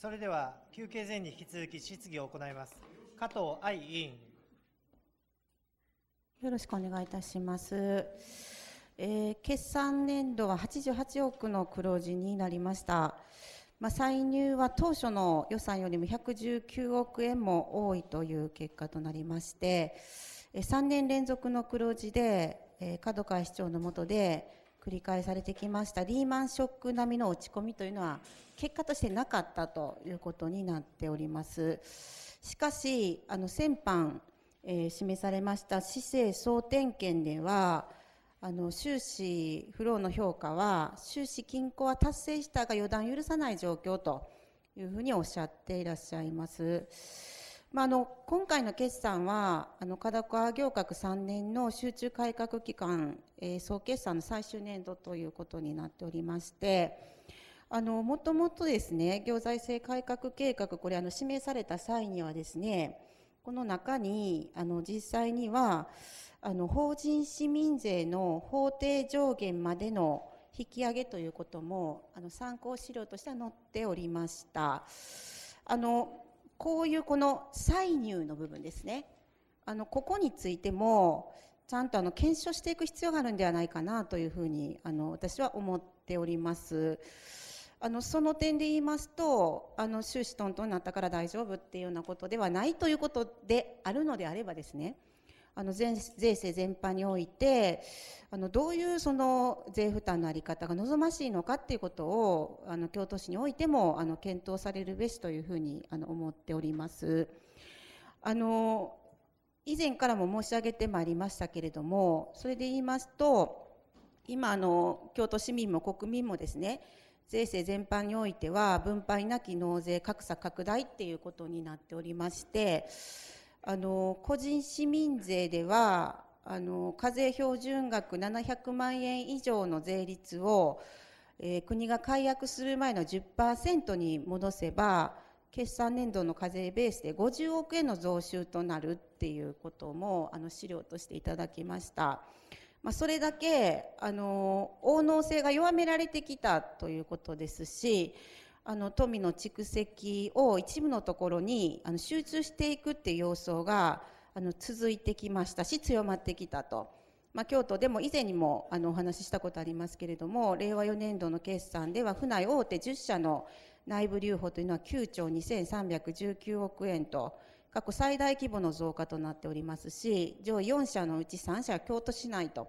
それでは休憩前に引き続き質疑を行います加藤愛委員よろしくお願いいたします、えー、決算年度は88億の黒字になりましたまあ、歳入は当初の予算よりも119億円も多いという結果となりまして、3年連続の黒字で、えー、角川市長の下で、繰り返されてきましたリーマンショック並みの落ち込みというのは結果としてなかったということになっておりますしかしあの先般、えー、示されました市政総点検ではあの収支フローの評価は収支均衡は達成したが予断許さない状況というふうにおっしゃっていらっしゃいます。まあ、の今回の決算はあの家高行革3年の集中改革期間、えー、総決算の最終年度ということになっておりましてあのもともとですね行財政改革計画これあの指名された際にはですねこの中にあの実際にはあの法人市民税の法定上限までの引き上げということもあの参考資料としては載っておりました。あのこういうこの歳入の部分ですねあのここについてもちゃんとあの検証していく必要があるんではないかなというふうにあの私は思っております。あのその点で言いますとあの終始トントンになったから大丈夫っていうようなことではないということであるのであればですねあの税制全般においてあのどういうその税負担の在り方が望ましいのかっていうことをあの京都市においてもあの検討されるべしというふうにあの思っております。あの以前からも申し上げてまいりましたけれどもそれで言いますと今あの京都市民も国民もですね税制全般においては分配なき納税格差拡大っていうことになっておりましてあの個人市民税ではあの課税標準額700万円以上の税率を、えー、国が解約する前の10%に戻せば決算年度の課税ベースで50億円の増収となるっていうこともあの資料としていただきました。まあ、それだけあの応能性が弱められてきたということですしあの富の蓄積を一部のところにあの集中していくっていう様相があの続いてきましたし強まってきたと、まあ、京都でも以前にもあのお話ししたことありますけれども令和4年度の決算では府内大手10社の内部留保というのは9兆2319億円と過去最大規模の増加となっておりますし上位4社のうち3社は京都市内と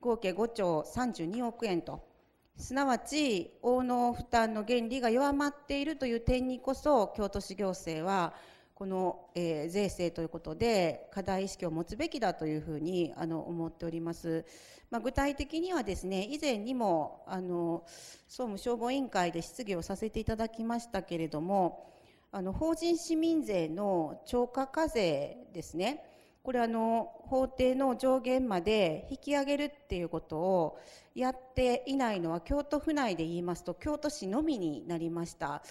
合計5兆32億円と。すなわち応能負担の原理が弱まっているという点にこそ京都市行政はこの、えー、税制ということで課題意識を持つべきだというふうにあの思っております、まあ、具体的にはですね以前にもあの総務消防委員会で質疑をさせていただきましたけれどもあの法人市民税の超過課税ですねこれあの法定の上限まで引き上げるっていうことをやっていないのは京都府内で言いますと京都市のみになりました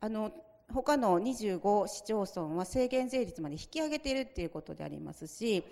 あの他の25市町村は制限税率まで引き上げているっていうことでありますし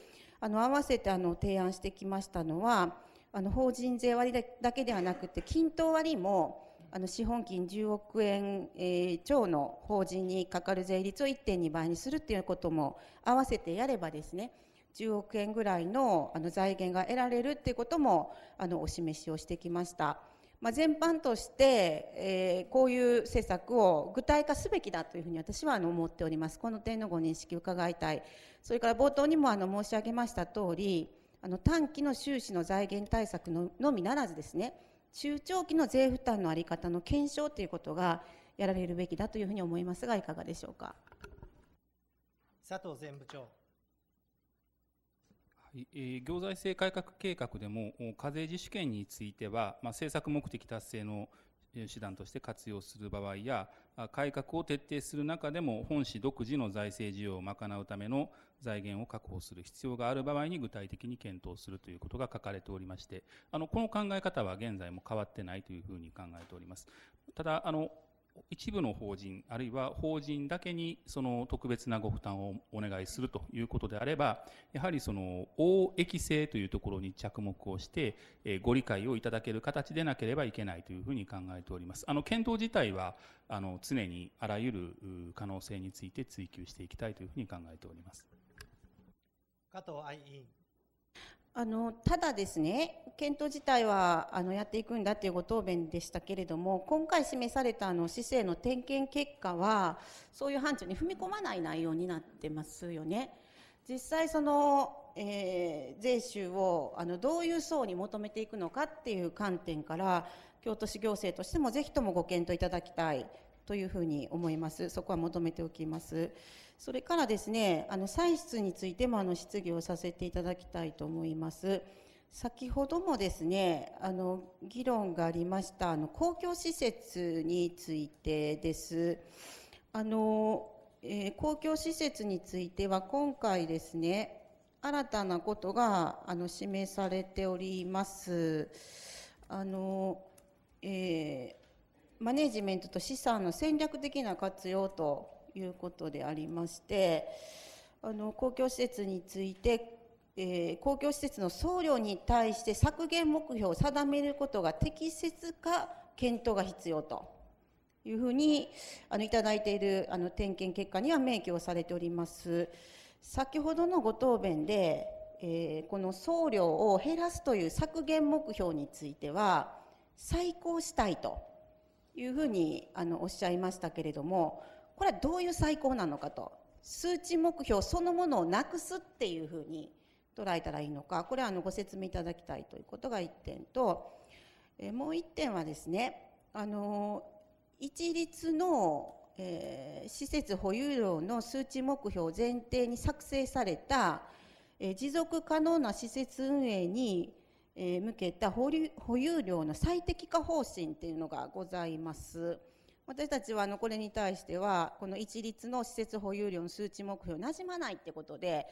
あの合わせてあの提案してきましたのはあの法人税割だけではなくて均等割もあの資本金10億円、えー、超の法人にかかる税率を1.2倍にするっていうことも合わせてやればですね10億円ぐらいのあの財源が得られるっていうこともあのお示しをしてきました。まあ、全般として、えー、こういう政策を具体化すべきだというふうに私はあの思っております、この点のご認識を伺いたい、それから冒頭にもあの申し上げましたとおり、あの短期の収支の財源対策ののみならずですね、中長期の税負担の在り方の検証ということがやられるべきだというふうに思いますが、いかがでしょうか佐藤前部長。行財政改革計画でも、課税自主権については、まあ、政策目的達成の手段として活用する場合や、改革を徹底する中でも、本市独自の財政需要を賄うための財源を確保する必要がある場合に具体的に検討するということが書かれておりまして、あの、この考え方は現在も変わってないというふうに考えております。ただ、あの、一部の法人、あるいは法人だけにその特別なご負担をお願いするということであれば、やはりその応益性というところに着目をして、えご理解をいただける形でなければいけないというふうに考えております。あの、検討自体は、あの、常にあらゆる可能性について追求していきたいというふうに考えております。加藤愛委員。あのただですね、検討自体はあのやっていくんだというご答弁でしたけれども、今回示されたあの市政の点検結果は、そういう範疇に踏み込まない内容になってますよね。実際その、えー、税収をあのどういう層に求めていくのかっていう観点から京都市行政としてもぜひともご検討いただきたいというふうに思います。そこは求めておきます。それからですね、あの、歳出についてもあの、質疑をさせていただきたいと思います。先ほどもですね、あの、議論がありました、あの、公共施設についてです。あの、えー、公共施設については今回ですね、新たなことがあの示されております。あのえーマネジメントと資産の戦略的な活用ということでありましてあの公共施設について、えー、公共施設の総量に対して削減目標を定めることが適切か検討が必要というふうにあのいただいているあの点検結果には明記をされております。先ほどのご答弁で、えー、この送料を減らすという削減目標については再考したいというふうにあのおっしゃいましたけれどもこれはどういう最高なのかと数値目標そのものをなくすっていうふうに捉えたらいいのかこれはあのご説明いただきたいということが1点とえもう1点はですねあの一律の、えー、施設保有量の数値目標を前提に作成された、えー、持続可能な施設運営にえ向けた保有量の最適化方針っていうのがございます。私たちはあのこれに対してはこの一律の施設保有量の数値目標なじまないってことで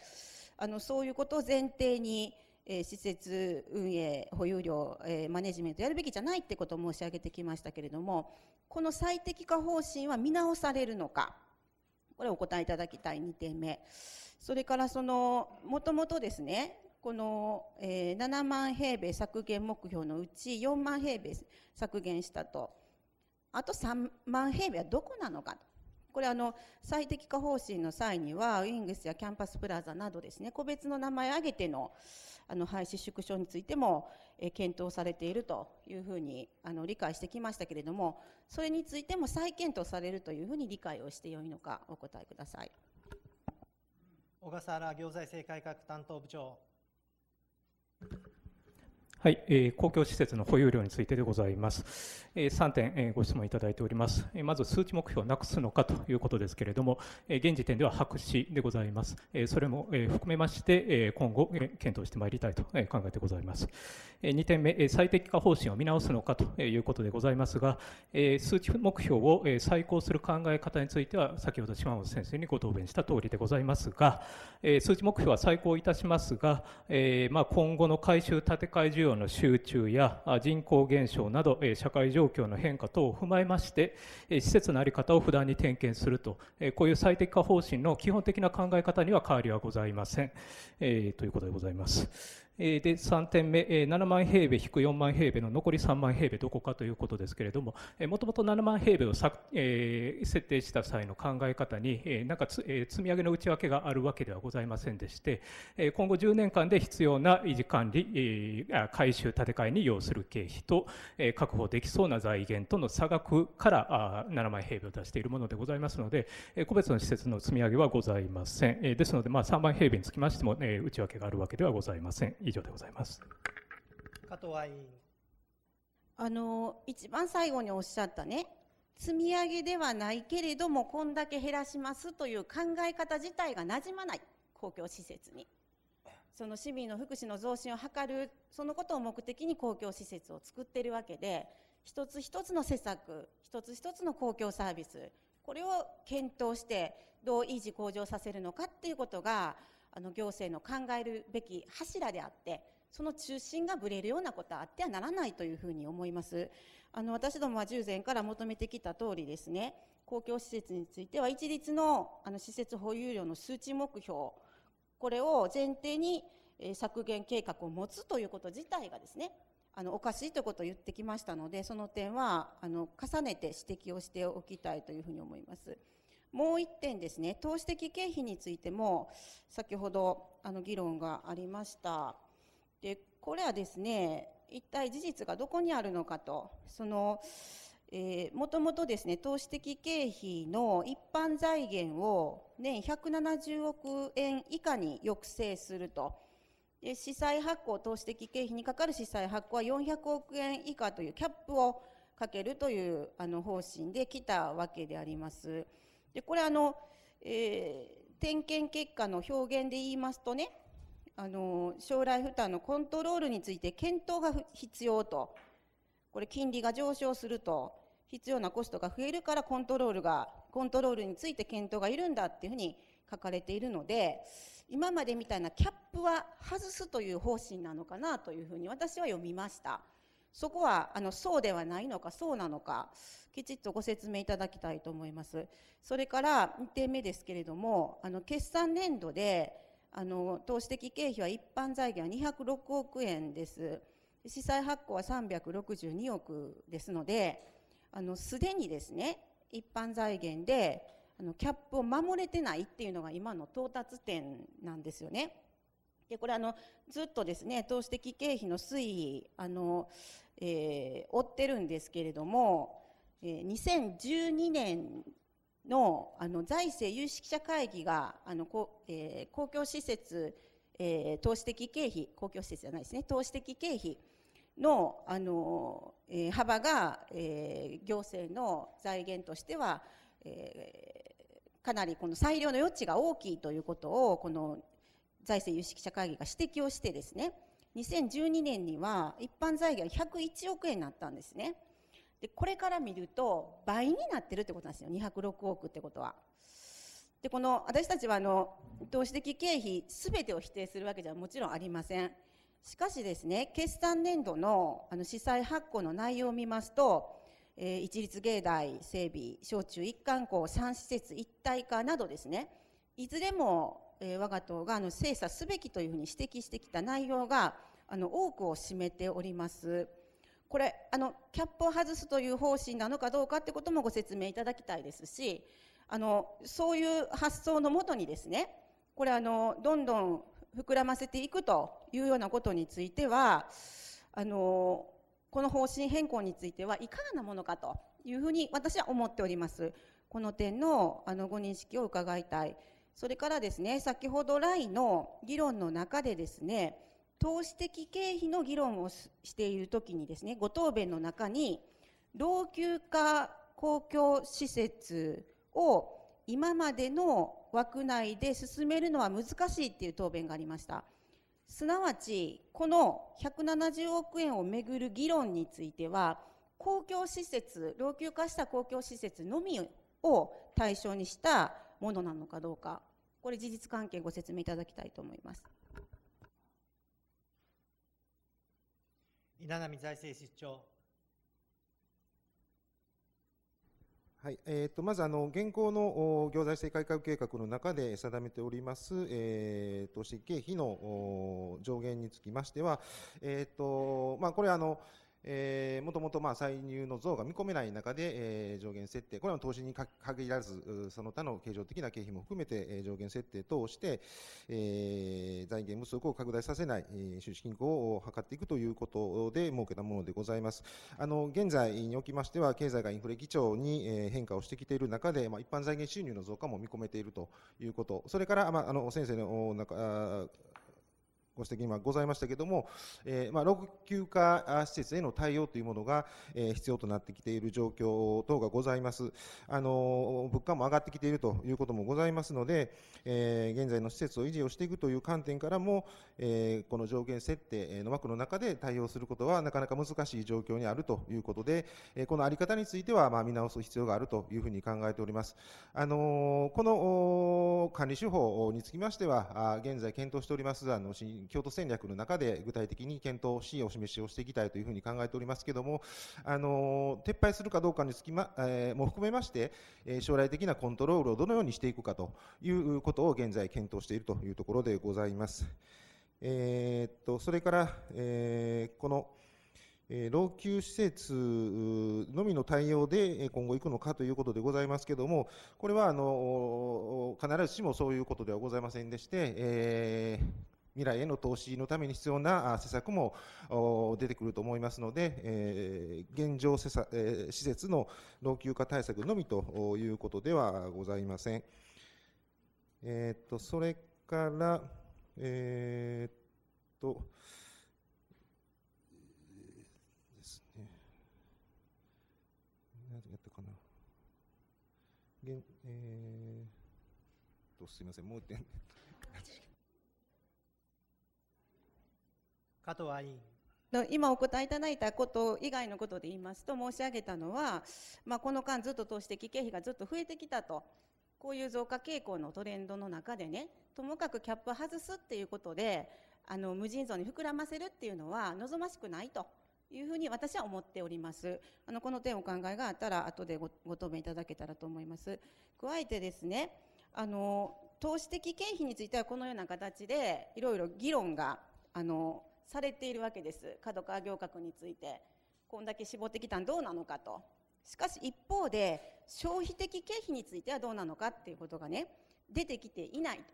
あのそういうことを前提に、え施設運営保有量、えマネジメントやるべきじゃないってことを申し上げてきましたけれどもこの最適化方針は見直されるのかこれお答えいただきたい2点目それからそのもともとですねこの、えー、7万平米削減目標のうち4万平米削減したと。あと3万平米はどこなのかと。これあの最適化方針の際にはウィングスやキャンパスプラザなどですね個別の名前を挙げてのあの廃止縮小についても、え検討されているというふうにあの理解してきましたけれどもそれについても再検討されるというふうに理解をしてよいのかお答えください小笠原行財政改革担当部長はい、えー、公共施設の保有量についてでございます。えー、3点、えー、ご質問いただいております。えー、まず数値目標をなくすのかということですけれども、えー、現時点では白紙でございます。えー、それも、えー、含めまして、えー、今後、えー、検討してまいりたいと、えー、考えてございます。えー、2点目、えー、最適化方針を見直すのかということでございますが、えー、数値目標を、えー、再考する考え方については、先ほど島本先生にご答弁した通りでございますが、えー、数値目標は再考いたしますが、えーまあ、今後の改修建て替え需要の集中や人口減少など社会状況の変化等を踏まえまして施設の在り方を不断に点検するとこういう最適化方針の基本的な考え方には変わりはございませんということでございます。で3点目、7万平米引く4万平米の残り3万平米どこかということですけれども、もともと7万平米を設定した際の考え方に、なんか積み上げの内訳があるわけではございませんでして、今後10年間で必要な維持管理、改修建て替えに要する経費と、確保できそうな財源との差額から7万平米を出しているものでございますので、個別の施設の積み上げはございません。ですので、まあ、3万平米につきましても、内訳があるわけではございません。以上でございます。加藤愛あの一番最後におっしゃったね積み上げではないけれどもこんだけ減らしますという考え方自体がなじまない公共施設にその市民の福祉の増進を図るそのことを目的に公共施設を作ってるわけで一つ一つの施策一つ一つの公共サービスこれを検討してどう維持向上させるのかっていうことがあの行政の考えるべき柱であってその中心がぶれるようなことはあってはならないというふうに思います。あの私どもは従前から求めてきた通りですね、公共施設については一律のあの施設保有量の数値目標、これを前提に削減計画を持つということ自体がですね、あのおかしいということを言ってきましたので、その点はあの重ねて指摘をしておきたいというふうに思います。もう1点ですね、投資的経費についても、先ほどあの議論がありました。でこれはですね、一体事実がどこにあるのかと、その、えー、もともとですね、投資的経費の一般財源を年170億円以下に抑制すると。で、資債発行、投資的経費にかかる資債発行は400億円以下というキャップをかけるというあの方針で来たわけであります。でこれあの、えー、点検結果の表現で言いますとねあの将来負担のコントロールについて検討が必要とこれ金利が上昇すると必要なコストが増えるからコントロールがコントロールについて検討がいるんだっていうふうに書かれているので今までみたいなキャップは外すという方針なのかなというふうに私は読みました。そこはあのそうではないのかそうなのかきちっとご説明いただきたいと思いますそれから2点目ですけれどもあの決算年度であの投資的経費は一般財源は206億円です資債発行は362億ですのですでにですね一般財源であのキャップを守れてないっていうのが今の到達点なんですよね。でこれあのずっとですね投資的経費の推移あのえー、追ってるんですけれども、えー、2012年のあの財政有識者会議があのこ、えー、公共施設、えー、投資的経費公共施設じゃないですね投資的経費のあの、えー、幅が、えー、行政の財源としては、えー、かなりこの裁量の余地が大きいということをこの財政有識者会議が指摘をしてですね2012年には一般財源101億円になったんですね。で、これから見ると倍になってるってことなんですよ。206億ってことは。で、この私たちはあの、投資的経費すべてを否定するわけじゃもちろんありません。しかしですね、決算年度のあの司債発行の内容を見ますと、えー、一律芸大整備、小中一貫校、3施設一体化などですね、いずれもえー、我が党があの精査すべきというふうに指摘してきた内容があの多くを占めております。これあのキャップを外すという方針なのかどうかってこともご説明いただきたいですしあのそういう発想のもとにですねこれあのどんどん膨らませていくというようなことについてはあのこの方針変更についてはいかがなものかというふうに私は思っております。この点のあのご認識を伺いたい。それからですね、先ほど来の議論の中でですね、投資的経費の議論をしているときにですね、ご答弁の中に、老朽化公共施設を今までの枠内で進めるのは難しいっていう答弁がありました。すなわち、この170億円をめぐる議論については、公共施設、老朽化した公共施設のみを対象にしたものなのかどうか、これ事実関係ご説明いただきたいと思います。稲波財政室長。はいえーと、まずあの現行の行財政改革計画の中で定めております、えー、都市経費の上限につきましては、えーとまあ、これあの、えー、もともとまあ歳入の増が見込めない中で、えー、上限設定、これは投資に限らず、その他の経常的な経費も含めて、えー、上限設定等をして、えー、財源不足を拡大させない、えー、収支均衡を図っていくということで設けたものでございます。あの、現在におきましては、経済がインフレ基調に、えー、変化をしてきている中で、まあ、一般財源収入の増加も見込めているということ、それから、まあ、あの、先生の中、ご指摘今ございましたけども、えー、まあ、老朽化施設への対応というものが、えー、必要となってきている状況等がございます。あの、物価も上がってきているということもございますので、えー、現在の施設を維持をしていくという観点からも、えこの上限設定の枠の中で対応することはなかなか難しい状況にあるということで、えこの在り方については、ま見直す必要があるというふうに考えております。あのこの管理手法につきましては、現在検討しております、あの、京都戦略の中で具体的に検討し、お示しをしていきたいというふうに考えておりますけれども、あの撤廃するかどうかにつきま、えー、も含めまして、え将来的なコントロールをどのようにしていくかということを現在検討しているというところでございます。えー、っとそれから、えー、この、え老朽施設のみの対応で今後いくのかということでございますけれども、これはあの必ずしもそういうことではございませんでして、え未来への投資のために必要な施策も出てくると思いますので、え現状施設の老朽化対策のみということではございません。えっ、ー、と、それから、えっ、ー、と、ですね。何やったかな。現えー、と、すみません、もう一点。加藤委員今お答えいただいたこと以外のことで言いますと申し上げたのは、まあ、この間ずっと投資的経費がずっと増えてきたとこういう増加傾向のトレンドの中でねともかくキャップ外すっていうことであの無尽蔵に膨らませるっていうのは望ましくないというふうに私は思っておりますあのこの点お考えがあったら後でごご答弁いただけたらと思います加えてですねあの投資的経費についてはこのような形でいろいろ議論があのされているわけです角川行革についてこんだけ絞ってきたんどうなのかとしかし一方で消費的経費についてはどうなのかっていうことがね出てきていないと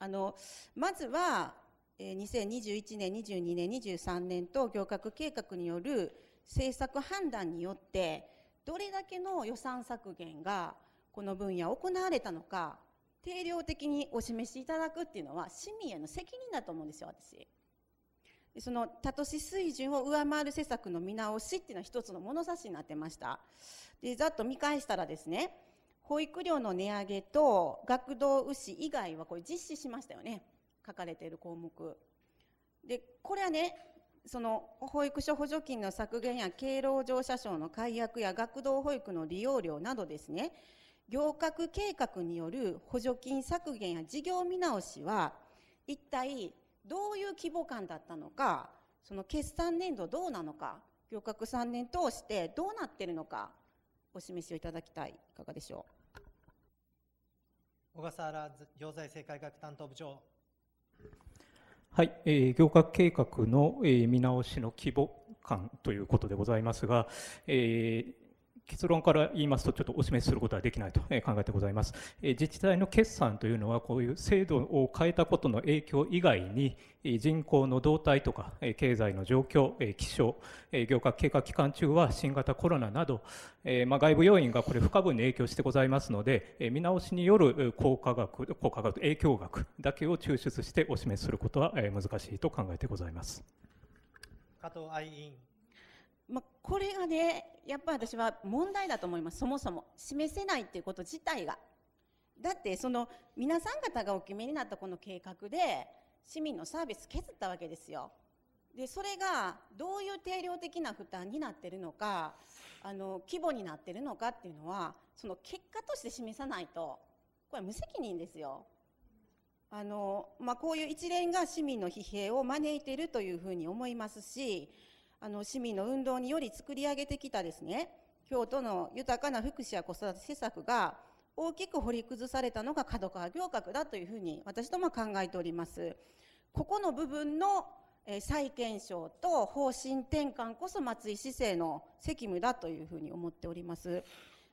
あのまずは2021年22年23年と行革計画による政策判断によってどれだけの予算削減がこの分野行われたのか定量的にお示しいただくっていうのは市民への責任だと思うんですよ私。その多都市水準を上回る施策の見直しっていうのは一つの物差しになってました。で、ざっと見返したらですね、保育料の値上げと学童牛以外はこれ実施しましたよね。書かれている項目。で、これはね、その保育所補助金の削減や敬老乗車証の解約や学童保育の利用料などですね、行革計画による補助金削減や事業見直しは一体どういう規模感だったのか、その決算年度どうなのか、漁獲3年通してどうなってるのか、お示しをいただきたい、いかがでしょう。小笠原行財政改革担当部長。はい、えー、行革計画の、えー、見直しの規模感ということでございますが、えー、結論から言いますと、ちょっとお示しすることはできないと考えてございます。自治体の決算というのは、こういう制度を変えたことの影響以外に、人口の動態とか、経済の状況、気象、業界経過期間中は新型コロナなど、まあ、外部要因がこれ不可分に影響してございますので、見直しによる効果額、効果額、影響額だけを抽出してお示しすることは難しいと考えてございます。加藤愛委員まあ、これがねやっぱり私は問題だと思いますそもそも示せないっていうこと自体がだってその皆さん方がお決めになったこの計画で市民のサービス削ったわけですよでそれがどういう定量的な負担になってるのかあの規模になってるのかっていうのはその結果として示さないとこれは無責任ですよあの、まあ、こういう一連が市民の疲弊を招いているというふうに思いますしあの市民の運動により作り上げてきたですね京都の豊かな福祉や子育て施策が大きく掘り崩されたのが角川行革だというふうに私どもは考えております。ここの部分の再検証と方針転換こそ松井市政の責務だというふうに思っております。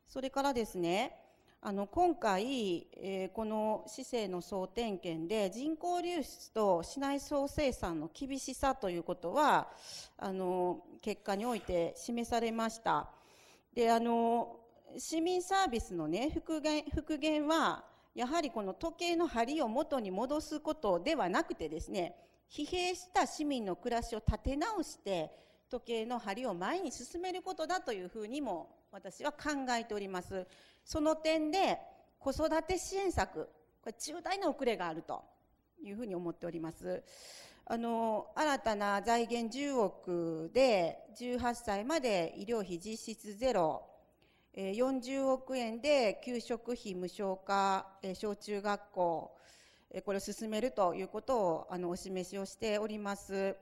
それからですね、あの今回、えー、この市政の総点検で人口流出と市内総生産の厳しさということはあの結果において示されました。であの市民サービスの、ね、復元復元はやはりこの時計の針を元に戻すことではなくてですね疲弊した市民の暮らしを立て直して時計の針を前に進めることだというふうにも私は考えております。その点で子育て支援策、これ重大な遅れがあるというふうに思っております。あの、新たな財源10億で18歳まで医療費実質ゼロ、40億円で給食費無償化、小中学校、これを進めるということをあのお示しをしております。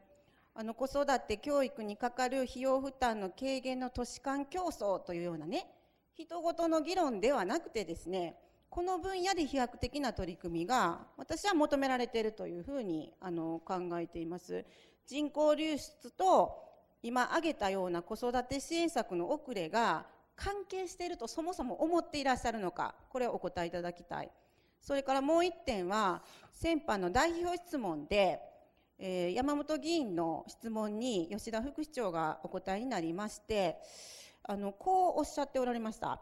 あの子育て教育にかかる費用負担の軽減の都市間競争というようなね人事の議論ではなくてですねこの分野で飛躍的な取り組みが私は求められているというふうにあの考えています人口流出と今挙げたような子育て支援策の遅れが関係しているとそもそも思っていらっしゃるのかこれをお答えいただきたいそれからもう1点は先般の代表質問でえー、山本議員の質問に吉田副市長がお答えになりまして、あの、こうおっしゃっておられました。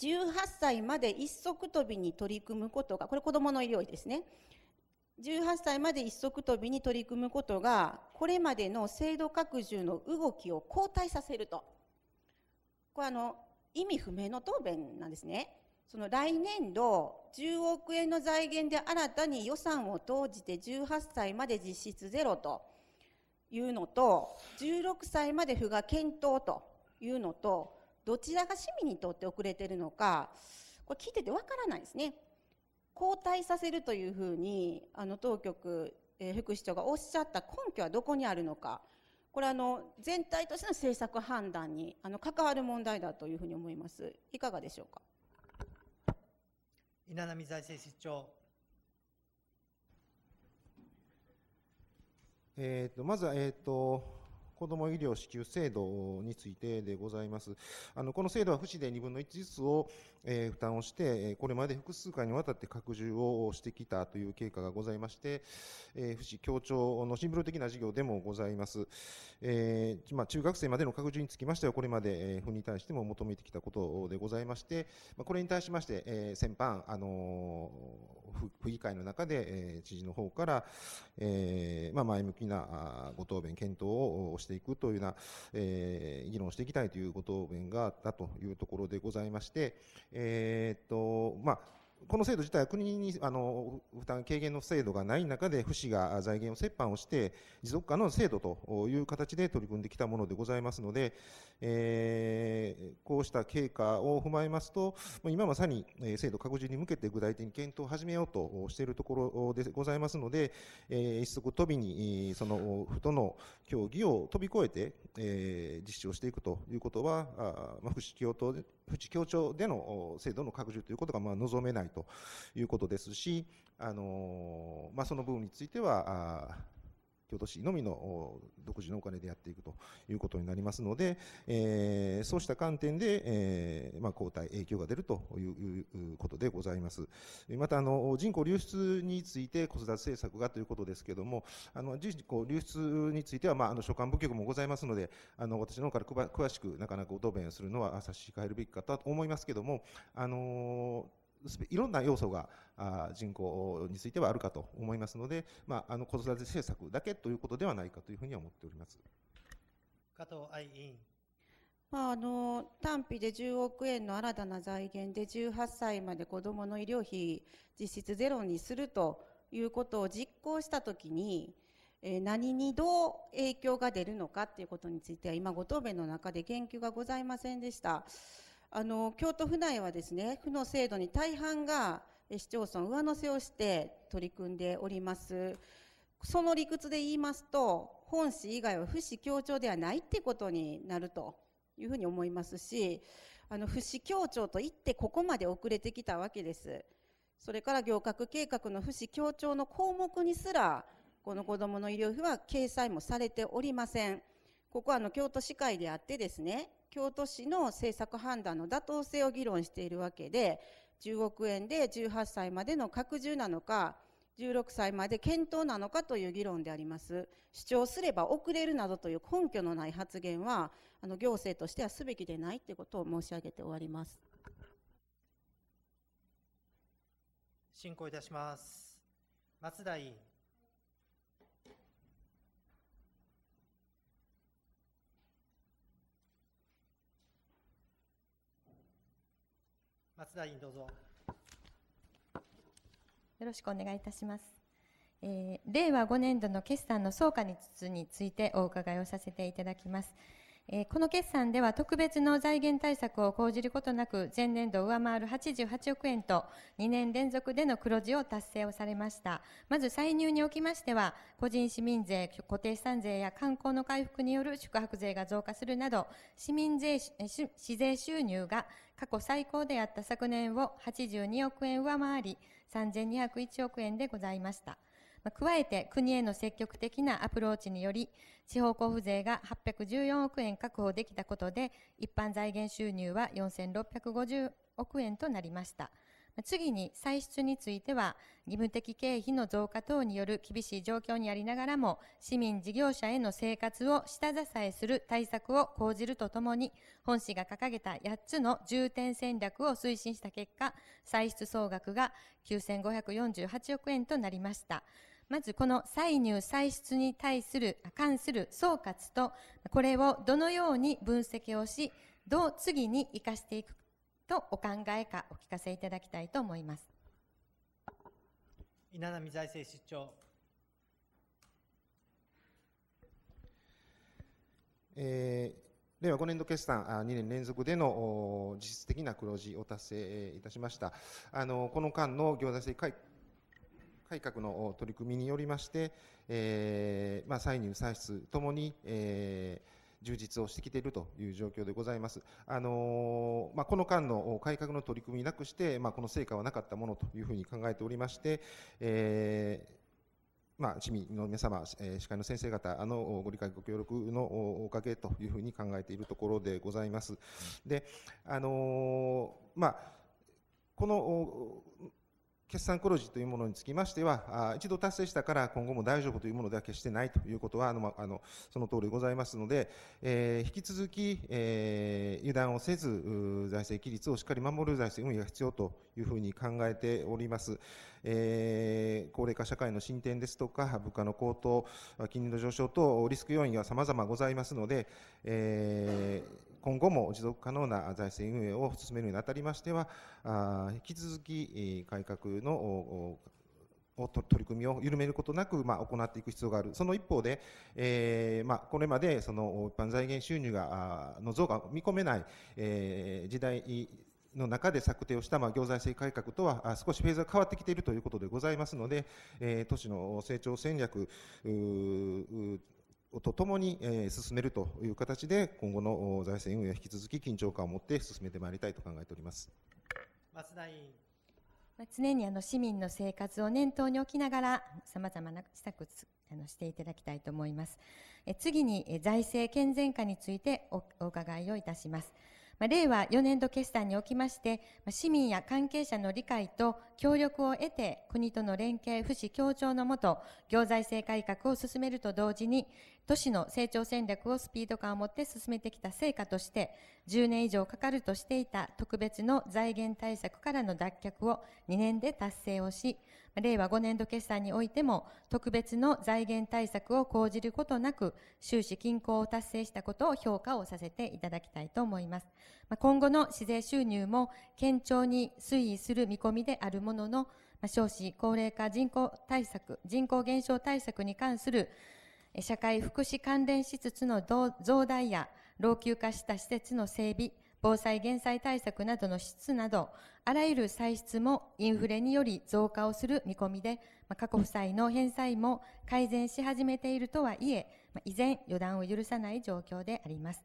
18歳まで一足飛びに取り組むことが、これ子供の医療費ですね。18歳まで一足飛びに取り組むことが、これまでの制度拡充の動きを後退させると。これあの、意味不明の答弁なんですね。その来年度10億円の財源で新たに予算を投じて18歳まで実質ゼロというのと16歳まで負が検討というのとどちらが市民にとって遅れてるのかこれ聞いててわからないですね交代させるというふうにあの当局、えー、副市長がおっしゃった根拠はどこにあるのかこれあの全体としての政策判断にあの関わる問題だというふうに思いますいかがでしょうか稲波財政室長。えーと、まずは、えーと子ども医療支給制度についてでございます。あのこの制度は不死で2分の1ずつを、えー、負担をして、これまで複数回にわたって拡充をしてきたという経過がございまして、えー、不協調のシンプル的な事業でもございます。えーまあ、中学生までの拡充につきましては、これまで、えー、府に対しても求めてきたことでございまして、まあ、これに対しまして、えー、先般、あのー府議会の中で、えー、知事の方から、えーまあ、前向きなご答弁、検討をしていくというような、えー、議論をしていきたいというご答弁があったというところでございまして、えー、っとまあ、この制度自体は国にあの負担軽減の制度がない中で、府市が財源を折半をして、持続可能の制度という形で取り組んできたものでございますので、えー、こうした経過を踏まえますと、今まさに制度拡充に向けて具体的に検討を始めようとしているところでございますので、えー、一足飛びに、その、府との協議を飛び越えて、えー、実施をしていくということは、あま府市協調で、府協調での制度の拡充ということが、まあ、望めないということですし、あのー、まあ、その部分については、京都市のみの独自のお金でやっていくということになりますので、えー、そうした観点で、えー、まあ、後影響が出るということでございます。また、あの、人口流出について子育て政策がということですけれども、あの、人口流出については、まあ、あの、所管部局もございますので、あの、私の方から詳しくなかなかご答弁するのは差し控えるべきかと思いますけれども、あの、いろんな要素が人口についてはあるかと思いますので、まあ、あの子育て政策だけということではないかというふうに思っております加藤愛委員。まあ、あの単費で10億円の新たな財源で18歳まで子どもの医療費実質ゼロにするということを実行したときに、え何にどう影響が出るのかということについては今ご答弁の中で言及がございませんでした。あの京都府内はですね府の制度に大半が市町村上乗せをして取り組んでおりますその理屈で言いますと本市以外は府市協調ではないってことになるというふうに思いますしあの府市協調といってここまで遅れてきたわけですそれから行革計画の府市協調の項目にすらこの子どもの医療費は掲載もされておりませんここはあの京都市会であってですね京都市の政策判断の妥当性を議論しているわけで、10億円で18歳までの拡充なのか、16歳まで検討なのかという議論であります。主張すれば遅れるなどという根拠のない発言は、あの行政としてはすべきでないということを申し上げて終わります。進行いたします。松田委員。松田委員どうぞ。よろしくお願いいたします。えー、令和5年度の決算の総括についてお伺いをさせていただきます。えこの決算では特別の財源対策を講じることなく前年度を上回る88億円と2年連続での黒字を達成をされましたまず歳入におきましては個人市民税固定資産税や観光の回復による宿泊税が増加するなど市民税市税収入が過去最高であった昨年を82億円上回り3201億円でございました。加えて国への積極的なアプローチにより、地方交付税が814億円確保できたことで、一般財源収入は4650億円となりました。次に歳出については義務的経費の増加等による厳しい状況にありながらも市民事業者への生活を下支えする対策を講じるとともに本市が掲げた8つの重点戦略を推進した結果歳出総額が9548億円となりました。まずこの歳入歳出に対する、関する総括と、これをどのように分析をし、どう次に生かしていくとお考えかお聞かせいただきたいと思います。稲波財政出張。えー、令和5年度決算2年連続での実質的な黒字を達成いたしました。あのこの間の行財政改改革の取り組みによりまして、えー、まあ、歳入、歳出ともに、えー充実をしてきているという状況でございます。あのまあ、この間の改革の取り組みなくして、まあ、この成果はなかったものというふうに考えておりまして、えーまあ、市民の皆様、えー、司会の先生方のご理解、ご協力のおかげというふうに考えているところでございます。で、あのまあ、この決算黒字というものにつきましては、一度達成したから今後も大丈夫というものでは決してないということは、あの、あのその通りございますので、えー、引き続き、えー、油断をせず、財政規律をしっかり守る財政運営が必要というふうに考えております。えー、高齢化社会の進展ですとか、物価の高騰、金利の上昇等、リスク要因は様々ございますので、えー今後も持続可能な財政運営を進めるにあたりましては、引き続き改革の取り組みを緩めることなく、まあ、行っていく必要がある、その一方で、えまあ、これまでその一般財源収入がの増加が見込めない、え時代の中で策定をしたまあ行財政改革とは少しフェーズが変わってきているということでございますので、え都市の成長戦略とともに、進めるという形で、今後の財政運営は引き続き緊張感を持って進めてまいりたいと考えております松田委員。常にあの市民の生活を念頭に置きながら、さまざまな施策あのしていただきたいと思います。え次に、財政健全化についておお伺いをいたします。まあ、令和4年度決算におきまして、まあ、市民や関係者の理解と協力を得て、国との連携、不死協調のもと、行財政改革を進めると同時に、都市の成長戦略をスピード感を持って進めてきた成果として、10年以上かかるとしていた特別の財源対策からの脱却を2年で達成をし、令和5年度決算においても特別の財源対策を講じることなく収支均衡を達成したことを評価をさせていただきたいと思います。今後の市税収入も堅調に推移する見込みであるものの、少子高齢化人口対策、人口減少対策に関する社会福祉関連施設の増大や老朽化した施設の整備、防災減災対策などの支出など、あらゆる歳出もインフレにより増加をする見込みで、まあ、過去負債の返済も改善し始めているとはいえ、まあ、依然予断を許さない状況であります。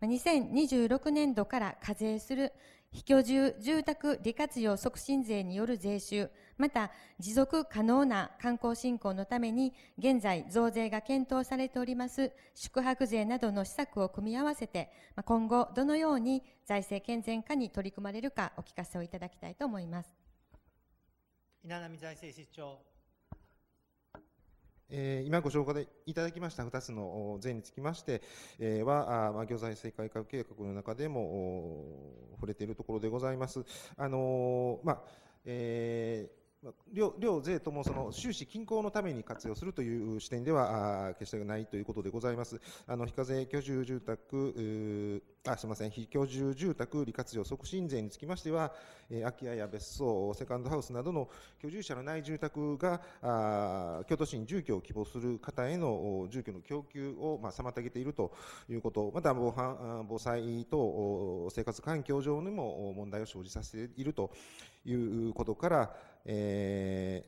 まあ、2026年度から課税する非居住住宅利活用促進税による税収、また持続可能な観光振興のために現在増税が検討されております宿泊税などの施策を組み合わせて今後どのように財政健全化に取り組まれるかお聞かせをいただきたいと思います稲波財政室長え今ご紹介いただきました2つの税につきましては、まあ、行財政改革計画の中でも触れているところでございます。あのまあえー両両税ともその収支均衡のために活用するという視点では決してないということでございます。あの非課税居住住宅あすみません非居住住宅利活用促進税につきましては、えー、空き家や別荘、セカンドハウスなどの居住者のない住宅があ京都市に住居を希望する方への住居の供給を、まあ、妨げているということ、また防犯防災等生活環境上にも問題を生じさせているということから、え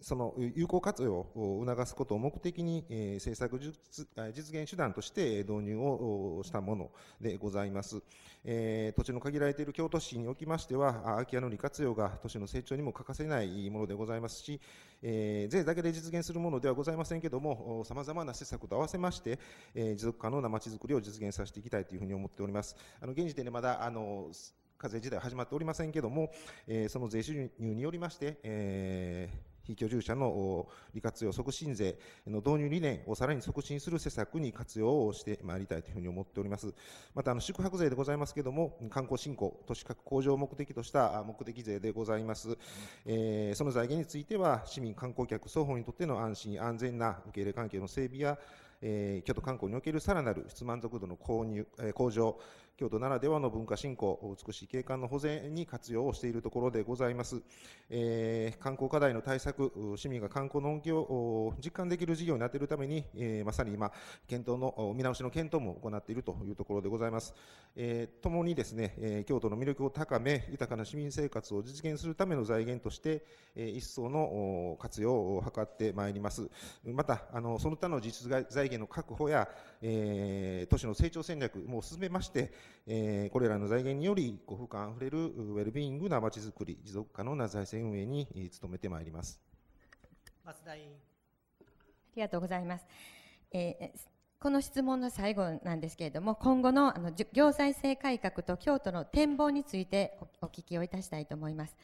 ー、その有効活用を促すことを目的に政策実現手段として導入をしたものでございます。土地の限られている京都市におきましては、空き家の利活用が都市の成長にも欠かせないものでございますし、税だけで実現するものではございませんけども、さまざまな施策と合わせまして、持続可能なまちづくりを実現させていきたいというふうに思っております。あの現時点でまだあの課税自体は始まっておりませんけれども、えー、その税収入によりまして、えー、非居住者の利活用促進税の導入理念をさらに促進する施策に活用をしてまいりたいというふうに思っております。また、宿泊税でございますけれども、観光振興、都市価格向上を目的とした目的税でございます。えー、その財源については、市民、観光客双方にとっての安心、安全な受け入れ環境の整備や、えー、京都観光におけるさらなる質満足度の購入、えー、向上、京都ならではの文化振興、美しい景観の保全に活用をしているところでございます。えー、観光課題の対策、市民が観光の恩恵を実感できる事業になっているために、えー、まさに今、検討の、見直しの検討も行っているというところでございます。えー、ともにですね、え京都の魅力を高め、豊かな市民生活を実現するための財源として、え一層の活用を図ってまいります。また、あのその他の実財源の確保や、えー、都市の成長戦略も進めまして、えー、これらの財源により幸福感あふれるウェルビーイングな町づくり持続可能な財政運営に努めてまいります松田委員ありがとうございます、えーこの質問の最後なんですけれども、今後のあの行財政改革と京都の展望についてお聞きをいたしたいと思います。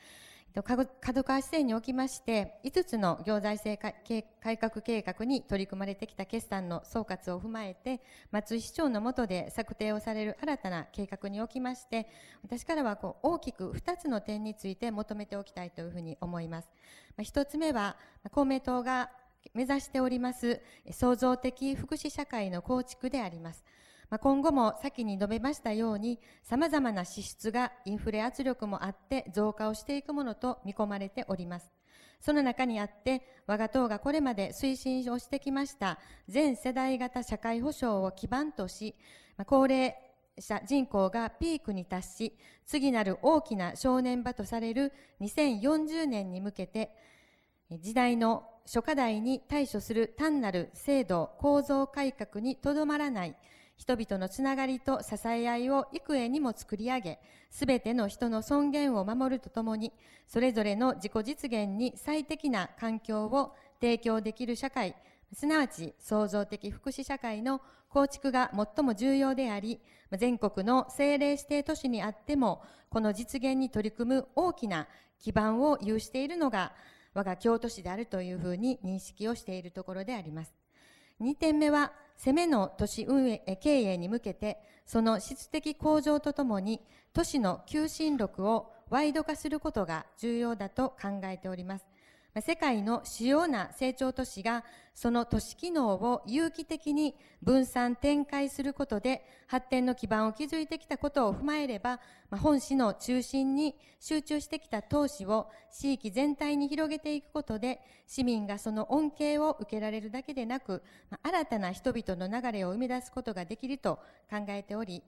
角川市政におきまして、5つの行財政改革計画に取り組まれてきた決算の総括を踏まえて、松井市長の下で策定をされる新たな計画におきまして、私からはこう大きく2つの点について求めておきたいというふうに思います。まあ、1つ目は、公明党が目指しております創造的福祉社会の構築であります。まあ、今後も先に述べましたように、様々な支出がインフレ圧力もあって増加をしていくものと見込まれております。その中にあって、我が党がこれまで推進をしてきました全世代型社会保障を基盤とし、まあ、高齢者人口がピークに達し、次なる大きな正念場とされる2040年に向けて、時代の諸課題に対処する単なる制度構造改革にとどまらない、人々のつながりと支え合いを幾重にも作り上げ、すべての人の尊厳を守るとともに、それぞれの自己実現に最適な環境を提供できる社会、すなわち創造的福祉社会の構築が最も重要であり、全国の政令指定都市にあっても、この実現に取り組む大きな基盤を有しているのが、我が京都市であるというふうに認識をしているところであります。2点目は、攻めの都市運営経営に向けて、その質的向上とともに、都市の求心力をワイド化することが重要だと考えております。世界の主要な成長都市がその都市機能を有機的に分散展開することで発展の基盤を築いてきたことを踏まえれば、ま本市の中心に集中してきた投資を地域全体に広げていくことで市民がその恩恵を受けられるだけでなく、ま新たな人々の流れを生み出すことができると考えており、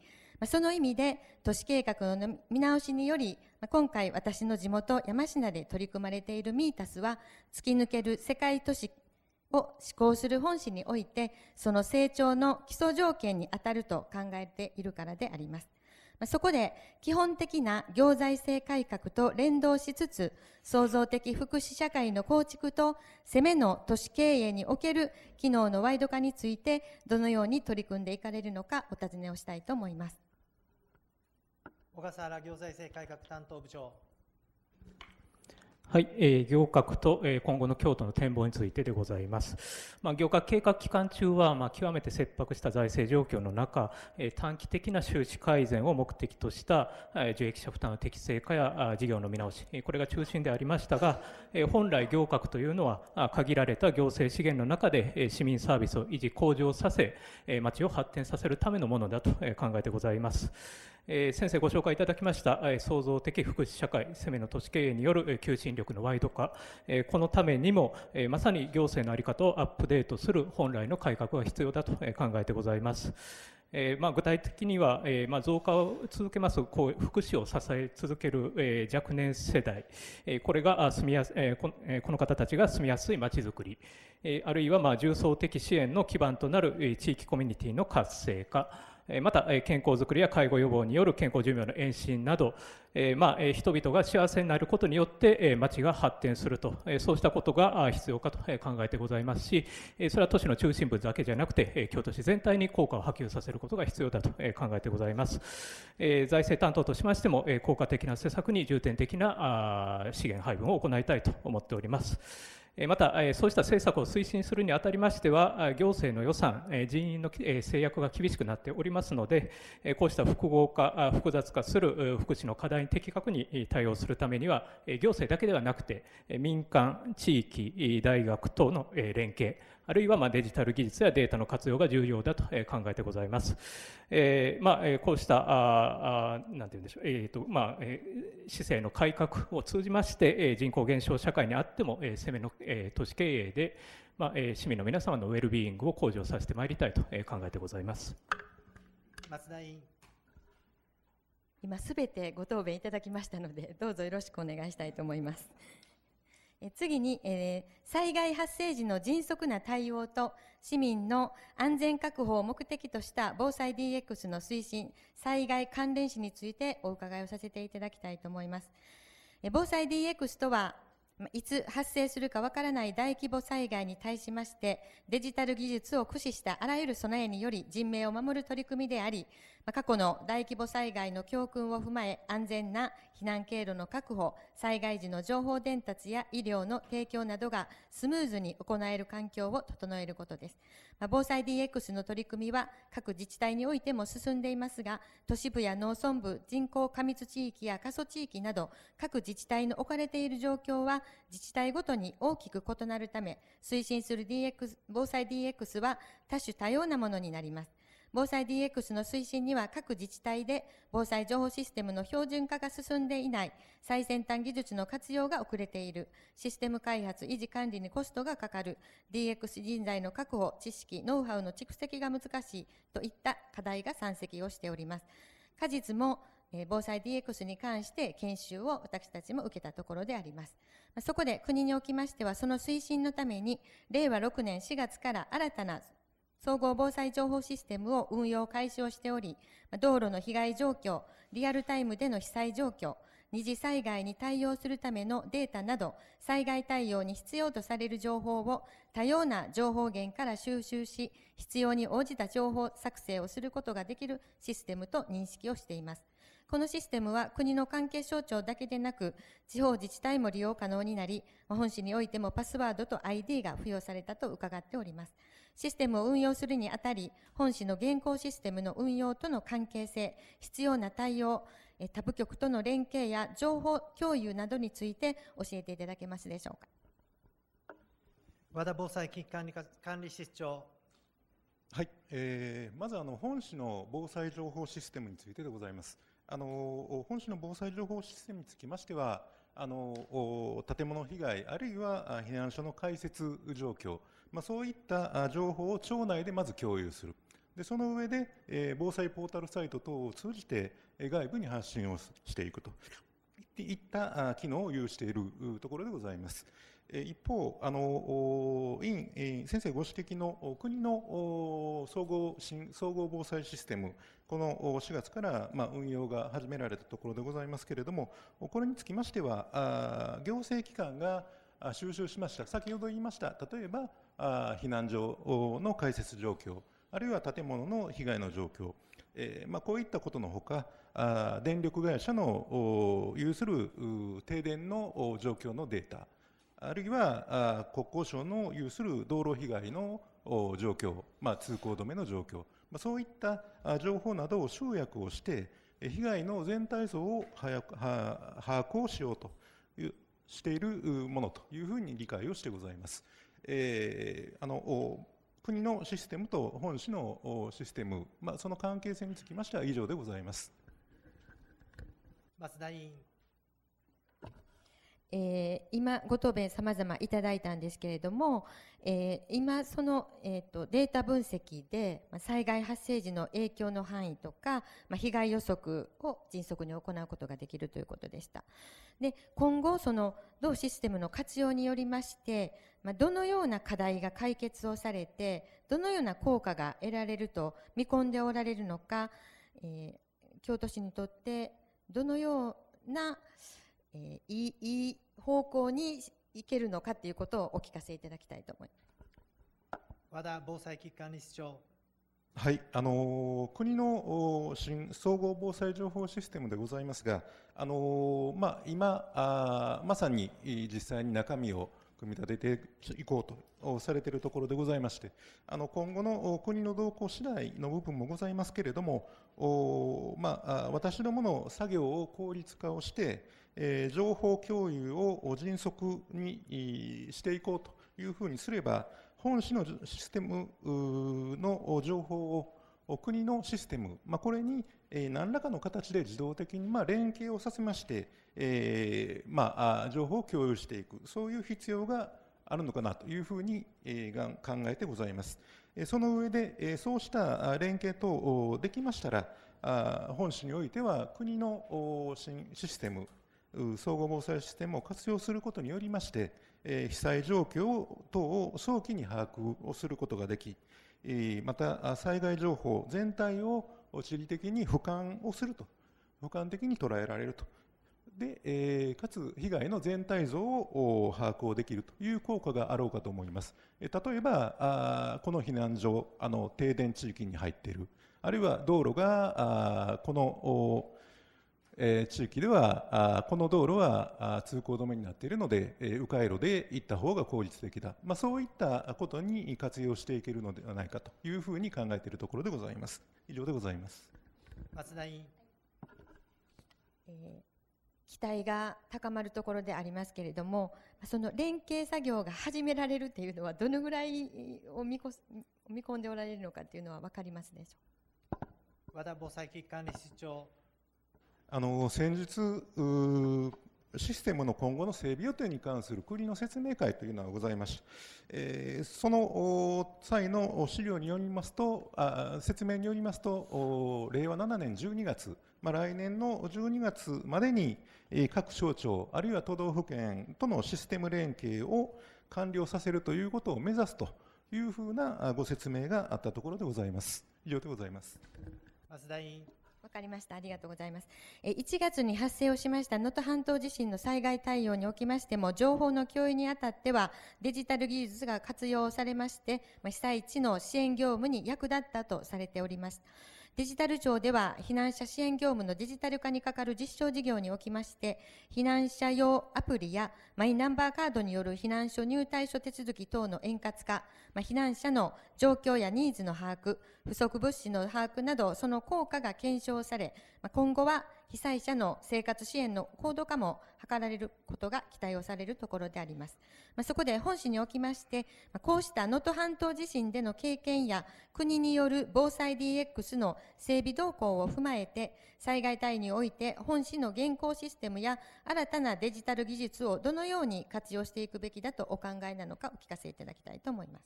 その意味で都市計画の見直しにより今回私の地元山科で取り組まれているミータスは突き抜ける世界都市を施行する本市においてその成長の基礎条件にあたると考えているからであります。そこで基本的な行財政改革と連動しつつ創造的福祉社会の構築と攻めの都市経営における機能のワイド化についてどのように取り組んでいかれるのかお尋ねをしたいと思います。小笠原行財政改革担当部長。はい、えー、行革と、えー、今後の京都の展望についてでございます。まあ、行革計画期間中は、まあ、極めて切迫した財政状況の中、えー、短期的な収支改善を目的とした、えー、受益者負担の適正化やあ事業の見直し、えこれが中心でありましたが、えー、本来行革というのはあ限られた行政資源の中で、えー、市民サービスを維持向上させ、えー、町を発展させるためのものだと、え考えてございます。えー、先生ご紹介いただきました、え創造的福祉社会攻めの都市経営による求心力のワイド化、えー、このためにも、えー、まさに行政の在り方をアップデートする本来の改革が必要だと考えてございます。えーまあ、具体的には、えーまあ、増加を続けますこう福祉を支え続ける、えー、若年世代、えー、これが住みやす、えー、ここの方たちが住みやすいまちづくり、えー、あるいは、まあ、重層的支援の基盤となる、えー、地域コミュニティの活性化また健康づくりや介護予防による健康寿命の延伸など、まあ、人々が幸せになることによって町が発展するとそうしたことが必要かと考えてございますしそれは都市の中心部だけじゃなくて京都市全体に効果を波及させることが必要だと考えてございます財政担当としましても効果的な施策に重点的な資源配分を行いたいと思っておりますまた、そうした政策を推進するにあたりましては、行政の予算、人員の制約が厳しくなっておりますので、こうした複合化、複雑化する福祉の課題に的確に対応するためには、行政だけではなくて、民間、地域、大学等の連携、あるいはまあデジタル技術やデータの活用が重要だと考えてございます。えー、まあ、こうした、ああなんて言うんでしょう、えーとまあ、え市政の改革を通じまして、人口減少社会にあっても、え攻めのえ都市経営で、まあ、え市民の皆様のウェルビーイングを向上させてまいりたいと考えてございます。松田委員今すべてご答弁いただきましたのでどうぞよろしくお願いしたいと思います。次に、えー、災害発生時の迅速な対応と市民の安全確保を目的とした防災 DX の推進、災害関連死についてお伺いをさせていただきたいと思います。え防災 DX とは、いつ発生するかわからない大規模災害に対しまして、デジタル技術を駆使したあらゆる備えにより人命を守る取り組みであり、過去の大規模災害の教訓を踏まえ、安全な避難経路の確保、災害時の情報伝達や医療の提供などがスムーズに行える環境を整えることです。防災 DX の取り組みは各自治体においても進んでいますが、都市部や農村部、人口過密地域や過疎地域など、各自治体の置かれている状況は自治体ごとに大きく異なるため、推進する DX、防災 DX は多種多様なものになります。防災 DX の推進には各自治体で防災情報システムの標準化が進んでいない、最先端技術の活用が遅れている、システム開発、維持管理にコストがかかる、DX 人材の確保、知識、ノウハウの蓄積が難しいといった課題が山積をしております。果実も防災 DX に関して研修を私たちも受けたところであります。そこで国におきましては、その推進のために、令和6年4月から新たな総合防災情報システムを運用開始をしており、道路の被害状況、リアルタイムでの被災状況、二次災害に対応するためのデータなど、災害対応に必要とされる情報を多様な情報源から収集し、必要に応じた情報作成をすることができるシステムと認識をしています。このシステムは国の関係省庁だけでなく、地方自治体も利用可能になり、本市においてもパスワードと ID が付与されたと伺っております。システムを運用するにあたり、本市の現行システムの運用との関係性、必要な対応、他部局との連携や情報共有などについて教えていただけますでしょうか。和田防災危機管理管理室長。はい、えー、まずあの本市の防災情報システムについてでございます。あの本市の防災情報システムにつきましては、あの建物被害、あるいは避難所の開設状況、まあ、そういった情報を町内でまず共有する。でその上で、えー、防災ポータルサイト等を通じて、え外部に発信をしていくといった機能を有しているところでございます。一方、あの院先生ご指摘の国の総合総合防災システム、この4月から、まあ、運用が始められたところでございますけれども、これにつきましては、行政機関が収集しました、先ほど言いました、例えば避難所の開設状況、あるいは建物の被害の状況、まあ、こういったことのほか、電力会社の有する停電の状況のデータ、あるいは国交省の有する道路被害の状況、まあ、通行止めの状況、まあ、そういった情報などを集約をして、被害の全体像を把握をしようというしているものというふうに理解をしてございます。えー、あの国のシステムと本市のシステム、まあ、その関係性につきましては以上でございます。松田委員えー、今、ご答弁様々いただいたんですけれども、えー、今、その、えーとデータ分析で、まあ、災害発生時の影響の範囲とか、まあ、被害予測を迅速に行うことができるということでした。で今後、その同システムの活用によりまして、まあ、どのような課題が解決をされてどのような効果が得られると見込んでおられるのか、えー、京都市にとってどのような、えー、いいいい方向にいけるのかということをお聞かせいただきたいと思います和田防災危機管理室長はい、あのー、国の新総合防災情報システムでございますが、あのー、まあ、今あまさに実際に中身を組み立てていこうとされているところでございまして、あの今後の国の動向次第の部分もございますけれども、まあ、私どもの作業を効率化をして、えー、情報共有を迅速にしていこうというふうにすれば、本市のシステムの情報を国のシステム、まあ、これに、えー、何らかの形で自動的に、まあ、連携をさせまして、えーまあ、情報を共有していく、そういう必要があるのかなというふうに、えー、考えてございます。その上で、えー、そうした連携等できましたら、あ本市においては国のシステム、総合防災システムを活用することによりまして、被災状況等を早期に把握をすることができ、また災害情報全体を地理的に俯瞰をすると俯瞰的に捉えられるとで、えかつ被害の全体像を把握をできるという効果があろうかと思います。例えばあこの避難所あの停電地域に入っているあるいは道路がこのえ地域ではあこの道路はあ通行止めになっているので、え迂回路で行った方が効率的だ、まあ、そういったことに活用していけるのではないかというふうに考えているところでございます。以上でございます松田委員、えー、期待が高まるところでありますけれどもその連携作業が始められるというのはどのぐらいを見こ見込んでおられるのかというのは分かりますでしょう和田防災危機管理室長あの先日システムの今後の整備予定に関する国の説明会というのがございました、えー、その際の資料によりますとあ説明によりますと令和7年12月、まあ、来年の12月までに、え各省庁あるいは都道府県とのシステム連携を完了させるということを目指すというふうなご説明があったところでございます以上でございます増田委員わかりました。ありがとうございます。1月に発生をしました能登半島地震の災害対応におきましても、情報の共有にあたっては、デジタル技術が活用されまして、被災地の支援業務に役立ったとされております。デジタル庁では避難者支援業務のデジタル化にかかる実証事業におきまして、避難者用アプリやマイナンバーカードによる避難所入退所手続き等の円滑化、まあ、避難者の状況やニーズの把握、不足物資の把握など、その効果が検証され、まあ、今後は被災者の生活支援の高度化も図られることが期待をされるところであります。まあ、そこで本市におきまして、こうした能登半島地震での経験や国による防災 DX の整備動向を踏まえて、災害対において本市の現行システムや新たなデジタル技術をどのように活用していくべきだとお考えなのかお聞かせいただきたいと思います。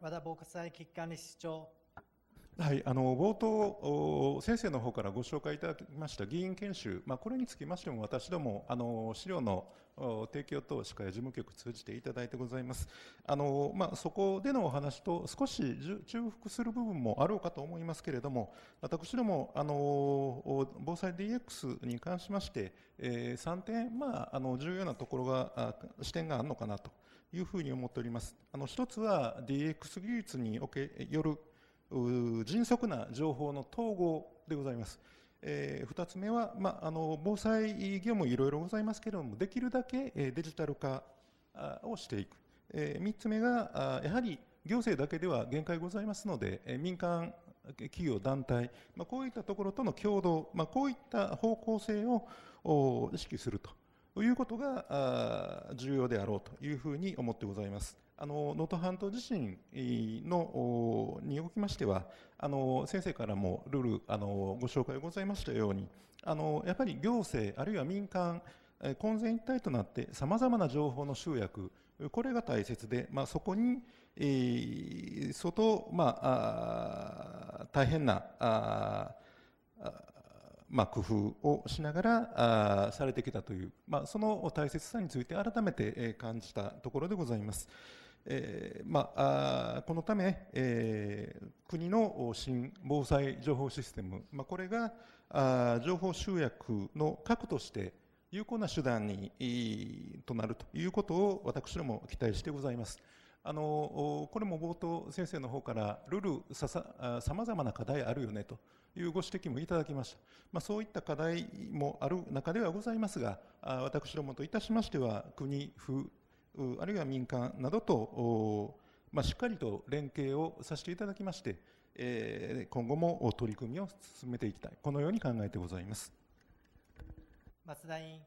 和田防災危機管理室長はい、あの冒頭、先生の方からご紹介いただきました議員研修、まあ、これにつきましても、私ども、あの資料の提供等、司会や事務局通じていただいてございます。あのまあ、そこでのお話と、少し重複する部分もあろうかと思いますけれども、私ども、あの防災 DX に関しまして、えー、3点、まあ、あの重要なところが、視点があるのかなというふうに思っております。あの1つは DX 技術におけよる迅速な情報の統合でございます。えー、2つ目は、まあ、あの防災業務いろいろございますけれどもできるだけデジタル化をしていく、えー、3つ目がやはり行政だけでは限界ございますので、え民間企業団体、まあ、こういったところとの共同、まあ、こういった方向性を意識するということが重要であろうというふうに思ってございます。あの能登半島地震のにおきましてはあの先生からもルールあのご紹介ございましたようにあのやっぱり行政あるいは民間混然一体となってさまざまな情報の集約これが大切で、まあ、そこに、えー、相当、まあ、あ大変なあまあ、工夫をしながらあされてきたという、まあ、その大切さについて改めて感じたところでございます。えーまあ、このため、えー、国の新防災情報システム、まあ、これがあ情報集約の核として有効な手段にとなるということを私ども期待してございます。あのこれも冒頭、先生の方からルールささまざまな課題あるよねというご指摘もいただきました、まあ、そういった課題もある中ではございますが私どもといたしましては国府あるいは民間などと、まあ、しっかりと連携をさせていただきまして、えー、今後も取り組みを進めていきたい、このように考えてございます。松田委員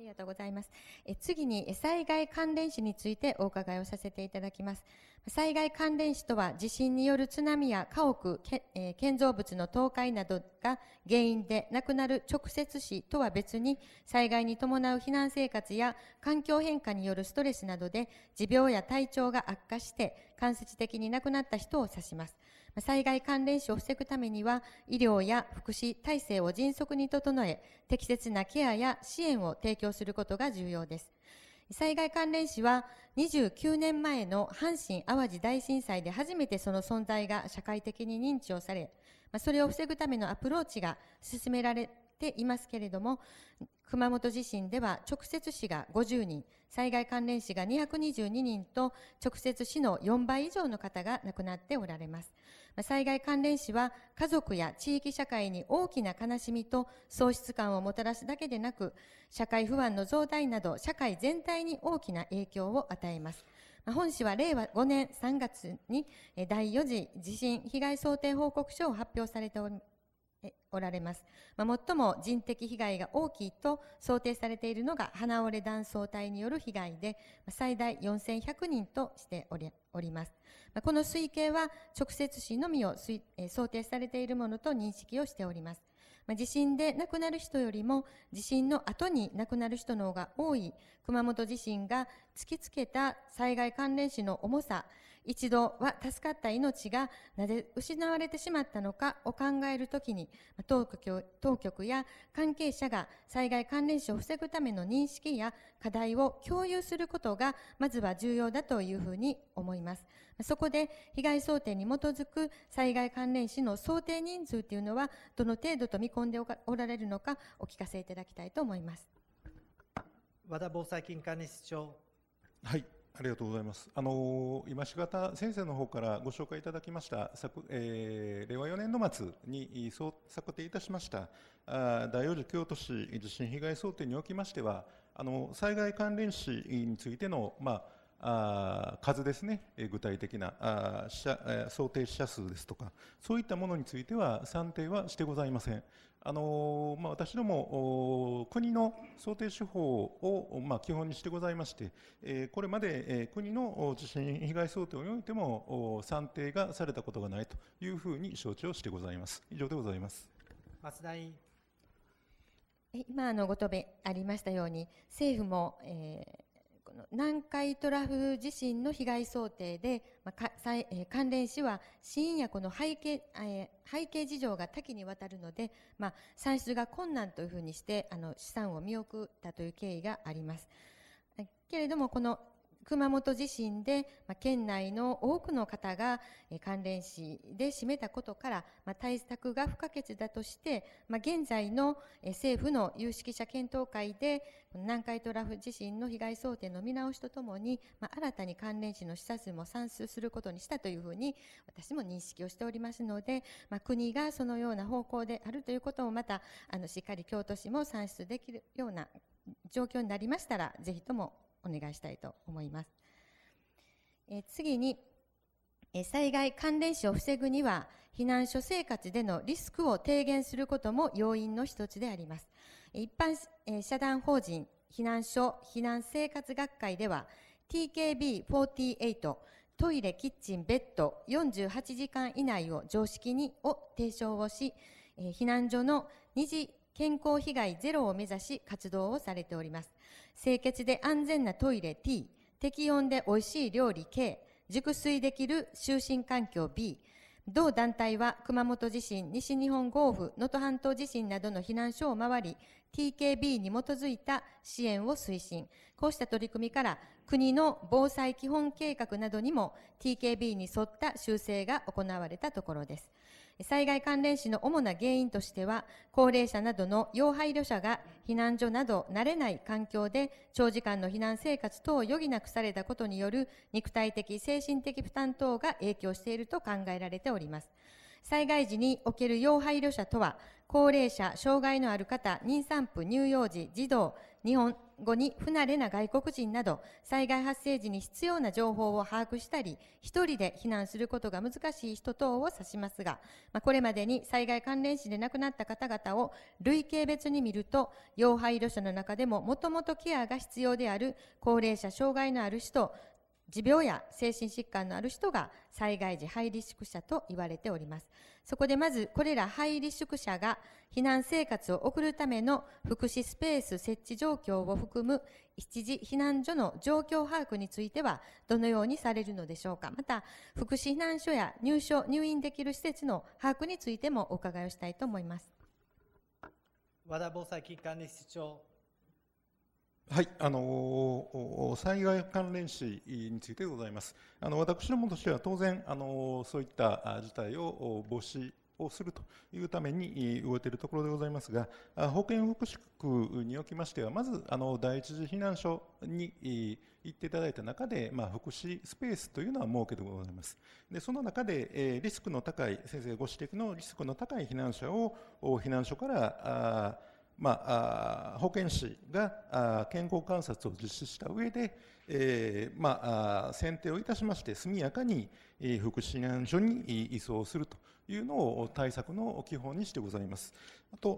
りがとうございます。え次に、災害関連死についてお伺いをさせていただきます。災害関連死とは、地震による津波や家屋、けえー、建造物の倒壊などが原因で亡くなる直接死とは別に、災害に伴う避難生活や環境変化によるストレスなどで、持病や体調が悪化して、間接的に亡くなった人を指します。災害関連死を防ぐためには、医療や福祉体制を迅速に整え、適切なケアや支援を提供することが重要です。災害関連死は29年前の阪神・淡路大震災で初めてその存在が社会的に認知をされ、それを防ぐためのアプローチが進められていますけれども、熊本地震では直接死が50人、災害関連死が222人と直接死の4倍以上の方が亡くなっておられます。災害関連死は家族や地域社会に大きな悲しみと喪失感をもたらすだけでなく、社会不安の増大など社会全体に大きな影響を与えます。本市は令和5年3月に第4次地震被害想定報告書を発表されておりおられます。まあ、最も人的被害が大きいと想定されているのが花折れ断層帯による被害で、最大4100人としております。まあ、この推計は直接死のみを想定されているものと認識をしております。まあ、地震で亡くなる人よりも地震の後に亡くなる人の方が多い熊本地震が突きつけた災害関連死の重さ、一度は助かった命がなぜ失われてしまったのかを考えるときに当局、当局や関係者が災害関連死を防ぐための認識や課題を共有することが、まずは重要だというふうに思います。そこで、被害想定に基づく災害関連死の想定人数というのは、どの程度と見込んでおられるのか、お聞かせいただきたいと思います。和田防災金管理室長。はい。ありがとうございます。あの今し方先生の方からご紹介いただきました昨、えー、令和4年度末に策定いたしましたあ第4次京都市地震被害想定におきましてはあの災害関連死についての、まあ、あ数ですね、え具体的なあ死者想定死者数ですとかそういったものについては算定はしてございません。あのまあ、私ども国の想定手法を、まあ、基本にしてございまして、えこれまで、え国の地震被害想定においても算定がされたことがないというふうに承知をしてございます。以上でございます松田委員今あのご答弁ありましたように政府も、えーの南海トラフ地震の被害想定で、まあかえー、関連死は死因やこの背景,、えー、背景事情が多岐にわたるので、まあ、算出が困難というふうにしてあの資産を見送ったという経緯があります。けれどもこの熊本地震で、ま県内の多くの方が、え関連死で占めたことから、ま対策が不可欠だとして、ま現在の、え政府の有識者検討会で南海トラフ地震の被害想定の見直しとともに、ま新たに関連死の死者数も算出することにしたというふうに私も認識をしておりますので、ま国がそのような方向であるということをまたあのしっかり京都市も算出できるような状況になりましたらぜひともお願いしたいと思います。え次に、災害関連死を防ぐには避難所生活でのリスクを低減することも要因の一つであります。一般、社団法人避難所避難生活学会では TKB48 トイレ、キッチン、ベッド48時間以内を常識にを提唱をし、避難所の二次健康被害ゼロを目指し活動をされております。清潔で安全なトイレ T、適温で美味しい料理 K、熟睡できる就寝環境 B、同団体は熊本地震、西日本豪雨、能登半島地震などの避難所を回り、TKB に基づいた支援を推進。こうした取り組みから、国の防災基本計画などにも TKB に沿った修正が行われたところです。災害関連死の主な原因としては、高齢者などの要配慮者が避難所など慣れない環境で長時間の避難生活等を余儀なくされたことによる肉体的、精神的負担等が影響していると考えられております。災害時における要配慮者とは、高齢者、障害のある方、妊産婦、乳幼児、児童、日本語に不慣れな外国人など、災害発生時に必要な情報を把握したり、一人で避難することが難しい人等を指しますが、まあ、これまでに災害関連死で亡くなった方々を類型別に見ると、要配慮者の中でももともとケアが必要である高齢者、障害のある人、持病や精神疾患のある人が災害時ハイリスク者と言われております。そこでまず、これらハイリスク者が避難生活を送るための福祉スペース設置状況を含む一時避難所の状況把握についてはどのようにされるのでしょうか。また、福祉避難所や入所、入院できる施設の把握についてもお伺いをしたいと思います。和田防災危機管理室長はい、あの災害関連死についてございます。あの私どもとしては当然あのそういった事態を防止をするというために動いているところでございますが、保健福祉区におきましては、まずあの第一次避難所に行っていただいた中で、まあ、福祉スペースというのは設けてございます。でその中で、えリスクの高い、先生ご指摘のリスクの高い避難者を避難所からまあ、保健師が健康観察を実施した上で、えー、まあ、選定をいたしまして速やかに福祉難所に移送するというのを対策の基本にしてございます。あと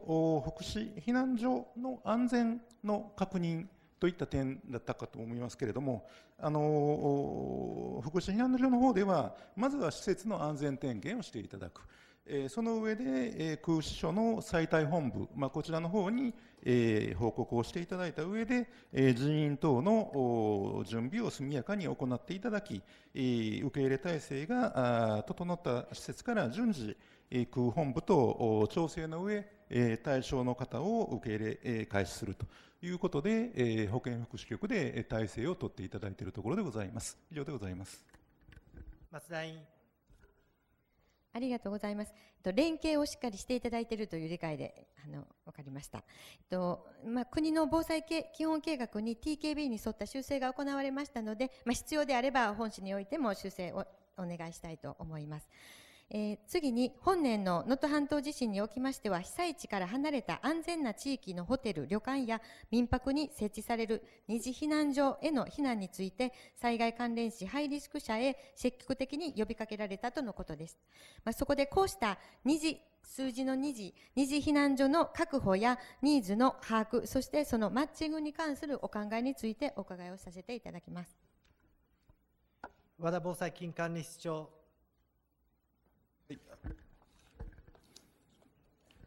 福祉避難所の安全の確認といった点だったかと思いますけれども、あの福祉避難所の方では、まずは施設の安全点検をしていただく、えその上で、え空支所の再大本部、まあ、こちらの方に、え報告をしていただいた上で、え人員等の準備を速やかに行っていただき、受け入れ体制が整った施設から順次、え空本部と調整の上、え対象の方を受け入れ、え開始するということで、え保健福祉局で体制を取っていただいているところでございます。以上でございます。松田委員ありがとうございます。連携をしっかりしていただいているという理解で、あの、わかりました。えっと、まあ、国の防災基本計画に TKB に沿った修正が行われましたので、まあ、必要であれば本市においても修正をお願いしたいと思います。えー、次に本年の能登半島地震におきましては被災地から離れた安全な地域のホテル旅館や民泊に設置される二次避難所への避難について災害関連死ハイリスク者へ積極的に呼びかけられたとのことです、まあ、そこでこうした二次数字の2次、2次避難所の確保やニーズの把握、そしてそのマッチングに関するお考えについてお伺いをさせていただきます。和田防災金管理室長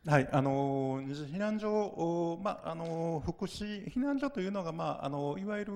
はい、あの二次避難所、まあの福祉避難所というのが、まあ、あのいわゆる、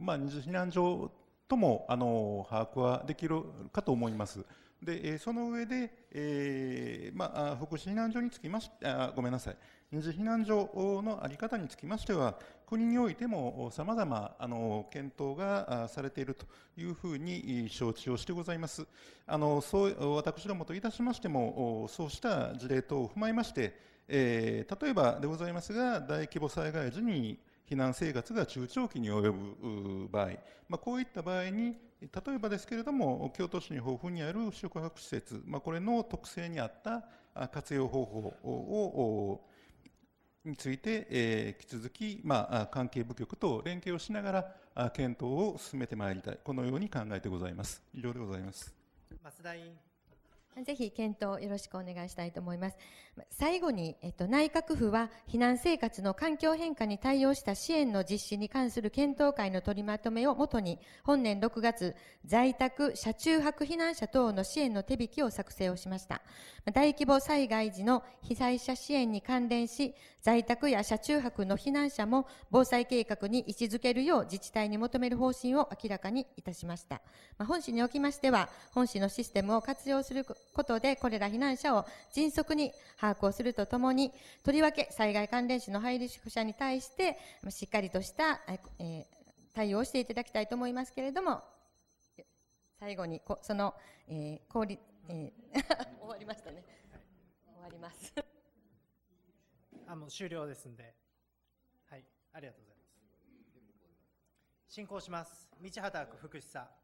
まあ、二次避難所ともあの把握はできるかと思います。でその上で、えー、まあ、福祉避難所につきましてあごめんなさい二次避難所の在り方につきましては、国においても様々、あの、検討がされているというふうに承知をしてございます。あの、そう、私どもといたしましても、そうした事例等を踏まえまして、えー、例えばでございますが、大規模災害時に避難生活が中長期に及ぶ場合、まあ、こういった場合に、例えばですけれども、京都市に豊富にある宿泊施設、まあ、これの特性に合った活用方法をについて、えー、引き続き、まあ、関係部局と連携をしながら検討を進めてまいりたい、このように考えてございます。以上でございます。増田委員。ぜひ検討よろしくお願いしたいと思います。最後に、えっと、内閣府は避難生活の環境変化に対応した支援の実施に関する検討会の取りまとめをもとに、本年6月、在宅、車中泊避難者等の支援の手引きを作成をしました。大規模災害時の被災者支援に関連し、在宅や車中泊の避難者も防災計画に位置づけるよう自治体に求める方針を明らかにいたしました。まあ、本市におきましては、本市のシステムを活用することで、これら避難者を迅速に把握をするとともに、とりわけ災害関連死の配慮者に対して、しっかりとした、え対応をしていただきたいと思いますけれども、最後にこ、その、えー、効えー、終わりましたね。終わりますあ、もう終了ですんで。はい、ありがとうございます。進行します。道畑副主査。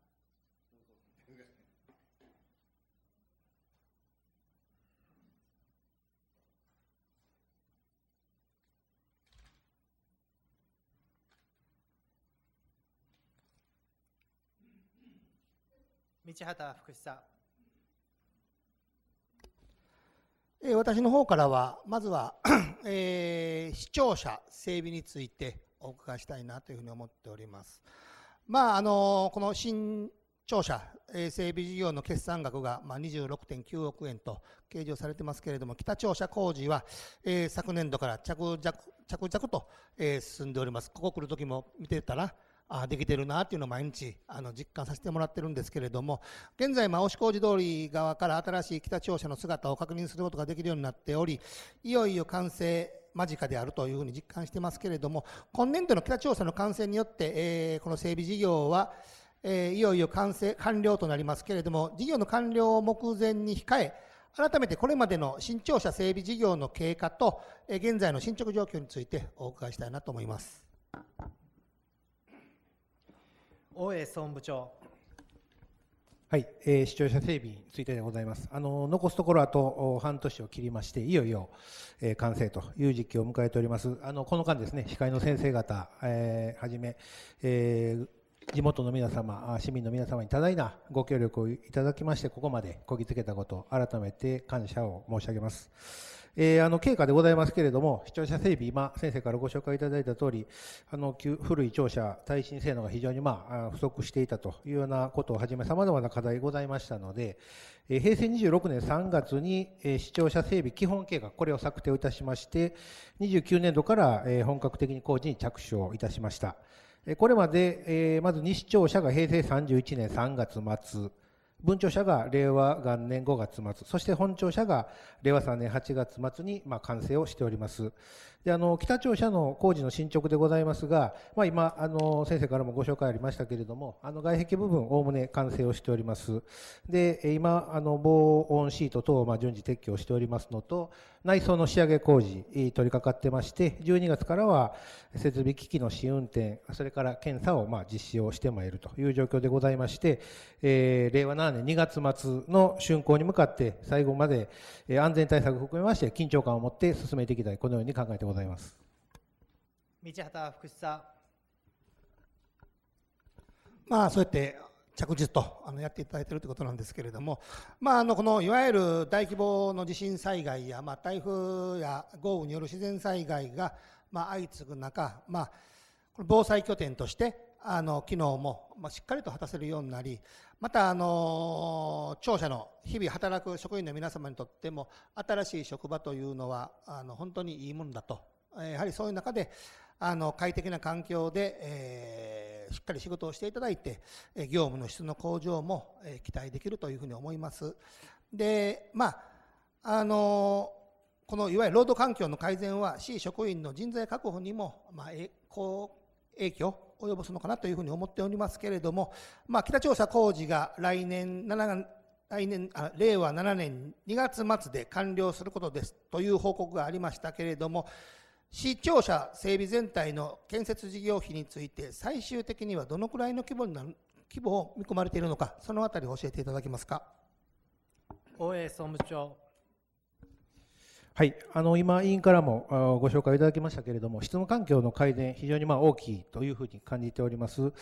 道畑福ん私の方からはまずは えー、視聴者整備についてお伺いしたいなというふうに思っております。まああのこの新庁舎、え整備事業の決算額が、まあ、26.9億円と計上されてますけれども、北庁舎工事は、えー、昨年度から着々着々と、えー、進んでおります。ここ来る時も見てたら、あできてるなっていうのを毎日あの実感させてもらってるんですけれども現在、まあ、押工事通り側から新しい北庁舎の姿を確認することができるようになっておりいよいよ完成間近であるというふうに実感してますけれども今年度の北庁舎の完成によって、えー、この整備事業はえー、いよいよ完成完了となりますけれども事業の完了を目前に控え改めてこれまでの新庁舎整備事業の経過と、え現在の進捗状況についてお伺いしたいなと思います。大江総務部長。はい、えー、視聴者整備についてでございます。あの残すところあと半年を切りまして、いよいよ、えー、完成という時期を迎えております。あのこの間ですね、司会の先生方、えー、はじめ、えー、地元の皆様、市民の皆様に多大なご協力をいただきまして、ここまでこぎつけたこと、改めて感謝を申し上げます。えー、あの経過でございますけれども、視聴者整備、今、先生からご紹介いただいた通り、あの古い庁舎、耐震性能が非常に、まあ、不足していたというようなことをはじめ、さまざまな課題ございましたので、えー、平成26年3月に、えー、視聴者整備基本計画、これを策定をいたしまして、29年度から、えー、本格的に工事に着手をいたしました。これまで、えー、まず西庁舎が平成31年3月末、文庁舎が令和元年5月末、そして本庁舎が令和3年8月末にま完成をしております。であの北庁舎の工事の進捗でございますが、まあ、今あの先生からもご紹介ありましたけれどもあの外壁部分おおむね完成をしておりますで今あの防音シート等をまあ順次撤去をしておりますのと内装の仕上げ工事取り掛かってまして12月からは設備機器の試運転それから検査をまあ実施をしてまいるという状況でございまして、えー、令和7年2月末の竣工に向かって最後まで安全対策を含めまして緊張感を持って進めていきたいこのように考えております。ございます道端福祉まあそうやって着実とあのやっていただいているということなんですけれども、まあ、あのこのいわゆる大規模の地震災害や、まあ、台風や豪雨による自然災害が、まあ、相次ぐ中、まあ、防災拠点としてあの機能も、まあ、しっかりと果たせるようになりまた、あの、庁舎の日々働く職員の皆様にとっても、新しい職場というのは、あの、本当にいいものだと。やはりそういう中で、あの、快適な環境で、えー、しっかり仕事をしていただいて、業務の質の向上も期待できるというふうに思います。で、まあ、あの、このいわゆる労働環境の改善は、市職員の人材確保にも、まあ、影響及ぼすのかなというふうに思っておりますけれども、まあ、北庁舎工事が来年7、来年あ令和7年2月末で完了することですという報告がありましたけれども、市庁舎整備全体の建設事業費について、最終的にはどのくらいの規模になる規模を見込まれているのか、そのあたり教えていただけますか。大江総務長はい、あの今、委員からもご紹介いただきましたけれども、質問環境の改善、非常にま大きいというふうに感じております。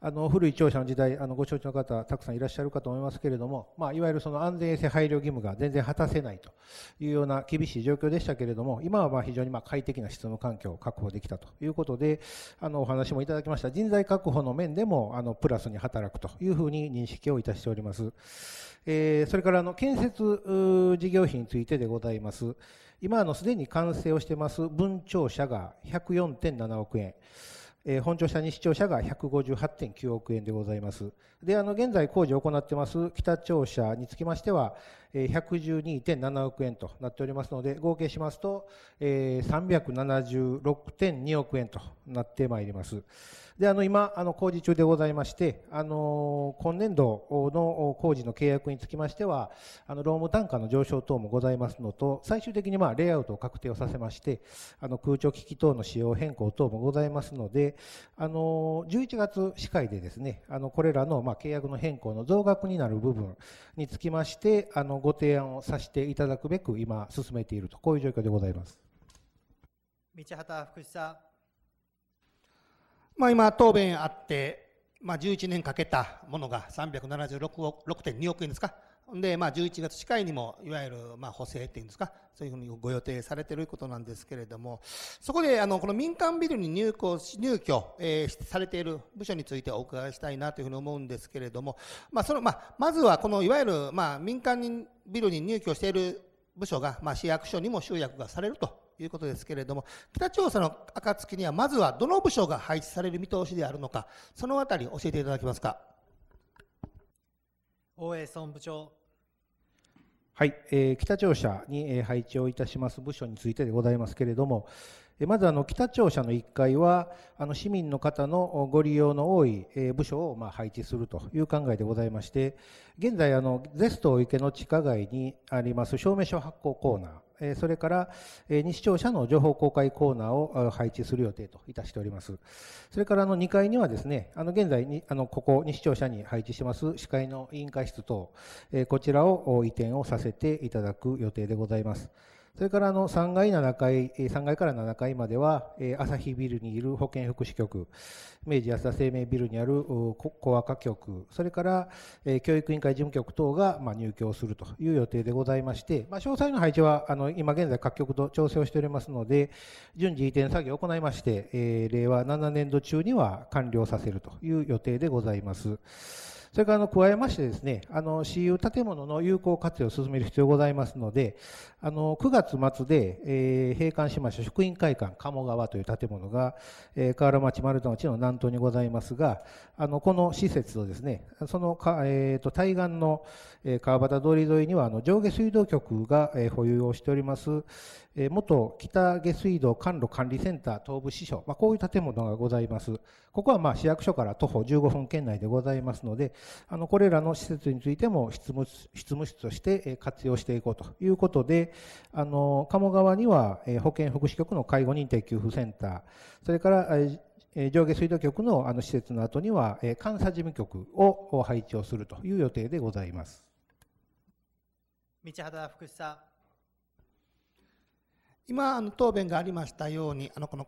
あの古い庁舎の時代、あのご承知の方、たくさんいらっしゃるかと思いますけれども、まあ、いわゆるその安全衛生配慮義務が全然果たせないというような厳しい状況でしたけれども、今はま非常にま快適な質問環境を確保できたということで、あのお話もいただきました、人材確保の面でもあのプラスに働くというふうに認識をいたしております。えー、それからあの建設事業費についてでございます。今あのすでに完成をしてます文庁舎が104.7億円。えー、本庁舎西庁舎が158.9億円でございます。で、あの、現在工事を行ってます北庁舎につきましては、112.7億円となっておりますので、合計しますと、376.2億円となってまいります。であの今あの工事中でございましてあの今年度の工事の契約につきましてはあの労務単価の上昇等もございますのと最終的にまあレイアウトを確定をさせましてあの空調機器等の使用変更等もございますのであの11月司会でですねあのこれらのまあ契約の変更の増額になる部分につきましてあのご提案をさせていただくべく今進めているとこういう状況でございます道畑福久、まあ、今答弁あって、まあ、11年かけたものが376.2億円ですかで、まあ、11月近いにも、いわゆる、まあ、補正っていうんですか、そういうふうにご予定されていることなんですけれども、そこで、あの、この民間ビルに入居し、入居、えー、されている部署についてお伺いしたいなというふうに思うんですけれども、まあ、その、まあ、まずは、この、いわゆる、まあ、民間にビルに入居している部署が、まあ、市役所にも集約がされるということですけれども、北朝鮮の暁には、まずはどの部署が配置される見通しであるのか、そのあたり教えていただけますか。大江村部長。はい、えー、北庁舎に配置をいたします部署についてでございますけれども、まずあの北庁舎の1階はあの市民の方のご利用の多い部署をま配置するという考えでございまして現在あのゼスト池の地下街にあります証明書発行コーナーえそれから、えに視聴者の情報公開コーナーを配置する予定といたしております。それからあの2階にはですね、あの現在にあのここに視聴者に配置してます司会の委員会室等、えこちらを移転をさせていただく予定でございます。それからあの3階、7階、3階から7階までは、朝日ビルにいる保健福祉局、明治安田生命ビルにあるコア課局、それから教育委員会事務局等が入居するという予定でございまして、詳細の配置はあの今現在各局と調整をしておりますので、順次移転作業を行いまして、令和7年度中には完了させるという予定でございます。それからの加えましてですね、あの、私有建物の有効活用を進める必要ございますので、あの、9月末で、えー、閉館しました職員会館鴨川という建物が、えー、河原町丸太のの南東にございますが、あの、この施設をですね、そのか、えっ、ー、と、対岸の、川端通り沿いにはあの上下水道局が、保有をしております、元北下水道管路管理センター東部支所、まあ、こういう建物がございます。ここはまあ市役所から徒歩15分圏内でございますので、あのこれらの施設についても執務執務室として活用していこうということで、あの鴨川には保健福祉局の介護認定給付センター、それから上下水道局のあの施設の後には監査事務局を配置をするという予定でございます。道端福祉今あの答弁がありましたようにあのこの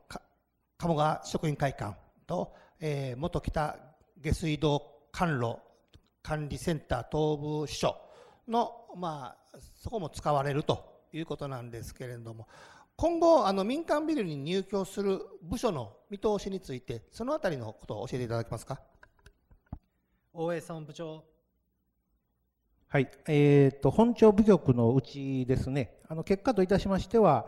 鴨川職員会館と、えー、元北下水道管路管理センター東部支所の、まあ、そこも使われるということなんですけれども今後あの民間ビルに入居する部署の見通しについてそのあたりのことを教えていただけますか大江村部長はい、えっ、ー、と、本庁部局のうちですね、あの結果といたしましては、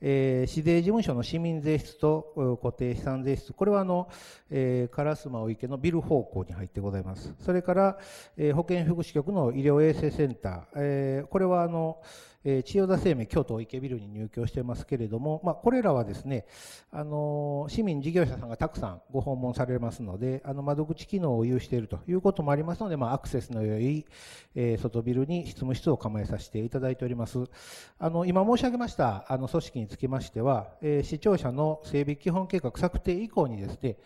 えー、市税事務所の市民税室と固定資産税室、これはあの、えー、烏丸池のビル方向に入ってございます。それから、えー、保健福祉局の医療衛生センター、えー、これはあの、えー、千代田生命京都池ビルに入居してますけれども、まあ、これらはですね、あの市民事業者さんがたくさんご訪問されますので、あの窓口機能を有しているということもありますので、まあ、アクセスの良い、えー、外ビルに執務室を構えさせていただいております。あの今申し上げましたあの組織につきましては、えー、視聴者の整備基本計画策定以降にですね、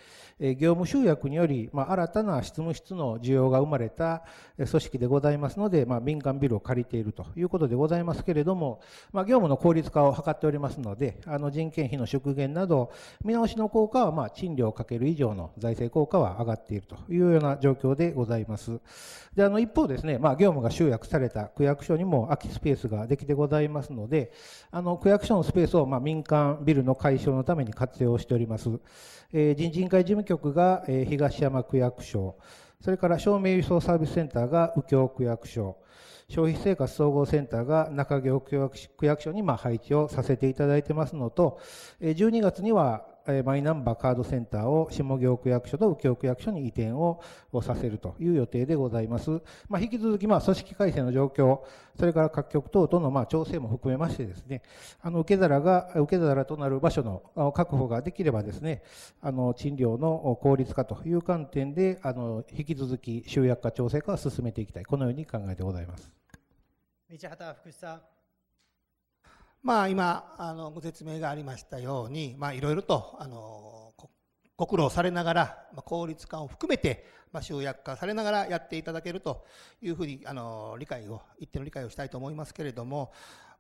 えー、業務集約により、まあ、新たな執務室の需要が生まれた組織でございますので、まあ、民間ビルを借りているということでございますけれども、まあ、業務の効率化を図っておりますので、あの人件費の縮減など、見直しの効果は、まあ、賃料をかける以上の財政効果は上がっているというような状況でございます。であの一方ですね、まあ、業務が集約された区役所にも空きスペースができてございますますので、あの、区役所のスペースを、まあ、民間ビルの解消のために活用しております。えー、人事委員会事務局が、えー、東山区役所、それから証明輸送サービスセンターが右京区役所、消費生活総合センターが中京区役所にま配置をさせていただいてますのと、12月にはマイナンバーカードセンターを下京区役所と右京区役所に移転をさせるという予定でございます。まあ、引き続き、まあ、組織改正の状況、それから各局等とのまあ調整も含めましてですね、あの受け皿が、受け皿となる場所の確保ができればですね、あの賃料の効率化という観点で、あの引き続き集約化調整化を進めていきたい、このように考えてございます。道畑福ん。まあ、今あのご説明がありましたようにいろいろとあのご苦労されながら、まあ、効率化を含めて、まあ、集約化されながらやっていただけるというふうにあの理解を一定の理解をしたいと思いますけれども。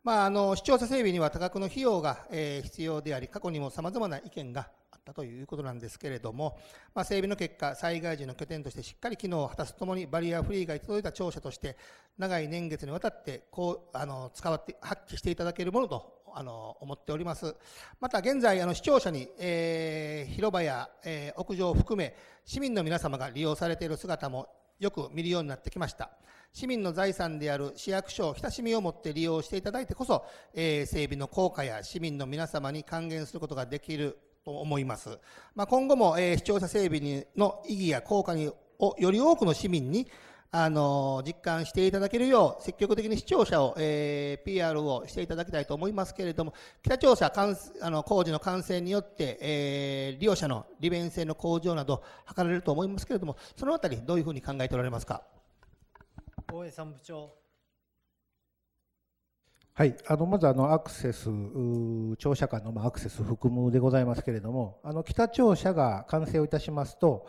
まあ、あの視聴者整備には多額の費用が、えー、必要であり過去にもさまざまな意見がったということなんですけれども、まあ、整備の結果、災害時の拠点としてしっかり機能を果たすとともに、バリアフリーが行き届いた庁舎として、長い年月にわたって、こう、あの、使わって、発揮していただけるものと、あの、思っております。また、現在、あの、視聴者に、えー、広場や、えー、屋上を含め、市民の皆様が利用されている姿もよく見るようになってきました。市民の財産である市役所、親しみを持って利用していただいてこそ、えー、整備の効果や市民の皆様に還元することができると思います。まあ、今後も、えー、視聴者整備の意義や効果にをより多くの市民にあの、実感していただけるよう、積極的に視聴者を、えー、PR をしていただきたいと思いますけれども、北庁舎あの工事の完成によって、えー、利用者の利便性の向上など、図られると思いますけれども、そのあたり、どういうふうに考えておられますか。大江さん部長はい、あのまずあのアクセス庁舎間のアクセス含むでございますけれどもあの北庁舎が完成をいたしますと、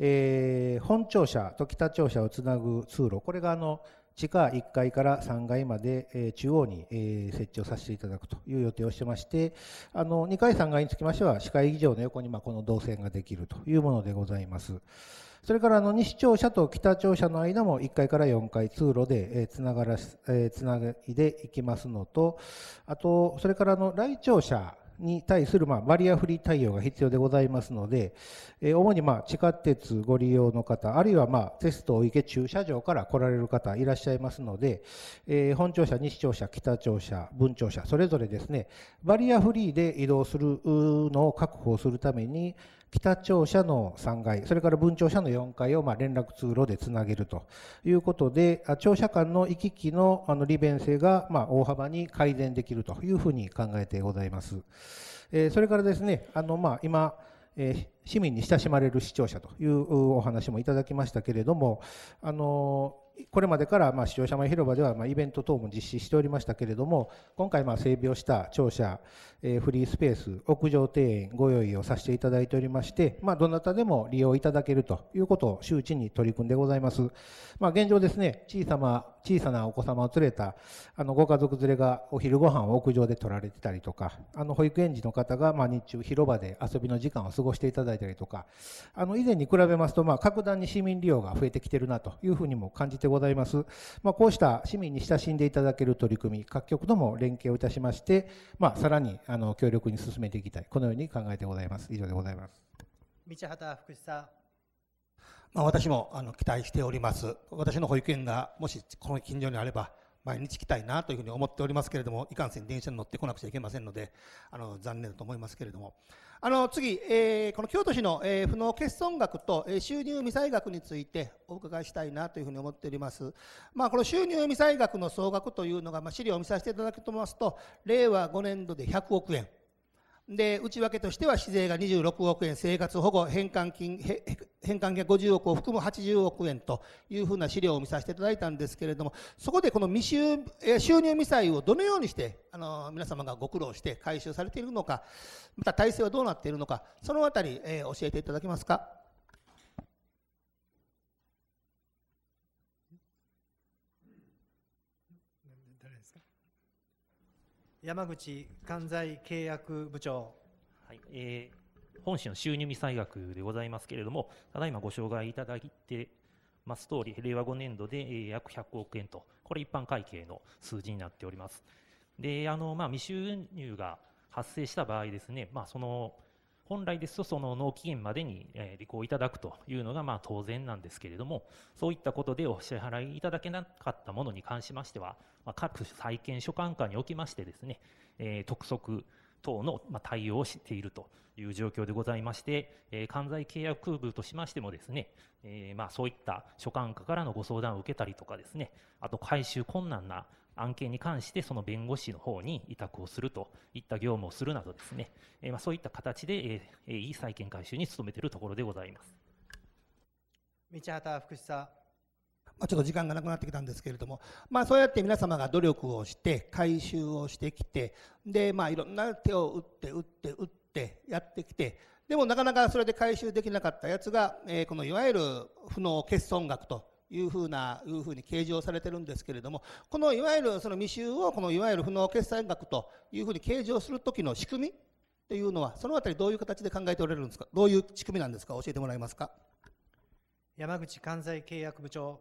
えー、本庁舎と北庁舎をつなぐ通路これがあの地下1階から3階まで、えー、中央に、えー、設置をさせていただくという予定をしてましてあの2階3階につきましては科医議場の横にまあこの動線ができるというものでございます。それからあの西庁舎と北庁舎の間も1階から4階通路でつながらつないでいきますのとあとそれからあの来庁舎に対するまバリアフリー対応が必要でございますので、主にま地下鉄ご利用の方、あるいはまテストを受け駐車場から来られる方いらっしゃいますので、本庁舎、西庁舎、北庁舎、文庁舎、それぞれですね、バリアフリーで移動するのを確保するために、北庁舎の3階、それから文庁舎の4階をま連絡通路でつなげるということで、庁舎間の行き来のあの利便性がま大幅に改善できるというふうに考えてございます。えそれからですね、あのま今、え市民に親しまれる視聴者というお話もいただきましたけれども、あのこれまでからまあ視聴者前広場ではまイベント等も実施しておりましたけれども、今回ま整備をした庁舎、えフリースペース屋上庭園ご用意をさせていただいておりまして、まあ、どなたでも利用いただけるということを周知に取り組んでございます、まあ、現状ですね小さ,、ま、小さなお子様を連れたあのご家族連れがお昼ご飯を屋上で取られてたりとかあの保育園児の方がま日中広場で遊びの時間を過ごしていただいたりとかあの以前に比べますとま格段に市民利用が増えてきてるなというふうにも感じてございます、まあ、こうした市民に親しんでいただける取り組み各局とも連携をいたしまして、まさらにああの強力に進めていきたいこのように考えてございます以上でございます道畑福士さん。まあ、私もあの期待しております私の保育園がもしこの近所にあれば毎日来たいなというふうに思っておりますけれども、いかんせん電車に乗ってこなくちゃいけませんので、あの、残念だと思いますけれども。あの、次、えー、この京都市の、えー、不能欠損額と、えー、収入未済額についてお伺いしたいなというふうに思っております。まあ、この収入未済額の総額というのが、まあ、資料を見させていただきますと、令和5年度で100億円。で内訳としては市税が26億円生活保護返還金返還金50億を含む80億円というふうな資料を見させていただいたんですけれどもそこでこの未収収入未ルをどのようにしてあの皆様がご苦労して回収されているのかまた体制はどうなっているのかそのあたり、えー、教えていただけますか。山口関西契約部長。はい、えー、本市の収入未採額でございますけれども、ただいまご紹介いただいてます通り、令和5年度で、えー、約100億円と、これ一般会計の数字になっております。で、あの、まあ、未収入が発生した場合ですね、まあ、その、本来ですと、その納期限までに履行いただくというのがまあ当然なんですけれども、そういったことでお支払いいただけなかったものに関しましては、まあ、各債権所管下におきましてですね、えー、督促等の対応をしているという状況でございまして、え関西契約部としましてもですね、えまあそういった所管下からのご相談を受けたりとかですね、あと回収困難な案件に関してその弁護士の方に委託をするといった業務をするなどですね、えまあそういった形で、えいい債権回収に努めているところでございます。道端福ん。まあ、ちょっと時間がなくなってきたんですけれども、まあ、そうやって皆様が努力をして回収をしてきてで、まあ、いろんな手を打って打って打ってやってきてでもなかなかそれで回収できなかったやつが、えー、このいわゆる不能欠損額というふうないうふうに計上されてるんですけれどもこのいわゆるその未収をこのいわゆる不能決損額というふうに計上する時の仕組みっていうのはそのあたりどういう形で考えておられるんですかどういう仕組みなんですか教えてもらえますか山口関西契約部長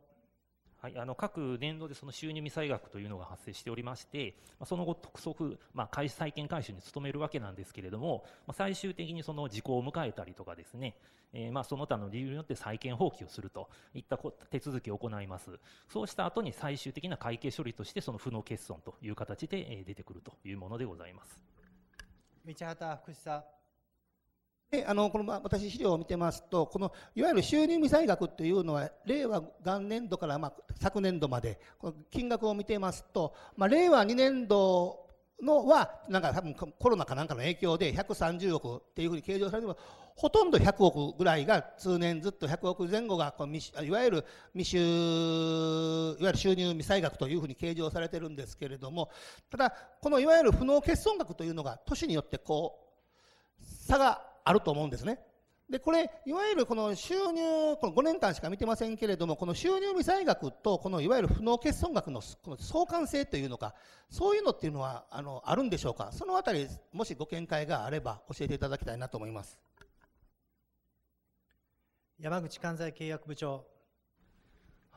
はい、あの各年度でその収入未済額というのが発生しておりまして、まあ、その後、督促、まあ、債権回収に努めるわけなんですけれども、まあ、最終的にその時効を迎えたりとかですね、えー、まあその他の理由によって債権放棄をするといった手続きを行います、そうした後に最終的な会計処理として、その負の欠損という形で出てくるというものでございます。道畑福んであのこの私、資料を見てますと、このいわゆる収入未済額というのは、令和元年度から、まあ、昨年度まで、金額を見てますと、まあ、令和2年度のは、なんか多分コロナかなんかの影響で130億っていうふうに計上されても、ほとんど100億ぐらいが通年ずっと100億前後がこういわゆる未収いわゆる収入未済額というふうに計上されてるんですけれどもただこのいわゆる不能欠損額というのが都市によってこう差があると思うんですね。で、これ、いわゆるこの収入、この5年間しか見てませんけれども、この収入未済額と、このいわゆる不能欠損額のこの相関性というのか、そういうのっていうのは、あの、あるんでしょうかそのあたり、もしご見解があれば教えていただきたいなと思います。山口関西契約部長。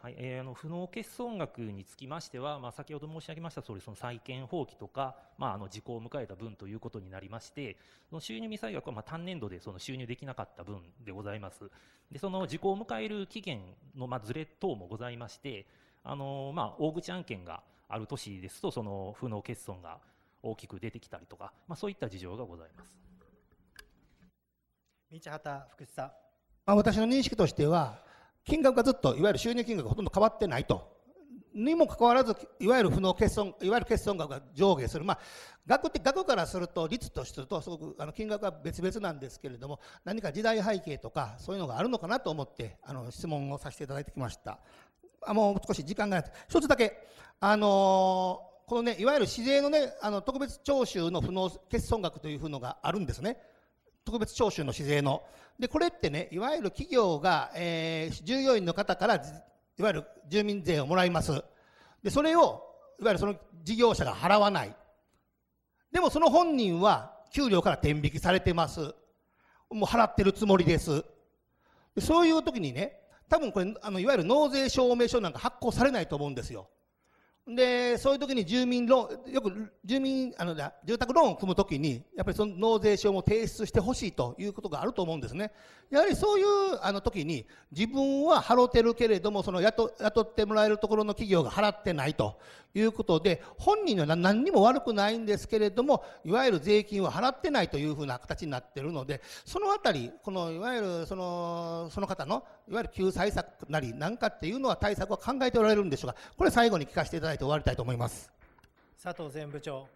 はい、えー、あの、不能欠損額につきましては、まあ、先ほど申し上げました通り、その債権放棄とか、まあ、あの、時効を迎えた分ということになりまして、その収入未済額は、まあ、単年度でその収入できなかった分でございます。で、その時効を迎える期限の、まあ、ずれ等もございまして、あの、まあ、大口案件がある都市ですと、その、不能欠損が大きく出てきたりとか、まあ、そういった事情がございます。道畑福士さん。まあ、私の認識としては、金額がずっといわゆる収入金額がほとんど変わってないとにもかかわらずいわゆる不能欠損いわゆる欠損額が上下する、まあ、額って額からすると率とするとすごくあの金額は別々なんですけれども何か時代背景とかそういうのがあるのかなと思ってあの質問をさせていただいてきましたあもう少し時間がない一つだけあのー、このねいわゆる市税のねあの特別徴収の不能欠損額というのがあるんですね特別徴収の姿税の。で、これってね、いわゆる企業が、えー、従業員の方から、いわゆる住民税をもらいます。で、それを、いわゆるその事業者が払わない。でもその本人は給料から転引きされてます。もう払ってるつもりです。でそういう時にね、多分これ、あの、いわゆる納税証明書なんか発行されないと思うんですよ。でそういう時に住民ローンよく住民あの住宅ローンを組む時にやっぱりその納税証も提出してほしいということがあると思うんですねやはりそういうあの時に自分は払ってるけれどもその雇雇ってもらえるところの企業が払ってないということで本人は何にも悪くないんですけれどもいわゆる税金を払ってないというふうな形になっているのでその辺りこのいわゆるそのその方のいわゆる救済策なりなんかっていうのは対策は考えておられるんでしょうがこれ最後に聞かせていただえて終わりたいと思います佐藤前部長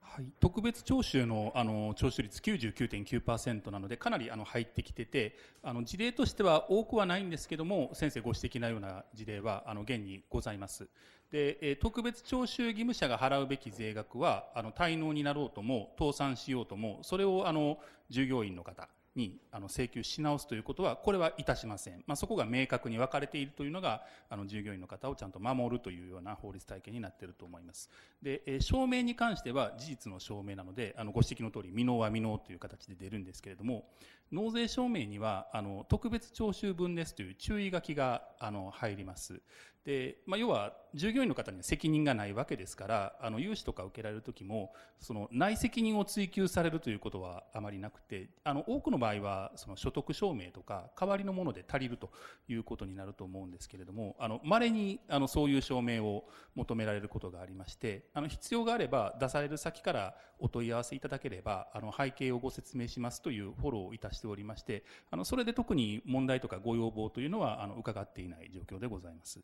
はい、特別徴収のあの徴収率99.9%なのでかなりあの入ってきててあの事例としては多くはないんですけども先生ご指摘のような事例はあの現にございます。で特別徴収義務者が払うべき税額はあの滞納になろうとも倒産しようともそれをあの従業員の方にあの請求し直すということは、これはいたしません。まあ、そこが明確に分かれているというのが、あの従業員の方をちゃんと守るというような法律体系になっていると思います。で、え証明に関しては事実の証明なので、あのご指摘の通り、未納は未納という形で出るんですけれども、納税証明には、あの、特別徴収分ですという注意書きが、あの、入ります。で、まあ、要は、従業員の方には責任がないわけですから、あの、融資とか受けられるときも、その、内責任を追求されるということはあまりなくて、あの、多くの場合は、その、所得証明とか、代わりのもので足りるということになると思うんですけれども、あの、稀に、あの、そういう証明を求められることがありまして、あの、必要があれば、出される先からお問い合わせいただければ、あの、背景をご説明しますというフォローをいたししておりまして、あの、それで特に問題とかご要望というのは、あの、伺っていない状況でございます。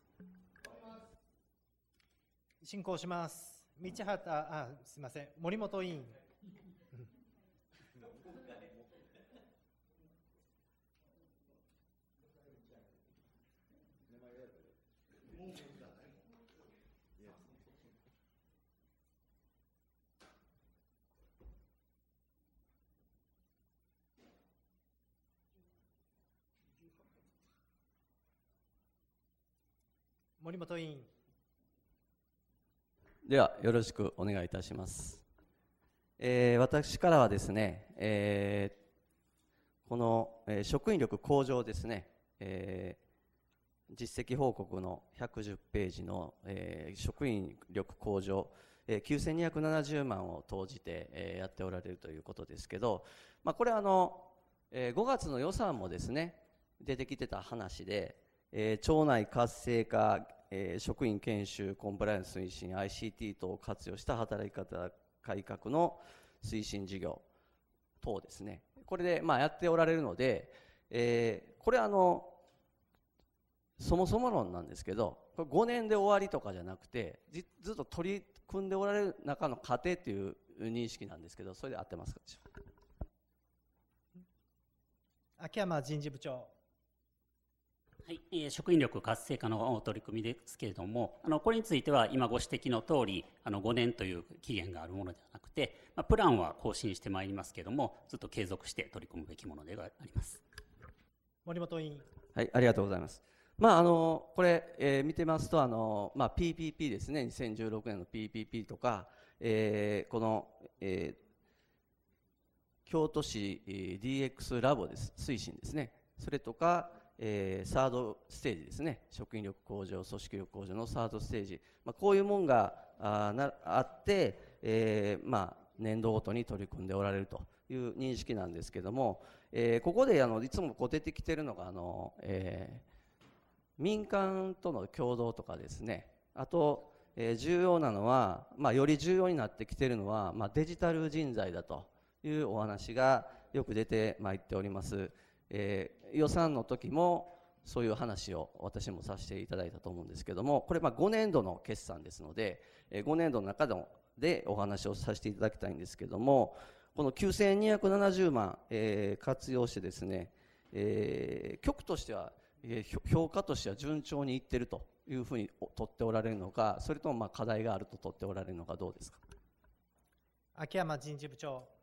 進行します。道端あ、すみません。森本委員。森本委員ではよろしくお願いいたします、えー、私からはですね、えー、この、えー、職員力向上ですね、えー、実績報告の110ページの、えー、職員力向上えー、9270万を投じて、えー、やっておられるということですけど、まあ、これはあの、えー、5月の予算もですね出てきてた話で、えー、町内活性化えー、職員研修、コンプライアンス推進、ICT 等を活用した働き方改革の推進事業等ですね。これで、まあ、やっておられるので、えー、これあの、そもそも論なんですけど、これ5年で終わりとかじゃなくて、ずっと取り組んでおられる中の過程という認識なんですけど、それで合ってますか秋山人事部長。はい、え職員力活性化の取り組みですけれども、あのこれについては今ご指摘の通り、あの5年という期限があるものではなくて、まあ、プランは更新してまいりますけれども、ずっと継続して取り組むべきものであります。森本委員。はい、ありがとうございます。まあ、あのこれ、えー、見てますとあの、まあ、PPP ですね、2016年の PPP とか、えー、この、えー、京都市 DX ラボです推進ですね、それとか、えー、サードステージですね職員力向上組織力向上のサードステージ、まあ、こういうもんがあなあって、えー、まあ、年度ごとに取り組んでおられるという認識なんですけども、えー、ここであのいつもこう出てきてるのがあの、え民間との共同とかですねあと、え重要なのは、まあ、より重要になってきてるのは、まデジタル人材だというお話がよく出てまいっております。えー、予算の時もそういう話を私もさせていただいたと思うんですけども、これまあ5年度の決算ですので、えー、5年度の中でお話をさせていただきたいんですけども、この9270万、えー、活用してですね、えー、局としては、えー、評価としては順調にいってるというふうに取っておられるのか、それともまあ課題があると取っておられるのか、どうですか。秋山人事部長。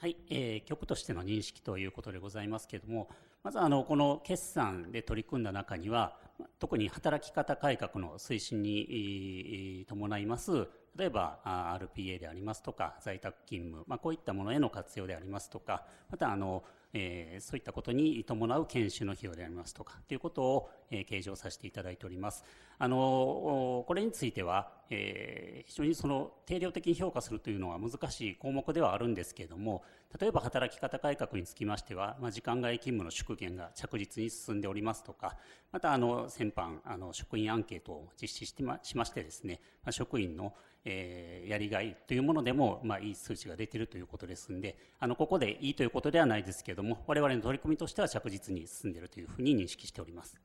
はい、えー、局としての認識ということでございますけれども、まずあのこの決算で取り組んだ中には、特に働き方改革の推進に伴います、例えば RPA でありますとか、在宅勤務、まあ、こういったものへの活用でありますとか、またあのえー、そういったことに伴う研修の費用でありますとかということを、えー、計上させていただいております。あのこれについては、えー、非常にその定量的に評価するというのは難しい項目ではあるんですけれども、例えば働き方改革につきましては、まあ、時間外勤務の縮減が着実に進んでおりますとか、またあの先般あの職員アンケートを実施してましましてですね、まあ、職員の、えー、やりがいというものでも、まあ、いい数値が出ているということですんで、あのここでいいということではないですけれども、われわれの取り組みとしては着実に進んでいるというふうに認識しております。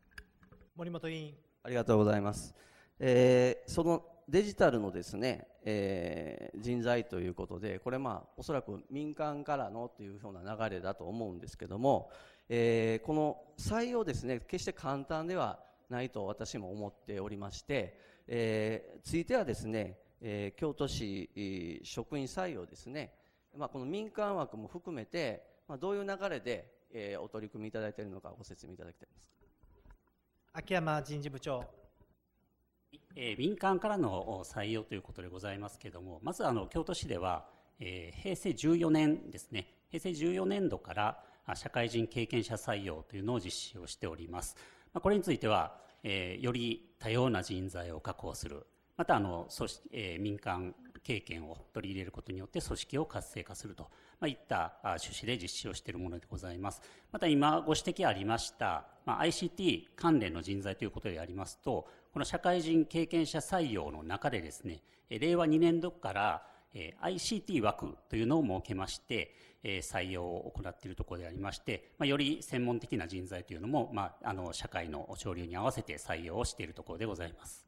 森本委員ありがとうございます。えー、そのデジタルのですね、えー、人材ということで、これまあ、おそらく民間からのというような流れだと思うんですけども、えー、この採用ですね、決して簡単ではないと私も思っておりまして、えー、ついてはですね、えー、京都市職員採用ですね、まあ、この民間枠も含めて、まあ、どういう流れで、えー、お取り組みいただいているのかご説明いただきたいです秋山人事部長えー、民間からの採用ということでございますけれども、まずあの京都市では、えー、平成14年ですね、平成14年度から社会人経験者採用というのを実施をしております。まあ、これについては、えー、より多様な人材を確保する、またあの組織、えー、民間経験を取り入れることによって組織を活性化すると、まあ、いった趣旨で実施をしているものでございます。また今ご指摘ありました、まあ、ICT 関連の人材ということでありますと、この社会人経験者採用の中でですね、令和2年度から ICT 枠というのを設けまして、採用を行っているところでありまして、まあ、より専門的な人材というのも、まあ、あの、社会の潮流に合わせて採用をしているところでございます。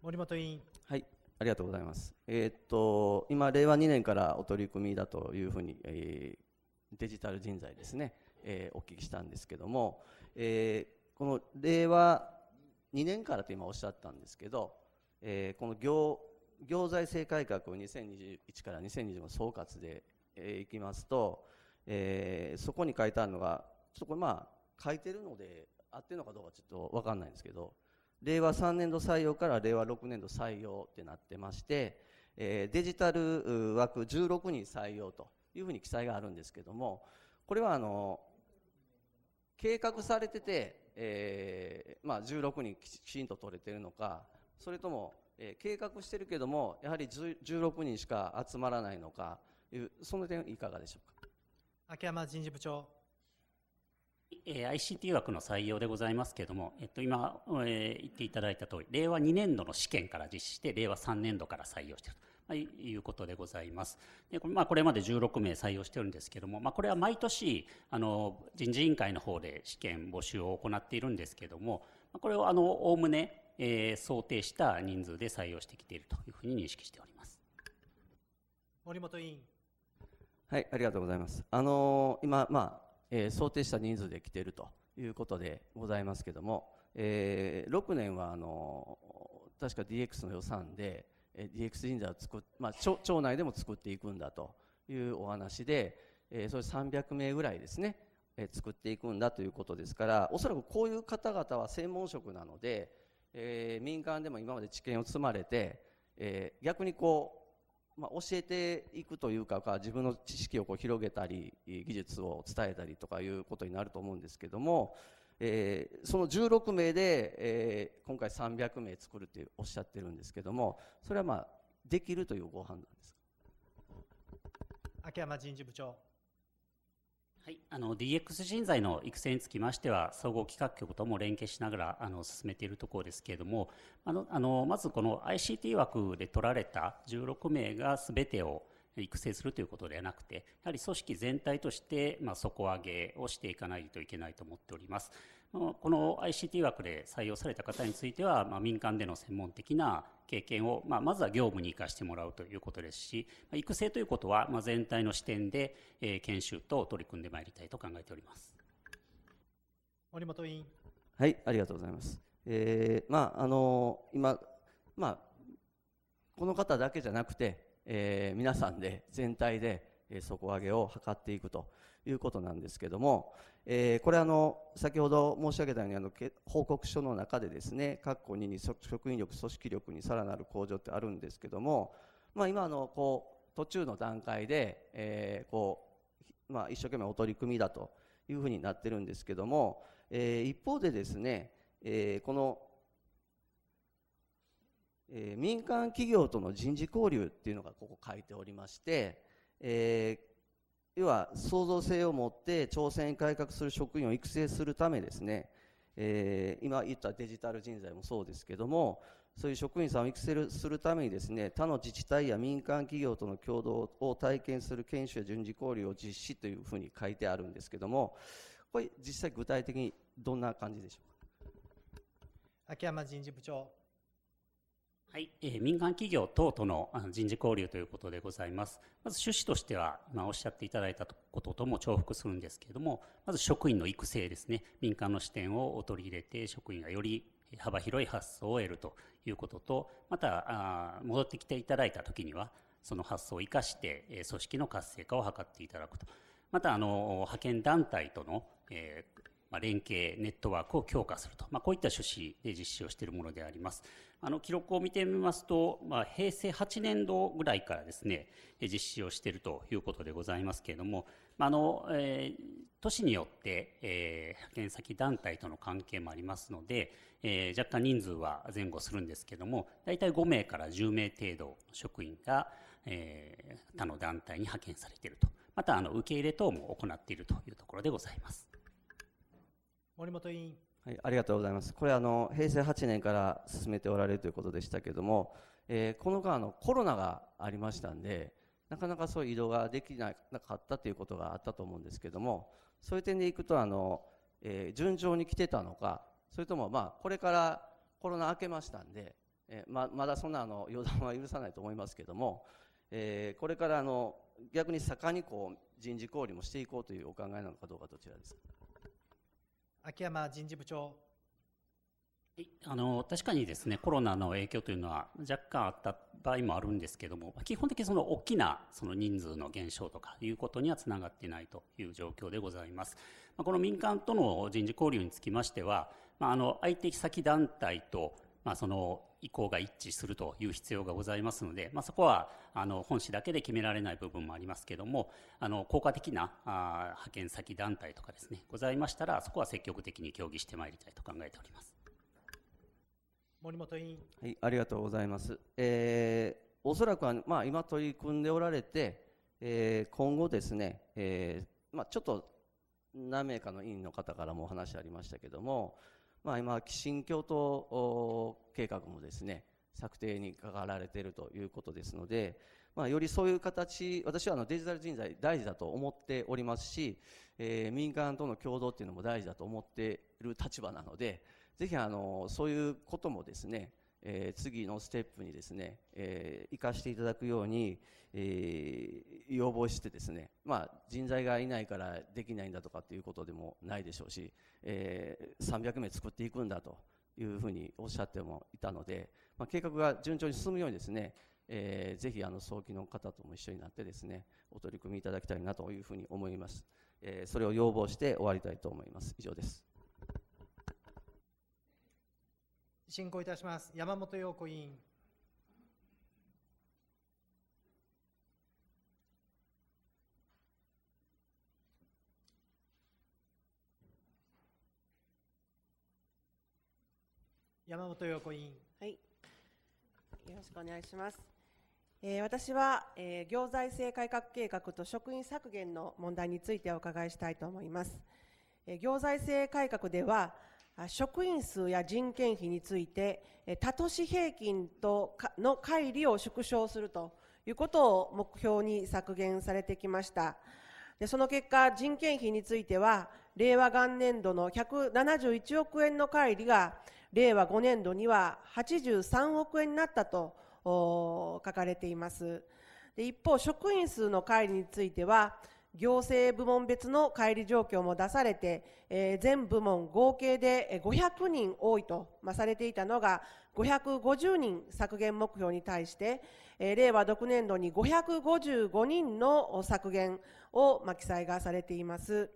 森本委員。はい。ありがとうございます。えー、っと、今、令和2年からお取り組みだというふうに、えー、デジタル人材ですね、えー、お聞きしたんですけども、えこの令和2年からと今おっしゃったんですけど、えー、この行行財政改革を2021から2020の総括で、えー、いきますと、えー、そこに書いてあるのがちょっとこれまあ書いてるので合ってるのかどうかちょっと分かんないんですけど令和3年度採用から令和6年度採用ってなってまして、えー、デジタル枠16人採用というふうに記載があるんですけどもこれはあの計画されててえー、まあ、16人きちんと取れているのかそれとも、えー、計画してるけどもやはり16人しか集まらないのかいうその点いかがでしょうか秋山人事部長。え ICT 枠の採用でございますけれども、えっと、今、えー、言っていただいた通り、令和2年度の試験から実施して、令和3年度から採用していると。はい、いうことでございます。でこれ,、まあ、これまで16名採用してるんですけども、まあ、これは毎年あの人事委員会の方で試験募集を行っているんですけども、これをあの概ね、えー、想定した人数で採用してきているというふうに認識しております。森本委員。はい、ありがとうございます。あのー、今、まあえー、想定した人数で来ているということでございますけども、えー、6年はあのー、確か DX の予算で、え DX 人材を作っ、まあ、町内でも作っていくんだというお話で、えー、それ300名ぐらいですね、えー、作っていくんだということですからおそらくこういう方々は専門職なので、えー、民間でも今まで知見を積まれて、えー、逆にこう、まあ、教えていくというか自分の知識をこう広げたり技術を伝えたりとかいうことになると思うんですけども、えー、その16名で、えー、今回300名作るっておっしゃってるんですけどもそれはまあできるというご判断です秋山人事部長はい、あの DX 人材の育成につきましては、総合企画局とも連携しながらあの進めているところですけれども、あのあのまずこの ICT 枠で取られた16名がすべてを育成するということではなくて、やはり組織全体として、まあ、底上げをしていかないといけないと思っております。この ICT 枠で採用された方については、まあ、民間での専門的な経験を、まあ、まずは業務に生かしてもらうということですし、育成ということは、まあ、全体の視点で、えー、研修と取り組んでまいりたいと考えております。森本委員。はい、ありがとうございます。えー、まあ、あのー、今、まあ、この方だけじゃなくて、えー、皆さんで全体で底上げを図っていくということなんですけども、えー、これあの先ほど申し上げたようにあの報告書の中でですね括弧2に職員力組織力にさらなる向上ってあるんですけども、まあ、今のこう途中の段階で、えー、こうまあ、一生懸命お取り組みだというふうになってるんですけども、えー、一方でですね、えこのえー、民間企業との人事交流っていうのがここ書いておりまして、えー、要は創造性を持って挑戦改革する職員を育成するためですね、えー、今言ったデジタル人材もそうですけどもそういう職員さんを育成するためにですね他の自治体や民間企業との共同を体験する研修や人事交流を実施というふうに書いてあるんですけどもこれ実際具体的にどんな感じでしょうか秋山人事部長はい、えー、民間企業等との人事交流ということでございます。まず趣旨としては、今おっしゃっていただいたこととも重複するんですけれども、まず職員の育成ですね、民間の視点を取り入れて、職員がより幅広い発想を得るということと、また、あ戻ってきていただいたときには、その発想を生かして、え組織の活性化を図っていただくと。また、あの、派遣団体との、えーま連携、ネットワークを強化すると、まあ、こういった趣旨で実施をしているものであります。あの記録を見てみますと、まあ、平成8年度ぐらいからですね、実施をしているということでございますけれども、あの、えー、都市によって、えー、派遣先団体との関係もありますので、えー、若干人数は前後するんですけども、大体5名から10名程度職員が、えー、他の団体に派遣されていると。また、あの、受け入れ等も行っているというところでございます。森本委員。はい、ありがとうございます。これあの、平成8年から進めておられるということでしたけども、えー、この間のコロナがありましたんで、なかなかそういう移動ができなかったということがあったと思うんですけども、そういう点でいくと、あの、えー、順調に来てたのか、それともまあ、これからコロナ明けましたんで、えー、ままだそんなあの予断は許さないと思いますけども、えー、これからあの逆に盛んにこう人事交流もしていこうというお考えなのかどうかどちらですか。秋山人事部長。あの確かにですねコロナの影響というのは若干あった場合もあるんですけども基本的にその大きなその人数の減少とかいうことにはつながっていないという状況でございます。この民間との人事交流につきましては、まあ、あの IT 先団体とまあ、その意向が一致するという必要がございますので、まあ、そこはあの本市だけで決められない部分もありますけれどもあの効果的なあ派遣先団体とかですねございましたらそこは積極的に協議してまいりたいと考えております森本委員、はい、ありがとうございます、えー、おそらくは、まあ、今取り組んでおられて、えー、今後ですね、えーまあ、ちょっと何名かの委員の方からもお話ありましたけれども、まあ、今、新京都計画もですね、策定に関わられているということですので、まあ、よりそういう形、私はあのデジタル人材大事だと思っておりますし、えー、民間との共同っていうのも大事だと思っている立場なので、ぜひあのそういうこともですね、えー、次のステップにですね、えー、生かしていただくように、えー、要望してですね、まあ、人材がいないからできないんだとかっていうことでもないでしょうし、えー、300名作っていくんだというふうにおっしゃってもいたので、まあ、計画が順調に進むようにですね、えー、ぜひあの早期の方とも一緒になってですねお取り組みいただきたいなというふうに思います、えー、それを要望して終わりたいと思います以上です進行いたします。山本陽子委員。山本陽子委員。はい。よろしくお願いします。えー、私は、えー、行財政改革計画と職員削減の問題についてお伺いしたいと思います。えー、行財政改革では、職員数や人件費について他都市平均との乖離を縮小するということを目標に削減されてきましたでその結果人件費については令和元年度の171億円の乖離が令和5年度には83億円になったと書かれていますで一方職員数の乖離については行政部門別の乖離状況も出されて、えー、全部門合計で500人多いと、まあ、されていたのが、550人削減目標に対して、えー、令和6年度に555人の削減を、まあ、記載がされています。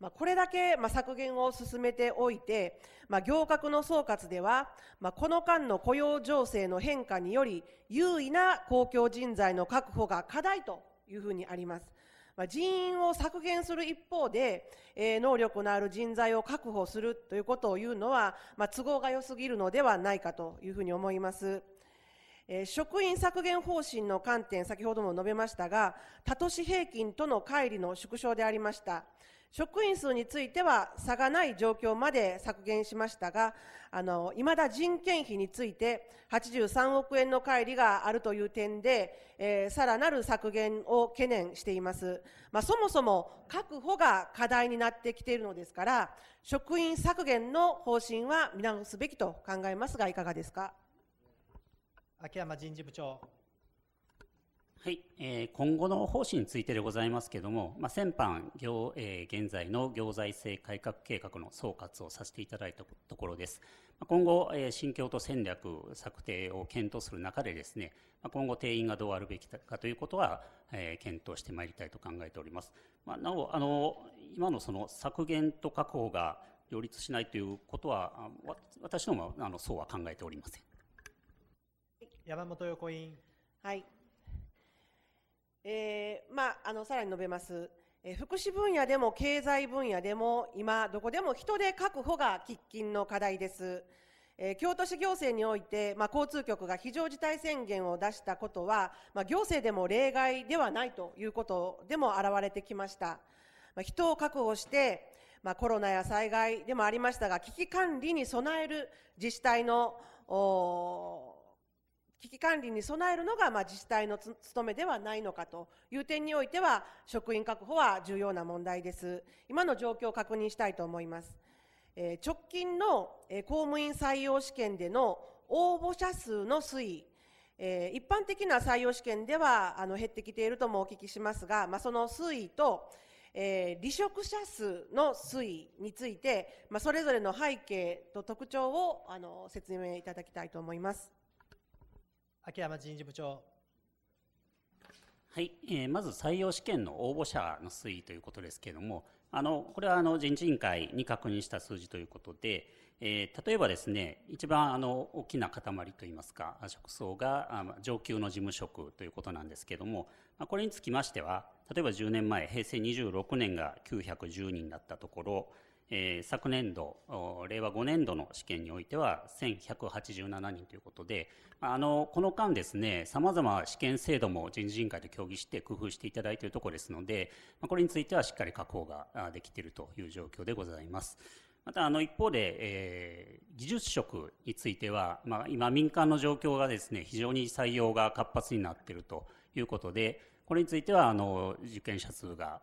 まあ、これだけ、まあ、削減を進めておいて、まあ、行革の総括では、まあ、この間の雇用情勢の変化により、優位な公共人材の確保が課題というふうにあります。まあ、人員を削減する一方で、えー、能力のある人材を確保するということを言うのは、まあ、都合が良すぎるのではないかというふうに思います。えー、職員削減方針の観点、先ほども述べましたが、他都市平均との乖離の縮小でありました。職員数については差がない状況まで削減しましたが、あの、未だ人件費について83億円の乖離があるという点で、えー、さらなる削減を懸念しています。まあ、そもそも確保が課題になってきているのですから、職員削減の方針は見直すべきと考えますが、いかがですか。秋山人事部長。はい、えー、今後の方針についてでございますけれども、まあ、先般行、えー、現在の行財政改革計画の総括をさせていただいたところです。今後、えー、新京都戦略策定を検討する中でですね、今後定員がどうあるべきかということは、えー、検討してまいりたいと考えております。まあ、なお、あの、今のその削減と確保が両立しないということは、私どもあのそうは考えておりません。山本横委員。はい、えー、まあ、あの、さらに述べます。えー、福祉分野でも経済分野でも、今、どこでも人手確保が喫緊の課題です。えー、京都市行政において、まあ、交通局が非常事態宣言を出したことは、まあ、行政でも例外ではないということでも現れてきました。まあ、人を確保して、まあ、コロナや災害でもありましたが、危機管理に備える自治体の、危機管理に備えるのが、まあ、自治体の務めではないのかという点においては、職員確保は重要な問題です。今の状況を確認したいと思います。えー、直近の、えー、公務員採用試験での応募者数の推移、えー、一般的な採用試験ではあの減ってきているともお聞きしますが、まあ、その推移と、え離職者数の推移について、まあ、それぞれの背景と特徴をあの説明いただきたいと思います。秋山人事部長。はい、えー、まず採用試験の応募者の推移ということですけれども、あのこれはあの人事委員会に確認した数字ということで、えー、例えばですね、一番あの大きな塊といいますか、職層が上級の事務職ということなんですけれども、これにつきましては、例えば10年前、平成26年が910人だったところ、えー、昨年度、令和5年度の試験においては1187人ということで、あの、この間ですね、様々試験制度も人事委員会で協議して工夫していただいているところですので、これについてはしっかり確保ができているという状況でございます。また、あの、一方で、えー、技術職については、まあ、今民間の状況がですね、非常に採用が活発になっているということで、これについてはあの受験者数が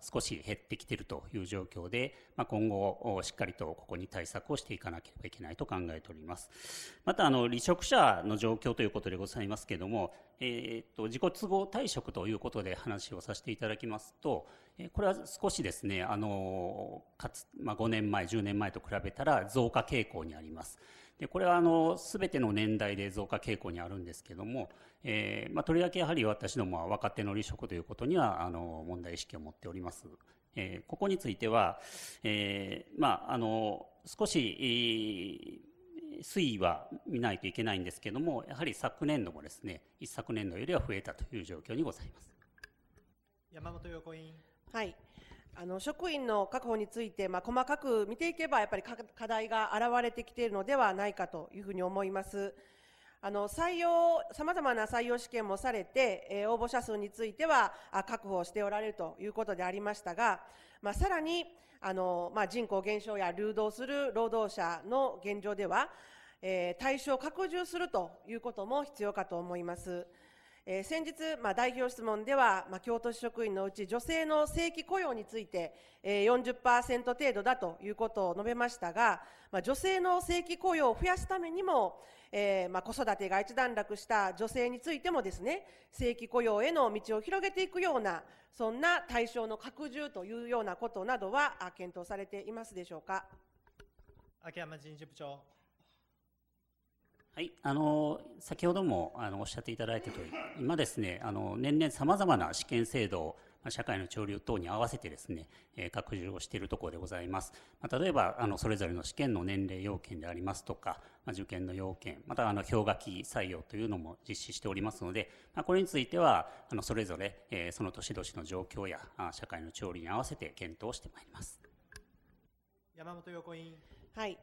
少し減ってきているという状況で、まあ、今後しっかりとここに対策をしていかなければいけないと考えております。またあの離職者の状況ということでございますけれども、えー、っと自己都合退職ということで話をさせていただきますと、これは少しですねあのかつ、まあ、5年前10年前と比べたら増加傾向にあります。で、これはあの、すべての年代で増加傾向にあるんですけども、えー、まあ、とりわけやはり私どもは若手の離職ということには、あの、問題意識を持っております。えー、ここについては、えー、まあ、あの、少し、えー推移は見ないといけないんですけれども、やはり昨年度もですね、一昨年度よりは増えたという状況にございます。山本横委員。はい。あの職員の確保について、まあ、細かく見ていけば、やっぱり課題が現れてきているのではないかというふうに思います。あの採用、さまざまな採用試験もされて、えー、応募者数については確保しておられるということでありましたが、まあ、さらにあの、まあ、人口減少や流動する労働者の現状では、えー、対象を拡充するということも必要かと思います。えー、先日、まあ、代表質問では、まあ、京都市職員のうち女性の正規雇用について、えー、40%程度だということを述べましたが、まあ、女性の正規雇用を増やすためにも、えー、まあ、子育てが一段落した女性についてもですね正規雇用への道を広げていくようなそんな対象の拡充というようなことなどは検討されていますでしょうか秋山人事部長はい、あの先ほどもあのおっしゃっていただいたとおり今ですねあの年々さまざまな試験制度を社会の潮流等に合わせてですね、え拡充をしているところでございます。ま例えば、あの、それぞれの試験の年齢要件でありますとか、ま受験の要件、また、あの、氷河期採用というのも実施しておりますので、まこれについては、あの、それぞれ、えその年々の状況や、社会の潮流に合わせて検討してまいります。山本横委員。はい、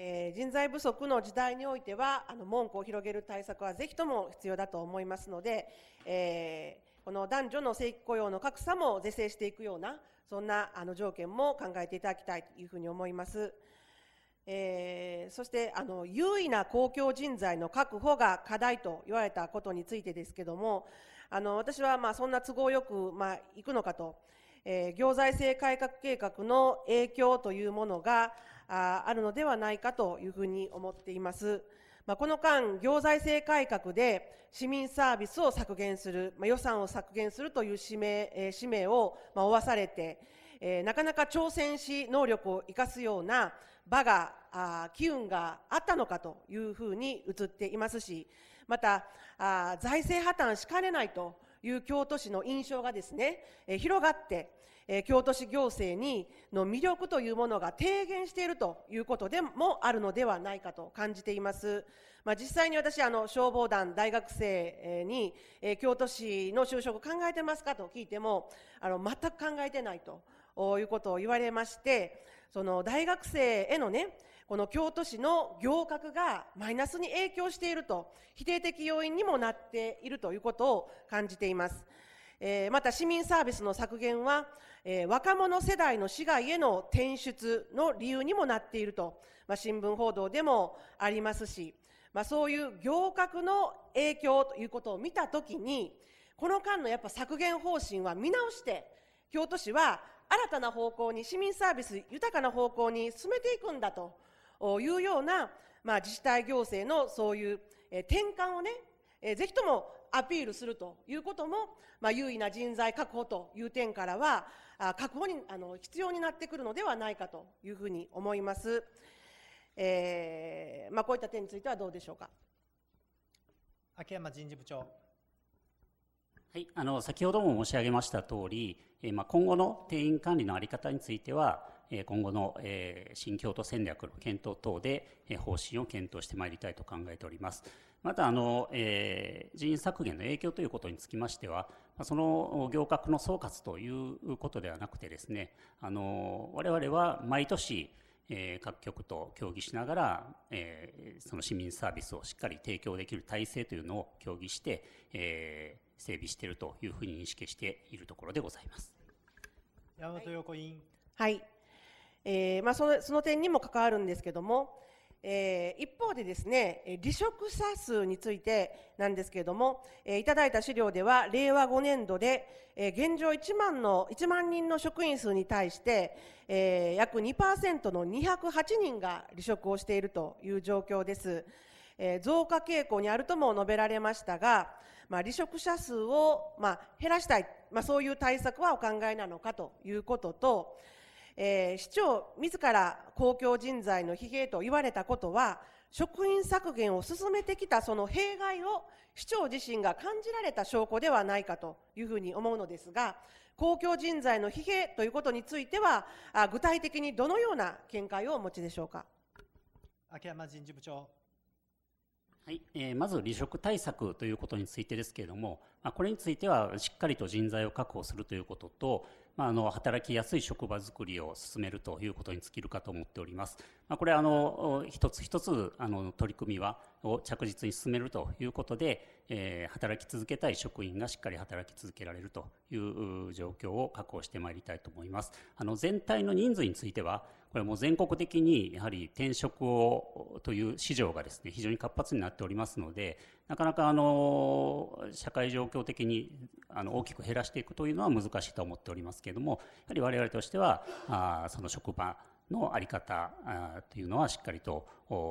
えー、人材不足の時代においては、あの、門戸を広げる対策はぜひとも必要だと思いますので、えー、この男女の正規雇用の格差も是正していくような、そんな、あの、条件も考えていただきたいというふうに思います。えー、そしてあの優位な公共人材の確保が課題と言われたことについてですけどもあの私はまそんな都合よくま行いくのかと、えー、行財政改革計画の影響というものがああるのではないかというふうに思っています。まあ、この間、行財政改革で市民サービスを削減する、まあ、予算を削減するという使命,、えー、使命を、まあ、負わされて、えー、なかなか挑戦し、能力を生かすような場が、あ機運があったのかというふうに映っていますし、また、あ財政破綻しかねないという京都市の印象がですね、えー、広がって、えー、京都市行政にの魅力というものが低減しているということでもあるのではないかと感じています。まあ、実際に私あの消防団大学生に、えー、京都市の就職考えてますかと聞いてもあの全く考えてないということを言われましてその大学生へのねこの京都市の行革がマイナスに影響していると否定的要因にもなっているということを感じています。えー、また市民サービスの削減は、えー、若者世代の市外への転出の理由にもなっていると、まあ、新聞報道でもありますし、まあ、そういう行革の影響ということを見たときに、この間のやっぱ削減方針は見直して、京都市は新たな方向に、市民サービス豊かな方向に進めていくんだというような、まあ、自治体行政のそういう転換をね、ぜひともアピールするということも、まあ、有意な人材確保という点からは確保にあの必要になってくるのではないかというふうに思います、えーまあ、こういった点についてはどうでしょうか秋山人事部長はい、あの先ほども申し上げました通り、えーまあ、今後の定員管理の在り方については今後の新京都戦略の検討等で方針を検討してまいりたいと考えております。また、あの、えー、人員削減の影響ということにつきましては、その行革の総括ということではなくてですね、あの、我々は毎年、え各局と協議しながら、えその市民サービスをしっかり提供できる体制というのを協議して、え整備しているというふうに認識しているところでございます。山本横委員。はいえー、まあ、そのその点にも関わるんですけども、えー、一方でですね離職者数についてなんですけれども、えー、いただいた資料では令和5年度で、えー、現状1万の1万人の職員数に対して、えー、約2%の208人が離職をしているという状況です、えー、増加傾向にあるとも述べられましたが、まあ、離職者数を、まあ、減らしたい、まあ、そういう対策はお考えなのかということとえー、市長自ら公共人材の疲弊と言われたことは、職員削減を進めてきたその弊害を市長自身が感じられた証拠ではないかというふうに思うのですが、公共人材の疲弊ということについては、具体的にどのような見解をお持ちでしょうか。秋山人事部長。はい、えー、まず離職対策ということについてですけれども、まあ、これについてはしっかりと人材を確保するということと、まあ、あの働きやすい職場づくりを進めるということに尽きるかと思っております。まあ、これあの一つ一つあの取り組みはを着実に進めるということで、えー、働き続けたい職員がしっかり働き続けられるという状況を確保してまいりたいと思います。あの全体の人数についてはこれも全国的にやはり転職をという市場がですね非常に活発になっておりますのでなかなかあの社会状況的にあの大きく減らしていくというのは難しいと思っておりますけれどもやはり我々としてはあその職場の在り方というのはしっかりと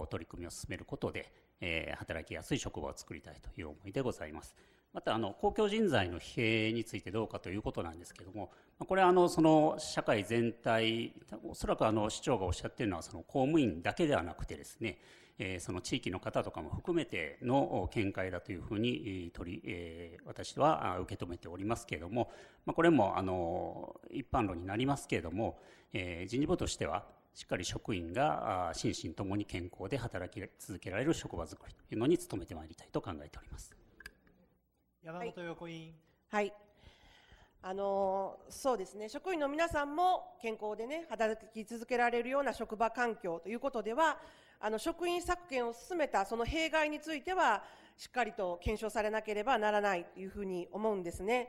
取り組みを進めることで、え働きやすい職場を作りたいという思いでございます。またあの公共人材の疲弊についてどうかということなんですけどもこれはあのその社会全体おそらくあの市長がおっしゃっているのはその公務員だけではなくてですねえその地域の方とかも含めての見解だというふうに取り、え私は受け止めておりますけれども、まこれもあの一般論になりますけれども、え人事部としてはしっかり職員が心身ともに健康で働き続けられる職場づくりというのに努めてまいりたいと考えております。山本横院、はい、はい、あのー、そうですね職員の皆さんも健康でね働き続けられるような職場環境ということではあの職員削減を進めたその弊害についてはしっかりと検証されなければならないというふうに思うんですね、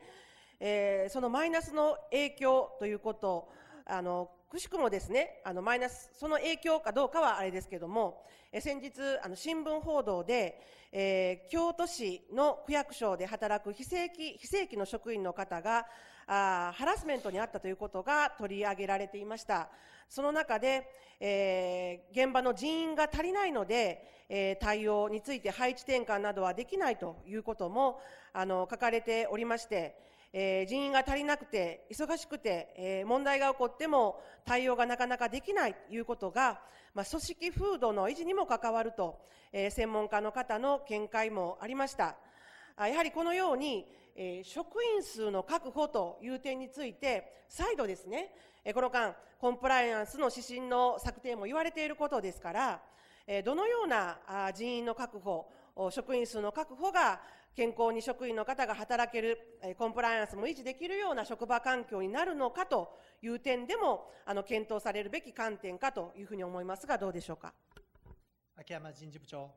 えー、そのマイナスの影響ということあのくしくもですね、あの、マイナス、その影響かどうかはあれですけども、え先日、あの、新聞報道で、えー、京都市の区役所で働く非正規、非正規の職員の方が、あハラスメントにあったということが取り上げられていました。その中で、えー、現場の人員が足りないので、えー、対応について配置転換などはできないということも、あの、書かれておりまして、えー、人員が足りなくて、忙しくて、えー、問題が起こっても対応がなかなかできないということが、まあ、組織風土の維持にも関わると、えー、専門家の方の見解もありました。やはりこのように、えー、職員数の確保という点について、再度ですね、えー、この間、コンプライアンスの指針の策定も言われていることですから、えー、どのような人員の確保、職員数の確保が健康に職員の方が働ける、えコンプライアンスも維持できるような職場環境になるのかという点でも、あの検討されるべき観点かというふうに思いますが、どうでしょうか。秋山人事部長。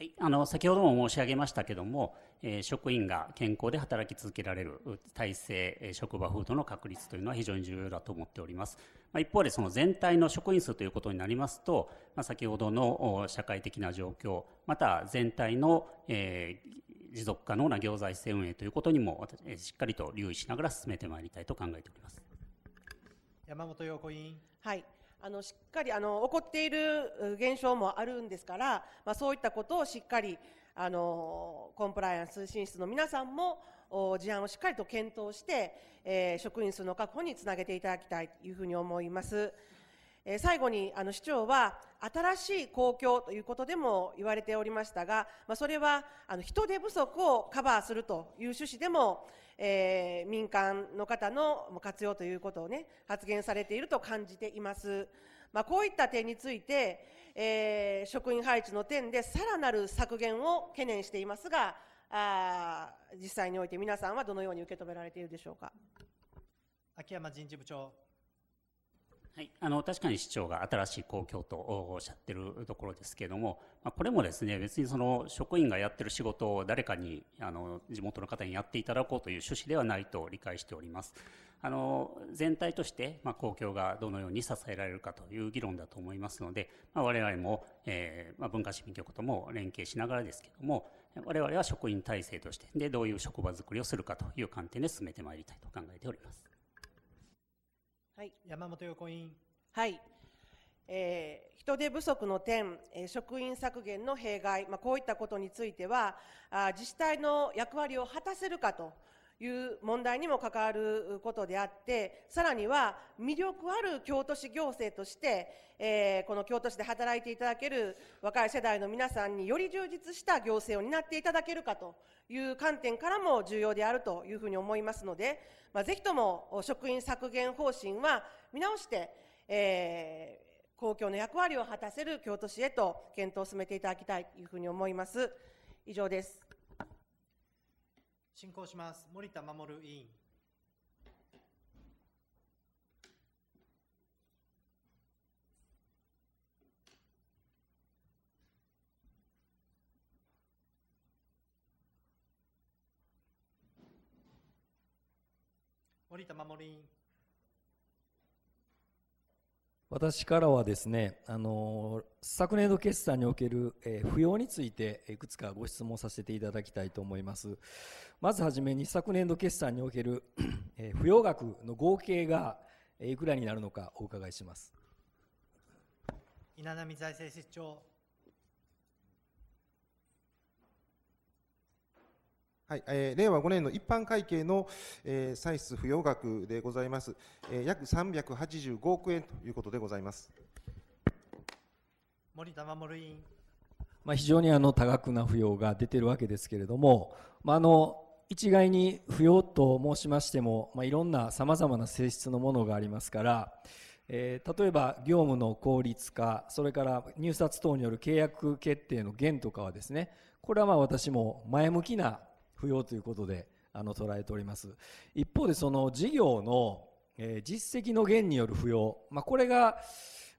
はい、あの先ほども申し上げましたけども、えー、職員が健康で働き続けられる体制、職場風土の確立というのは非常に重要だと思っております。まあ、一方でその全体の職員数ということになりますと、まあ、先ほどの社会的な状況、また全体の、えー、持続可能な行財政運営ということにも、えー、しっかりと留意しながら進めてまいりたいと考えております。山本陽子委員。はい。あのしっかりあの起こっている現象もあるんですから、まあ、そういったことをしっかりあのコンプライアンス進出の皆さんも事案をしっかりと検討して、えー、職員数の確保につなげていただきたいというふうに思います。え最後にあの市長は新しい公共ということでも言われておりましたが、まあ、それはあの人手不足をカバーするという趣旨でも、えー、民間の方の活用ということをね発言されていると感じています。まあ、こういった点について、えー、職員配置の点でさらなる削減を懸念していますがあ実際において皆さんはどのように受け止められているでしょうか秋山人事部長はい、あの確かに市長が新しい公共とおっしゃってるところですけれども、まあ、これもですね別にその職員がやってる仕事を誰かにあの地元の方にやっていただこうという趣旨ではないと理解しております。あの全体として、まあ、公共がどのように支えられるかという議論だと思いますので、まあ、我々も、えーまあ、文化市民局とも連携しながらですけども我々は職員体制としてでどういう職場づくりをするかという観点で進めてまいりたいと考えております。はい、山本横員。はい。えー、人手不足の点、えー、職員削減の弊害、まあ、こういったことについてはあ、自治体の役割を果たせるかという問題にも関わることであって、さらには魅力ある京都市行政として、えー、この京都市で働いていただける若い世代の皆さんにより充実した行政を担っていただけるかという観点からも重要であるというふうに思いますので、まあ、ぜひとも職員削減方針は見直して、えー、公共の役割を果たせる京都市へと検討を進めていただきたいというふうに思います。以上です。進行します。森田守委員。森田守私からはですね、あの昨年度決算における、えー、不についていくつかご質問させていただきたいと思います。まずはじめに昨年度決算における、えー、不額の合計が、えいくらになるのかお伺いします。稲波財政室長はい、えー、令和5年の一般会計の、えー、歳出不養額でございます、えー、約385億円ということでございます森田守委員、まあ、非常にあの多額な扶養が出てるわけですけれども、まあ、あの一概に扶養と申しましても、まあ、いろんなさまざまな性質のものがありますから、えー、例えば業務の効率化それから入札等による契約決定の減とかはですねこれはまあ私も前向きな不要ということであの捉えております一方でその事業の、えー、実績の減による不要、まあ、これが、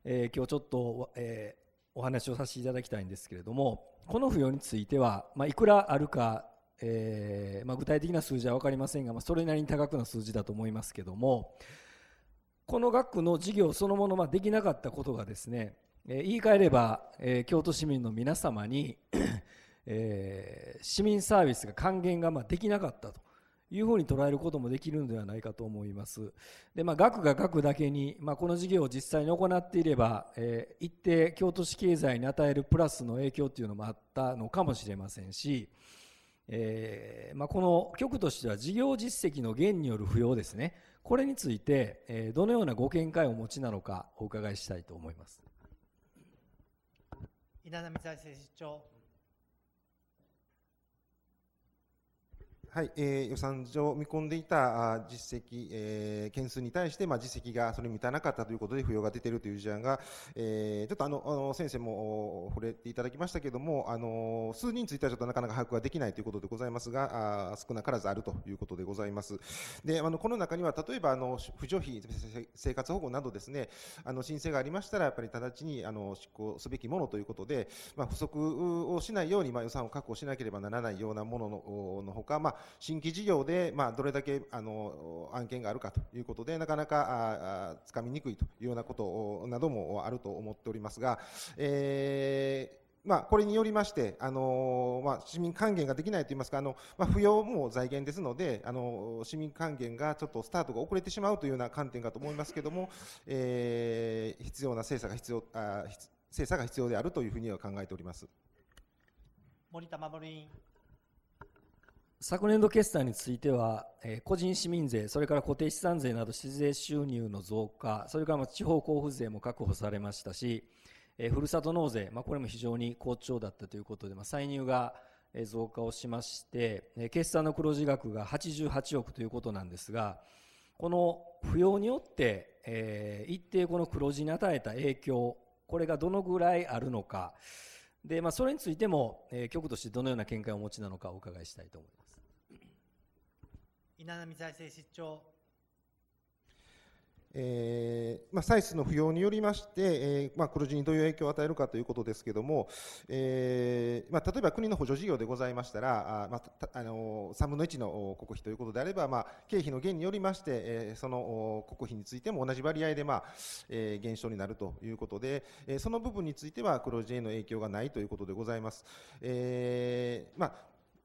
えー、今日ちょっと、えー、お話をさせていただきたいんですけれどもこの不要については、まあ、いくらあるか、えー、まあ、具体的な数字は分かりませんが、まあ、それなりに多額な数字だと思いますけどもこの額の事業そのものができなかったことがですね、えー、言い換えれば、えー、京都市民の皆様にえー、市民サービスが還元がまあできなかったというふうに捉えることもできるのではないかと思います。で、まあ、額が額だけに、まあ、この事業を実際に行っていれば、えー、一定京都市経済に与えるプラスの影響というのもあったのかもしれませんし、えー、まあ、この局としては事業実績の減による扶養ですね、これについて、えー、どのようなご見解をお持ちなのか、お伺いしたいと思います稲波財政市長。はい、えー、予算上見込んでいた実績、えー、件数に対して、まあ、実績がそれに満たなかったということで不要が出ているという事案が、えー、ちょっとあのあの先生も触れていただきましたけれども、あの数人についてはちょっとなかなか把握ができないということでございますが、あ少なからずあるということでございます。で、あのこの中には例えばあの扶助費、生活保護などですね、あの申請がありましたらやっぱり直ちにあの執行すべきものということで、まあ、不足をしないように、まあ、予算を確保しなければならないようなものののほか、まあ新規事業で、まあ、どれだけあの案件があるかということで、なかなかつかみにくいというようなことなどもあると思っておりますが、えーまあ、これによりまして、あのまあ、市民還元ができないといいますか、あのまあ、扶養も財源ですので、あの市民還元がちょっとスタートが遅れてしまうというような観点かと思いますけれども、えー、必要な精査が必要あ精査が必要であるというふうには考えております森田守委員。昨年度決算については、え個人市民税、それから固定資産税など市税収入の増加、それから地方交付税も確保されましたし、えふるさと納税、まこれも非常に好調だったということで、ま歳入が増加をしまして、え決算の黒字額が88億ということなんですが、この扶養によって、え一定この黒字に与えた影響、これがどのぐらいあるのか、でまあ、それについても、え局としてどのような見解をお持ちなのかお伺いしたいと思います。稲波財政執長。えーまあ、歳出の不要によりまして、えーまあ、黒字にどういう影響を与えるかということですけれども、えーまあ、例えば国の補助事業でございましたら、あまあ、あの3分の1の国費ということであれば、まあ、経費の減によりまして、えー、その国費についても同じ割合で、まあえー、減少になるということで、えー、その部分については黒字への影響がないということでございます。えーまあ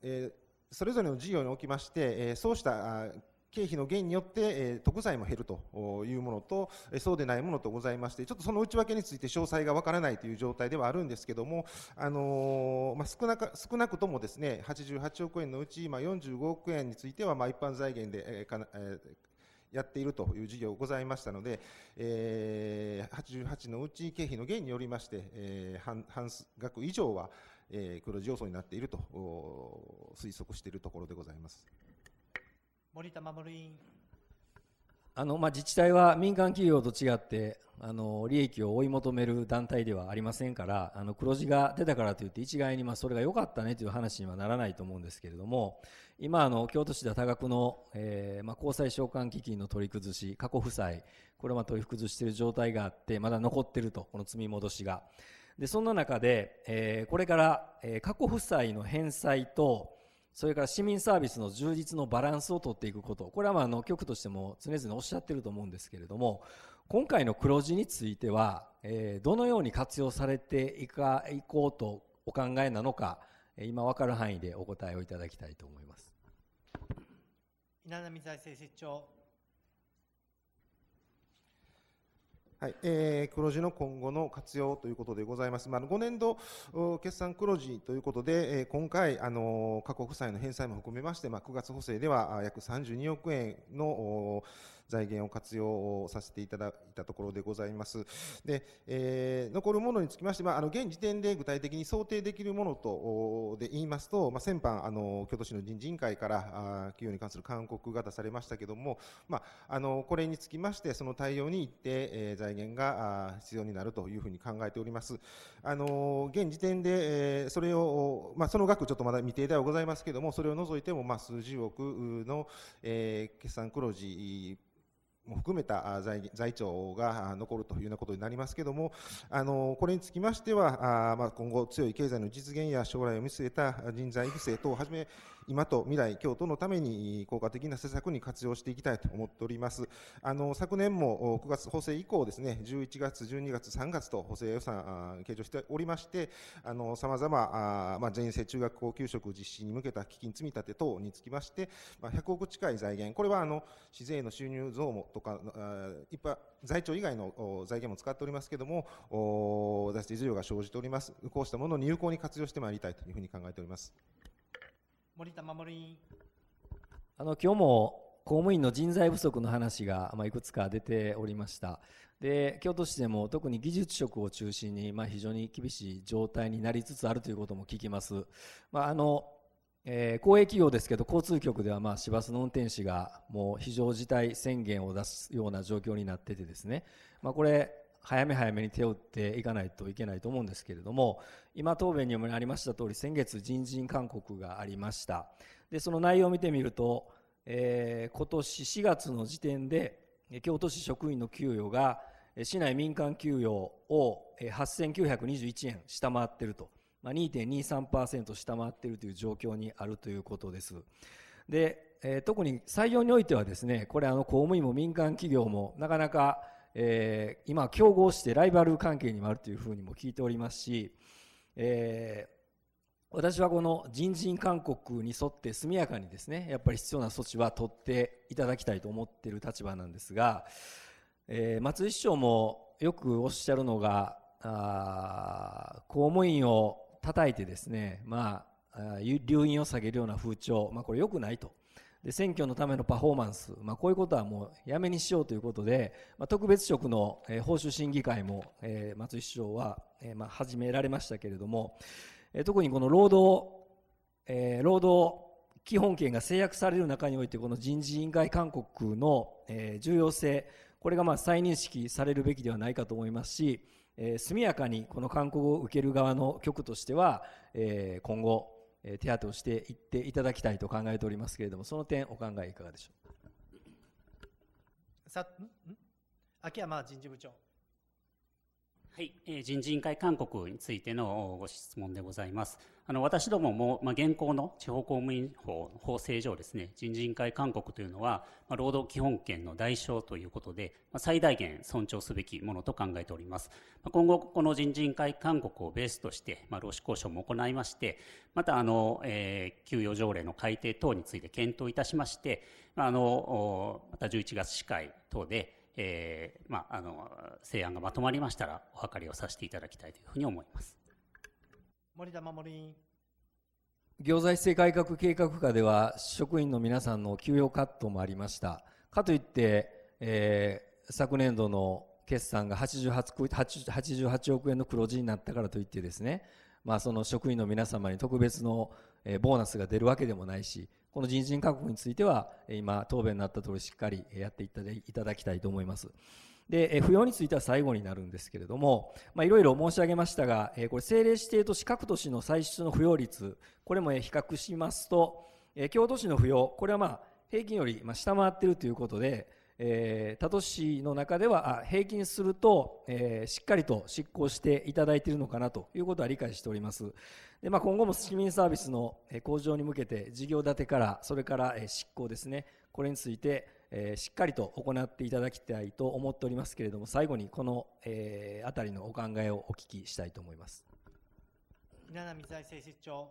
えーそれぞれの事業におきまして、そうした経費の減によって、特材も減るというものと、そうでないものとございまして、ちょっとその内訳について詳細がわからないという状態ではあるんですけども、あのー、まあ、少なか少なくともですね88億円のうち、今45億円については、まあ、一般財源で、えー、かやっているという事業がございましたので、えー、88のうち経費の減によりまして、えー、半額以上は、えー、黒字予想になっていると推測しているところでございます。森田守委員あのまあ、自治体は民間企業と違ってあの利益を追い求める団体ではありませんからあの黒字が出たからといって一概にまあそれが良かったねという話にはならないと思うんですけれども今あの京都市では多額の、えー、まあ公債償還基金の取り崩し過去負債これは取り崩している状態があってまだ残っているとこの積み戻しが。で、そんな中で、えー、これから、えー、過去負債の返済と、それから市民サービスの充実のバランスをとっていくこと。これはまあ、あの、局としても常々おっしゃってると思うんですけれども、今回の黒字については、えー、どのように活用されていか、いこうとお考えなのか、今分かる範囲でお答えをいただきたいと思います。稲波財政室長。はい、えー、黒字の今後の活用ということでございます。まあ、5年度決算黒字ということで、えー、今回、あのー、過去負債の返済も含めまして、まあ、9月補正では約32億円の、財源を活用させていただいたところでございます。で、えー、残るものにつきまして、まあ、あの現時点で具体的に想定できるものとで言いますと、まあ、先般あの京都市の人事委員会からあ企業に関する勧告が出されましたけれども、まあ、あのこれにつきましてその対応にって、えー、財源が必要になるというふうに考えております。あの現時点で、えー、それを、まあ、その額ちょっとまだ未定ではございますけれども、それを除いても、まあ、数十億の、えー、決算黒字も含めた財財庁が残るというようなことになりますけども、あのこれにつきましては、あまあ今後、強い経済の実現や将来を見据えた人材育成等をはじめ、今と未来、京都のために効果的な施策に活用していきたいと思っております。あの昨年も9月補正以降ですね、11月、12月、3月と補正予算計上しておりまして、さま様々ま全員生中学校給食実施に向けた基金積み立て等につきまして、まあ、100億近い財源、これはあの市税の収入増もとか、一般財庁以外の財源も使っておりますけれども、財出して需要が生じております。こうしたものを有効に活用してまいりたいというふうに考えております。森田守あの今日も公務員の人材不足の話が、まあ、いくつか出ておりましたで京都市でも特に技術職を中心に、まあ、非常に厳しい状態になりつつあるということも聞きます、まあ、あのえー、公営企業ですけど交通局ではまあ市バスの運転士がもう非常事態宣言を出すような状況になっててですね、まあ、これ早め早めに手を打っていかないといけないと思うんですけれども、今答弁にもありました通り、先月人事勧告がありました。で、その内容を見てみると、えー、今年4月の時点で、京都市職員の給与が、市内民間給与を8921円下回っていると、まあ、2.23%下回っているという状況にあるということです。で、えー、特に採用においてはですね、これあの公務員も民間企業もなかなかえー、今競合してライバル関係にもあるというふうにも聞いておりますし、えー、私はこの人院勧告に沿って速やかにですねやっぱり必要な措置は取っていただきたいと思っている立場なんですが、えー、松井市長もよくおっしゃるのがあ公務員を叩いてですねまあ留院を下げるような風潮、まあ、これ良くないと。で選挙のためのパフォーマンス、まあ、こういうことはもうやめにしようということで、まあ、特別職の、えー、報酬審議会も、えー、松井市長は、えーまあ、始められましたけれども、えー、特にこの労働、えー、労働基本権が制約される中においてこの人事委員会勧告の、えー、重要性これがまあ再認識されるべきではないかと思いますし、えー、速やかにこの勧告を受ける側の局としては、えー、今後手当てをしていっていただきたいと考えておりますけれども、その点、お考えいかがでしょうさ秋山人事部長はい、え人事委員会勧告についてのご質問でございます。あの私どもも、まあ、現行の地方公務員法法制上ですね、人事委員会勧告というのは、まあ、労働基本権の代償ということで、まあ、最大限尊重すべきものと考えております。まあ、今後、この人事委員会勧告をベースとして、まあ、労使交渉も行いまして、またあの、えー、給与条例の改定等について検討いたしまして、まあ、あのまた11月司会等で、えー、まあ、あの、成案がまとまりましたら、お諮りをさせていただきたいというふうに思います。森田守委員。行財政改革計画課では、職員の皆さんの給与カットもありました。かといって、えー、昨年度の決算が 88, 88億円の黒字になったからといってですね、まあ、その職員の皆様に特別のボーナスが出るわけでもないし、この人身確保については、今、答弁になった通りしっかりやっていただきたいと思います。で、扶養については最後になるんですけれども、まいろいろ申し上げましたが、これ、政令指定都市、各都市の歳出の扶養率、これも比較しますと、京都市の扶養、これはまあ、平均より下回っているということで、えー、多都市の中では平均すると、えー、しっかりと執行していただいているのかなということは理解しておりますで、まあ、今後も市民サービスの向上に向けて事業建てからそれから執行ですねこれについて、えー、しっかりと行っていただきたいと思っておりますけれども最後にこの、えー、辺りのお考えをお聞きしたいと思います稲波財政室長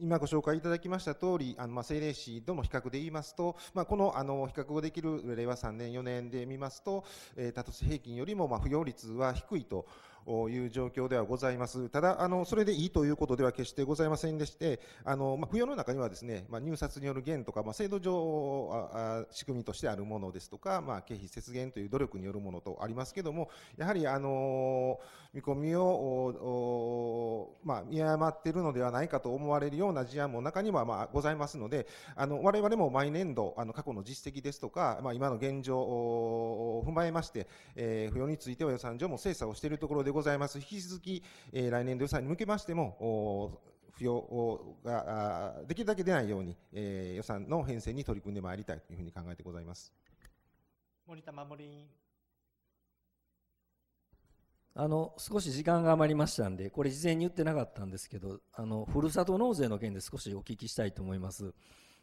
今ご紹介いただきました通り、あのまあ政令市との比較で言いますと、まあ、このあの比較をできる令和3年、4年で見ますと、えー、都市平均よりもまあ扶養率は低いとという状況ではございます。ただ、あの、それでいいということでは決してございませんでして、あの、まあ、扶養の中にはですね、まあ、入札による減とか、まあ、制度上あ仕組みとしてあるものですとか、まあ、経費節減という努力によるものとありますけども、やはり、あの、見込みを、まあ、見誤っているのではないかと思われるような事案も中には、まあ、ございますので、あの、我々も毎年度、あの、過去の実績ですとか、まあ、今の現状を踏まえまして、えー、扶養については予算上も精査をしているところでございます。引き続き、えー、来年度予算に向けましても、不要ができるだけ出ないように、えー、予算の編成に取り組んでまいりたいというふうに考えてございます森田守委員あの少し時間が余りましたんで、これ、事前に言ってなかったんですけど、あのふるさと納税の件で少しお聞きしたいと思います。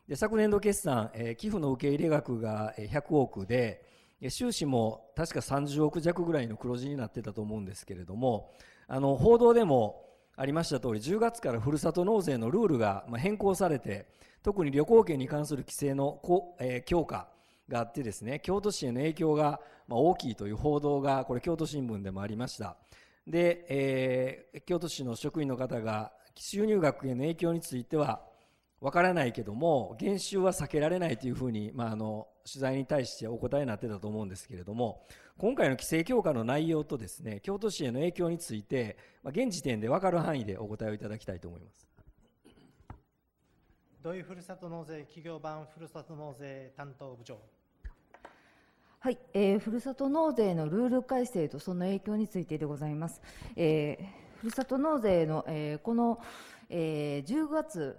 で昨年度決算、えー、寄付の受け入れ額が100億で、収支も確か30億弱ぐらいの黒字になってたと思うんですけれども、あの、報道でもありました通り、10月からふるさと納税のルールが変更されて、特に旅行券に関する規制の、強化があってですね、京都市への影響が大きいという報道が、これ京都新聞でもありました。で、えー、京都市の職員の方が収入額への影響については、わからないけども減収は避けられないというふうに、まあ、あの取材に対してお答えになってたと思うんですけれども今回の規制強化の内容とですね京都市への影響について、まあ、現時点で分かる範囲でお答えをいただきたいと思います。土井ふるさと納税企業版ふるさと納税担当部長はい、えー、ふるさと納税のルール改正とその影響についてでございます。えー、ふるさと納税の、えー、この、えー、10月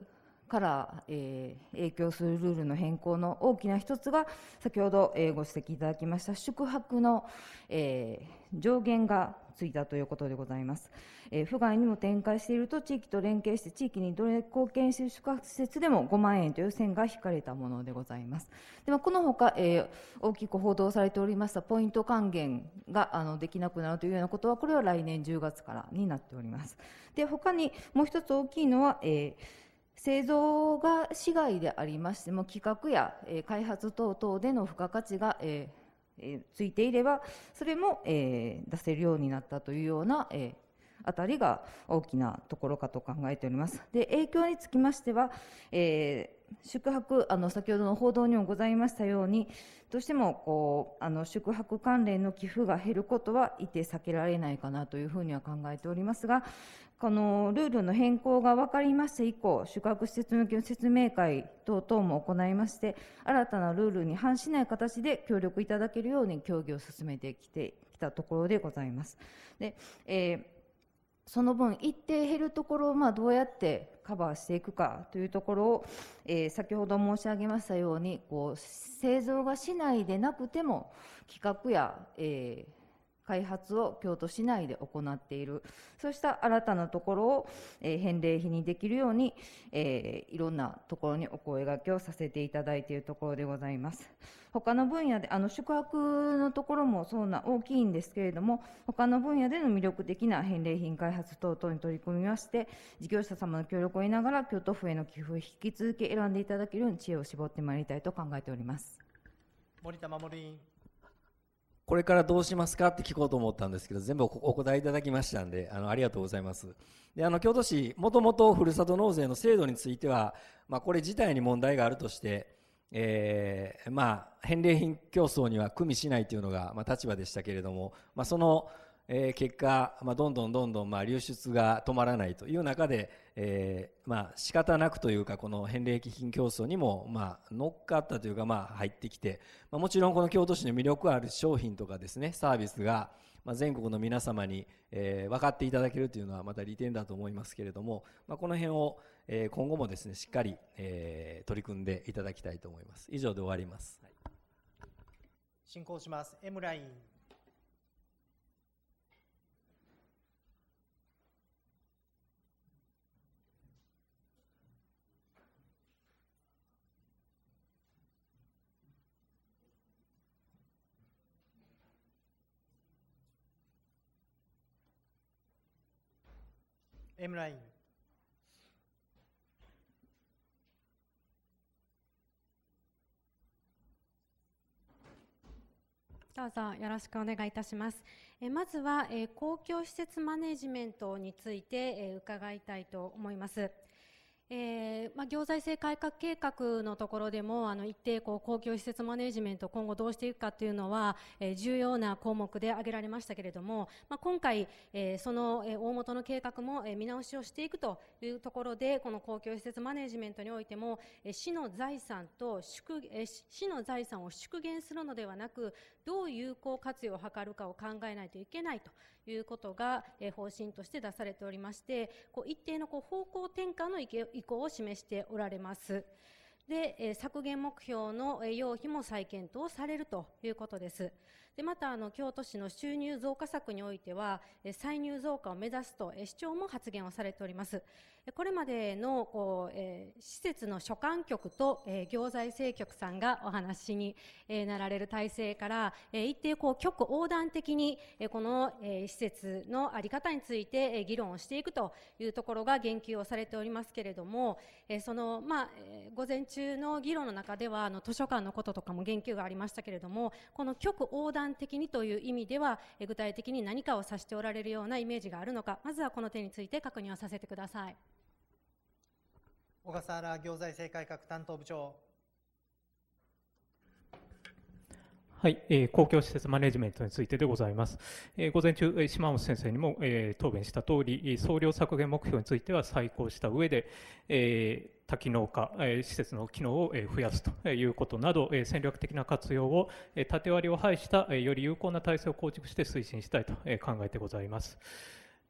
から、えー、影響するルールの変更の大きな一つが先ほど、えー、ご指摘いただきました宿泊の、えー、上限がついたということでございます、えー、府外にも展開していると地域と連携して地域にどれ貢献する宿泊施設でも5万円という線が引かれたものでございますで、まあ、このほか、えー、大きく報道されておりましたポイント還元があのできなくなるというようなことはこれは来年10月からになっておりますで他にもう一つ大きいのは、えー製造が市外でありましても企画や、えー、開発等々での付加価値が、えーえー、ついていればそれも、えー、出せるようになったというような、えー、あたりが大きなところかと考えております。で影響につきましては、えー宿泊あの先ほどの報道にもございましたようにどうしてもこうあの宿泊関連の寄付が減ることはいて避けられないかなというふうには考えておりますがこのルールの変更が分かりまして以降、宿泊施設向けの説明会等々も行いまして、新たなルールに反しない形で協力いただけるように協議を進めてきてきたところでございます。で、えーその分、一定減るところをまあどうやってカバーしていくかというところを、えー、先ほど申し上げましたようにこう製造がしないでなくても企画や、えー、開発を京都市内で行っているそうした新たなところを、えー、返礼品にできるように、えー、いろんなところにお声がけをさせていただいているところでございます他の分野であの宿泊のところもそうな大きいんですけれども他の分野での魅力的な返礼品開発等々に取り組みまして事業者様の協力を得ながら京都府への寄付を引き続き選んでいただけるように知恵を絞ってまいりたいと考えております森田守委員これからどうしますかって聞こうと思ったんですけど全部お答えいただきましたんであのありがとうございますであの京都市もともとふるさと納税の制度については、まあ、これ自体に問題があるとして、えー、まあ返礼品競争には組みしないというのが、まあ、立場でしたけれども、まあ、そのえ結果、まどんどんどんどん、ま流出が止まらないという中で、えー、ま仕方なくというかこの返礼品競争にも、ま乗っかったというか、まあ、入ってきて、まもちろんこの京都市の魅力ある商品とかですねサービスが、ま全国の皆様に、え分かっていただけるというのはまた利点だと思いますけれども、まこの辺を、え今後もですねしっかり、え取り組んでいただきたいと思います。以上で終わります、はい、進行します M ライン M ラインどうぞよろしくお願いいたします。えまずは、え公共施設マネジメントについて、え伺いたいと思います。えーまあ、行財政改革計画のところでもあの一定こう公共施設マネジメント今後どうしていくかというのは、えー、重要な項目で挙げられましたけれども、まあ、今回、えー、その、え大元の計画も、え見直しをしていくというところでこの公共施設マネジメントにおいても、え市の財産と縮、えー、市の財産を縮減するのではなくどう有効活用を図るかを考えないといけないということが、方針として出されておりましてこう一定のこう方向転換の意向を示しておられます。で、削減目標の要否も再検討されるということです。で、また、あの、京都市の収入増加策においては、歳入増加を目指すと、市長も発言をされております。これまでの、こう、えー、施設の所管局と、えー、行財政局さんがお話に、えー、なられる体制から、えー、一定、こう、局横断的に、えー、この、えー、施設のあり方について、えー、議論をしていくというところが言及をされておりますけれども、えー、その、まあ、えー、午前中の議論の中では、あの、図書館のこととかも言及がありましたけれども、この局横断観的にという意味では、え具体的に何かを指しておられるようなイメージがあるのか、まずはこの点について確認をさせてください。小笠原行財政改革担当部長。はい、えー、公共施設マネジメントについてでございます。えー、午前中、島本先生にも、えー、答弁した通り、総量削減目標については再考した上で、えー多機能化、施設の機能を増やすということなど、戦略的な活用を縦割りを排したより有効な体制を構築して推進したいと考えてございます。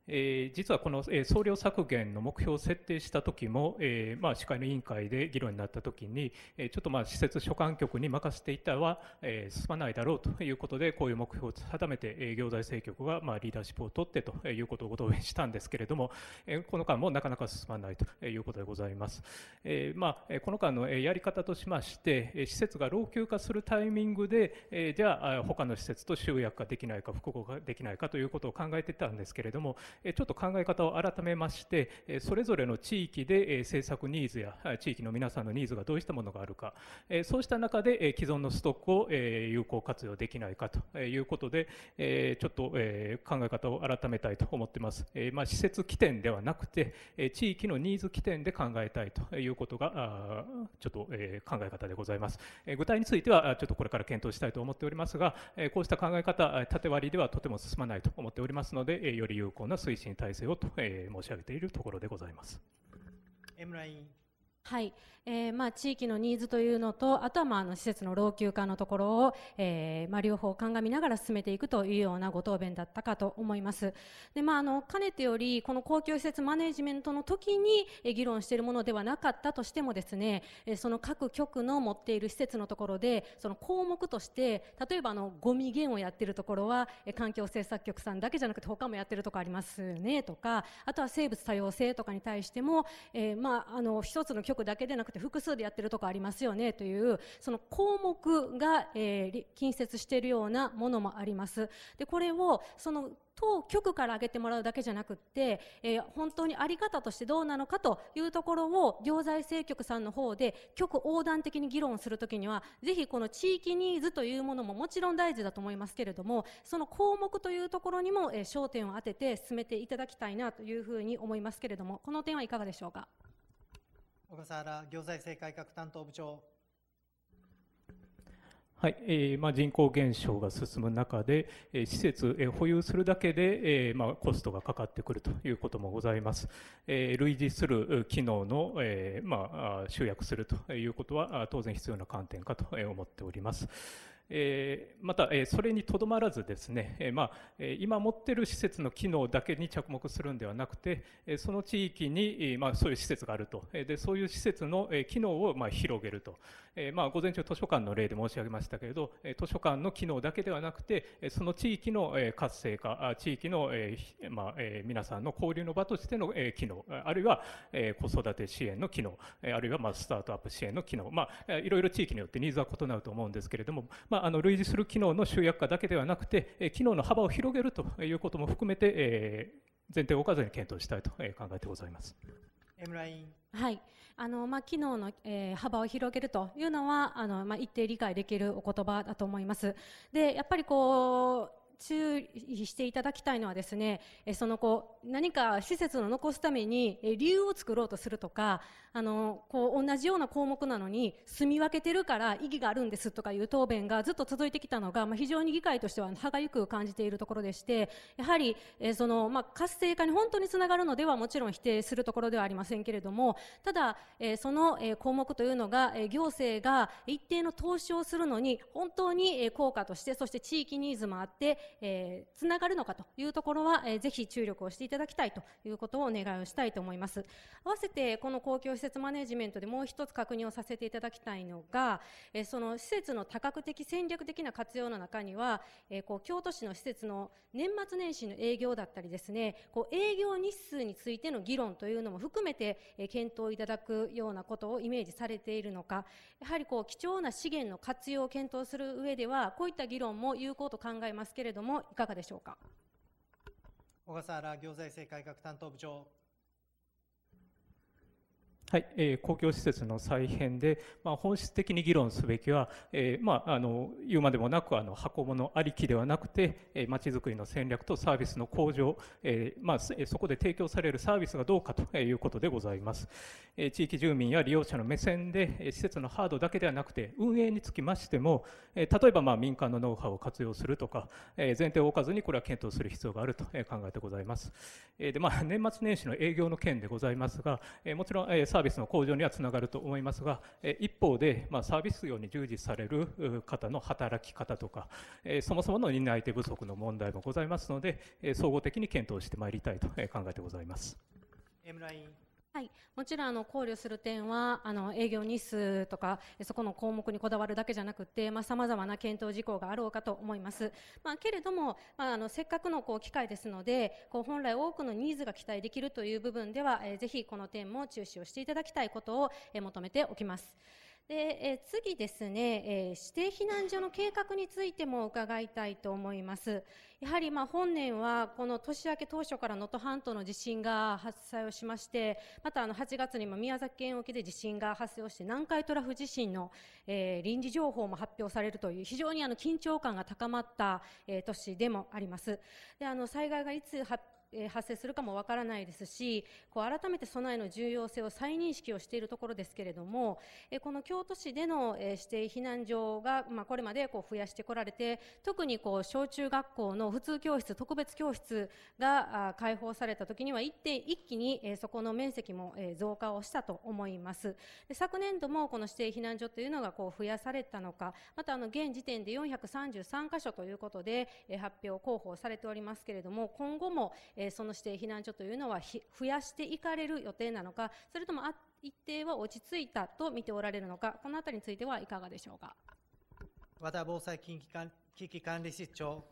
え実はこの、え総量削減の目標を設定した時も、えまあ、司会の委員会で議論になった時に、えちょっとまあ施設所管局に任せていたは、え進まないだろうということでこういう目標を定めて、え行財政局が、まあ、リーダーシップを取ってということをご答弁したんですけれども、えこの間もなかなか進まないということでございます、えまあ、この間のやり方としまして施設が老朽化するタイミングで、えじゃあ他の施設と集約ができないか複合ができないかということを考えてたんですけれどもちょっと考え方を改めまして、それぞれの地域で政策ニーズや地域の皆さんのニーズがどうしたものがあるか、そうした中で既存のストックを有効活用できないかということで、ちょっと考え方を改めたいと思っています。まあ、施設起点ではなくて、地域のニーズ起点で考えたいということが、ちょっと考え方でございます。具体については、ちょっとこれから検討したいと思っておりますが、こうした考え方、縦割りではとても進まないと思っておりますので、より有効な推進体制をと、えー、申し上げているところでございます。M ラインはい、えー、まあ、地域のニーズというのとあとはまああの施設の老朽化のところを、えー、まあ、両方鑑みながら進めていくというようなご答弁だったかと思いますで、まあ、あのかねてよりこの公共施設マネジメントの時に、え議論しているものではなかったとしてもですね、えその各局の持っている施設のところでその項目として例えばあのゴミ減をやっているところは、え環境政策局さんだけじゃなくて他もやってるとこありますねとかあとは生物多様性とかに対しても、えまあ、あの一つの局だけでなくて複数でやってるとこありますよねというその項目が、えー、近接しているようなものもあります。でこれをその当局から挙げてもらうだけじゃなくって、えー、本当にあり方としてどうなのかというところを行財政局さんの方で局横断的に議論するときにはぜひこの地域ニーズというものももちろん大事だと思いますけれどもその項目というところにも、えー、焦点を当てて進めていただきたいなというふうに思いますけれどもこの点はいかがでしょうか。小笠原行財政改革担当部長。はいえーまあ、人口減少が進む中で、えー、施設、えー、保有するだけで、えーまあ、コストがかかってくるということもございます、えー、類似する機能の、えーまあ、集約するということは当然必要な観点かと思っております。えまた、えそれにとどまらずですね、えまあ、今持ってる施設の機能だけに着目するんではなくて、えその地域に、まあ、そういう施設があると、えでそういう施設の、え機能を、ま広げると、えまあ、午前中図書館の例で申し上げましたけれど、え図書館の機能だけではなくて、えその地域の、え活性化、地域の、えまえ皆さんの交流の場としての、え機能、あるいは、え子育て支援の機能、あるいは、まスタートアップ支援の機能、まあ、いろいろ地域によってニーズは異なると思うんですけれども、まああの類似する機能の集約化だけではなくて、機能の幅を広げるということも含めて、えー、前提を置かずに検討したいと考えてございます。M ラインはいあのまあ、機能の、えー、幅を広げるというのはあの、まあ、一定理解できるお言葉だと思います。でやっぱりこう注意していただきたいのはですね、えそのこう何か施設を残すために、え理由を作ろうとするとかあのこう同じような項目なのに住み分けてるから意義があるんですとかいう答弁がずっと続いてきたのが、まあ、非常に議会としては歯がゆく感じているところでしてやはり、えそのまあ、活性化に本当につながるのではもちろん否定するところではありませんけれどもただ、えその、え項目というのが、え行政が一定の投資をするのに本当に、え効果としてそして地域ニーズもあって、えー、つながるのかというところは、えー、ぜひ注力をしていただきたいということをお願いをしたいと思います。合わせて、この公共施設マネジメントでもう一つ確認をさせていただきたいのが、えー、その施設の多角的戦略的な活用の中には、えー、こう京都市の施設の年末年始の営業だったりですね、こう営業日数についての議論というのも含めて、えー、検討いただくようなことをイメージされているのか、やはりこう貴重な資源の活用を検討する上では、こういった議論も有効と考えますけれどれどもいかがでしょうか小笠原行財政改革担当部長はい、えー、公共施設の再編で、まあ、本質的に議論すべきは、えー、まあ、あの言うまでもなくあの箱物ありきではなくて、えー、まちづくりの戦略とサービスの向上、えー、まあ、そこで提供されるサービスがどうかということでございます、え地域住民や利用者の目線で施設のハードだけではなくて運営につきましても、え例えばま民間のノウハウを活用するとか、え前提を置かずにこれは検討する必要があると考えてございます、えでま年末年始の営業の件でございますが、えもちろん、えーービスの向上にはつながると思いますが、え一方で、まあ、サービス業に従事される方の働き方とか、えそもそもの担い手不足の問題もございますので、え総合的に検討してまいりたいと考えてございます。M ラインはい、もちろんあの考慮する点はあの営業日数とかそこの項目にこだわるだけじゃなくてさまざ、まな検討事項があろうかと思います、まあ、けれども、まあ、あのせっかくのこう機会ですのでこう本来多くのニーズが期待できるという部分では、えー、ぜひこの点も注視をしていただきたいことを、えー、求めておきますで、え次ですね、え指定避難所の計画についても伺いたいと思います。やはりま本年はこの年明け当初から能登半島の地震が発生をしまして、またあの8月にも宮崎県沖で地震が発生をして南海トラフ地震の、え臨時情報も発表されるという非常にあの緊張感が高まった、え年でもあります。で、あの災害がいつ発えー、発生するかもわからないですしこう改めて備えの重要性を再認識をしているところですけれども、えー、この京都市での、えー、指定避難所が、まあ、これまでこう増やしてこられて特にこう小中学校の普通教室特別教室が開放された時には一点一気に、えー、そこの面積も、えー、増加をしたと思いますで昨年度もこの指定避難所というのがこう増やされたのかまたあの現時点で433箇所ということで、えー、発表広報されておりますけれども今後も、えー、その指定避難所というのは増やしていかれる予定なのか、それともあ一定は落ち着いたと見ておられるのか、このあたりについてはいかがでしょうか。和田防災危機管理室長。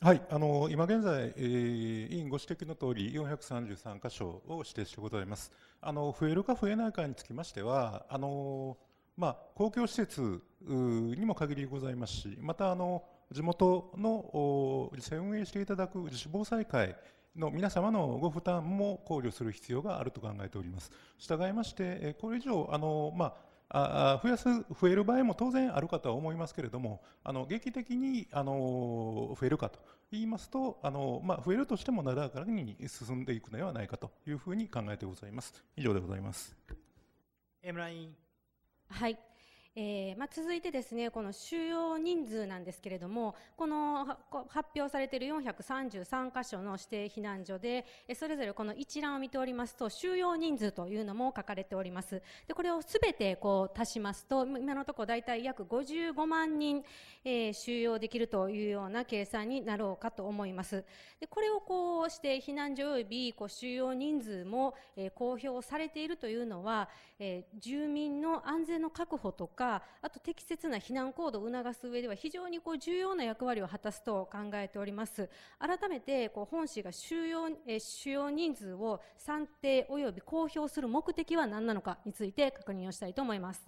はい、あの今現在、えー、委員ご指摘の通り433箇所を指定してございます。あの増えるか増えないかにつきましては、あのまあ、公共施設にも限りございますし、またあの地元の自治運営していただく自主防災会の皆様のご負担も考慮する必要があると考えております。従いまして、これ以上、あのまああ増やす増える場合も当然あるかとは思いますけれどもあの劇的にあの増えるかと言いますとあの、まあ、増えるとしてもなだらかに進んでいくのではないかというふうに考えてございます以上でございます M ラインはいえー、まあ、続いてですね、この収容人数なんですけれども、この発表されている433箇所の指定避難所で、それぞれこの一覧を見ておりますと、収容人数というのも書かれております。で、これをすべてこう足しますと、今のところ大体約55万人、えー、収容できるというような計算になろうかと思います。で、これをこうして避難所及びこう収容人数も、えー、公表されているというのは、え住民の安全の確保とか、か、あと適切な避難行動を促す上では非常にこう重要な役割を果たすと考えております。改めて、こう本市が収容、え主要人数を算定及び公表する目的は何なのかについて確認をしたいと思います。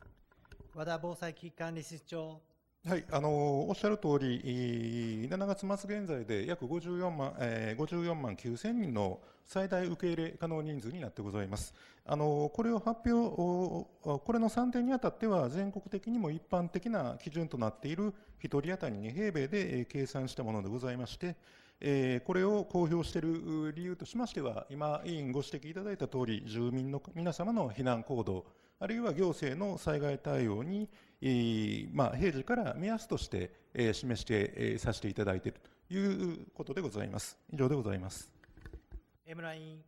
和田防災危機管理室長。はい、あのおっしゃる通り、7月末現在で約54万,、えー、54万9000人の最大受け入れ可能人数になってございます。あのこれを発表、これの算定にあたっては、全国的にも一般的な基準となっている1人当たり2平米で計算したものでございまして、えこれを公表している理由としましては、今、委員ご指摘いただいたとおり、住民の皆様の避難行動、あるいは行政の災害対応にまあ、平時から目安として示してさせていただいているということでございます。以上でございます。ムライン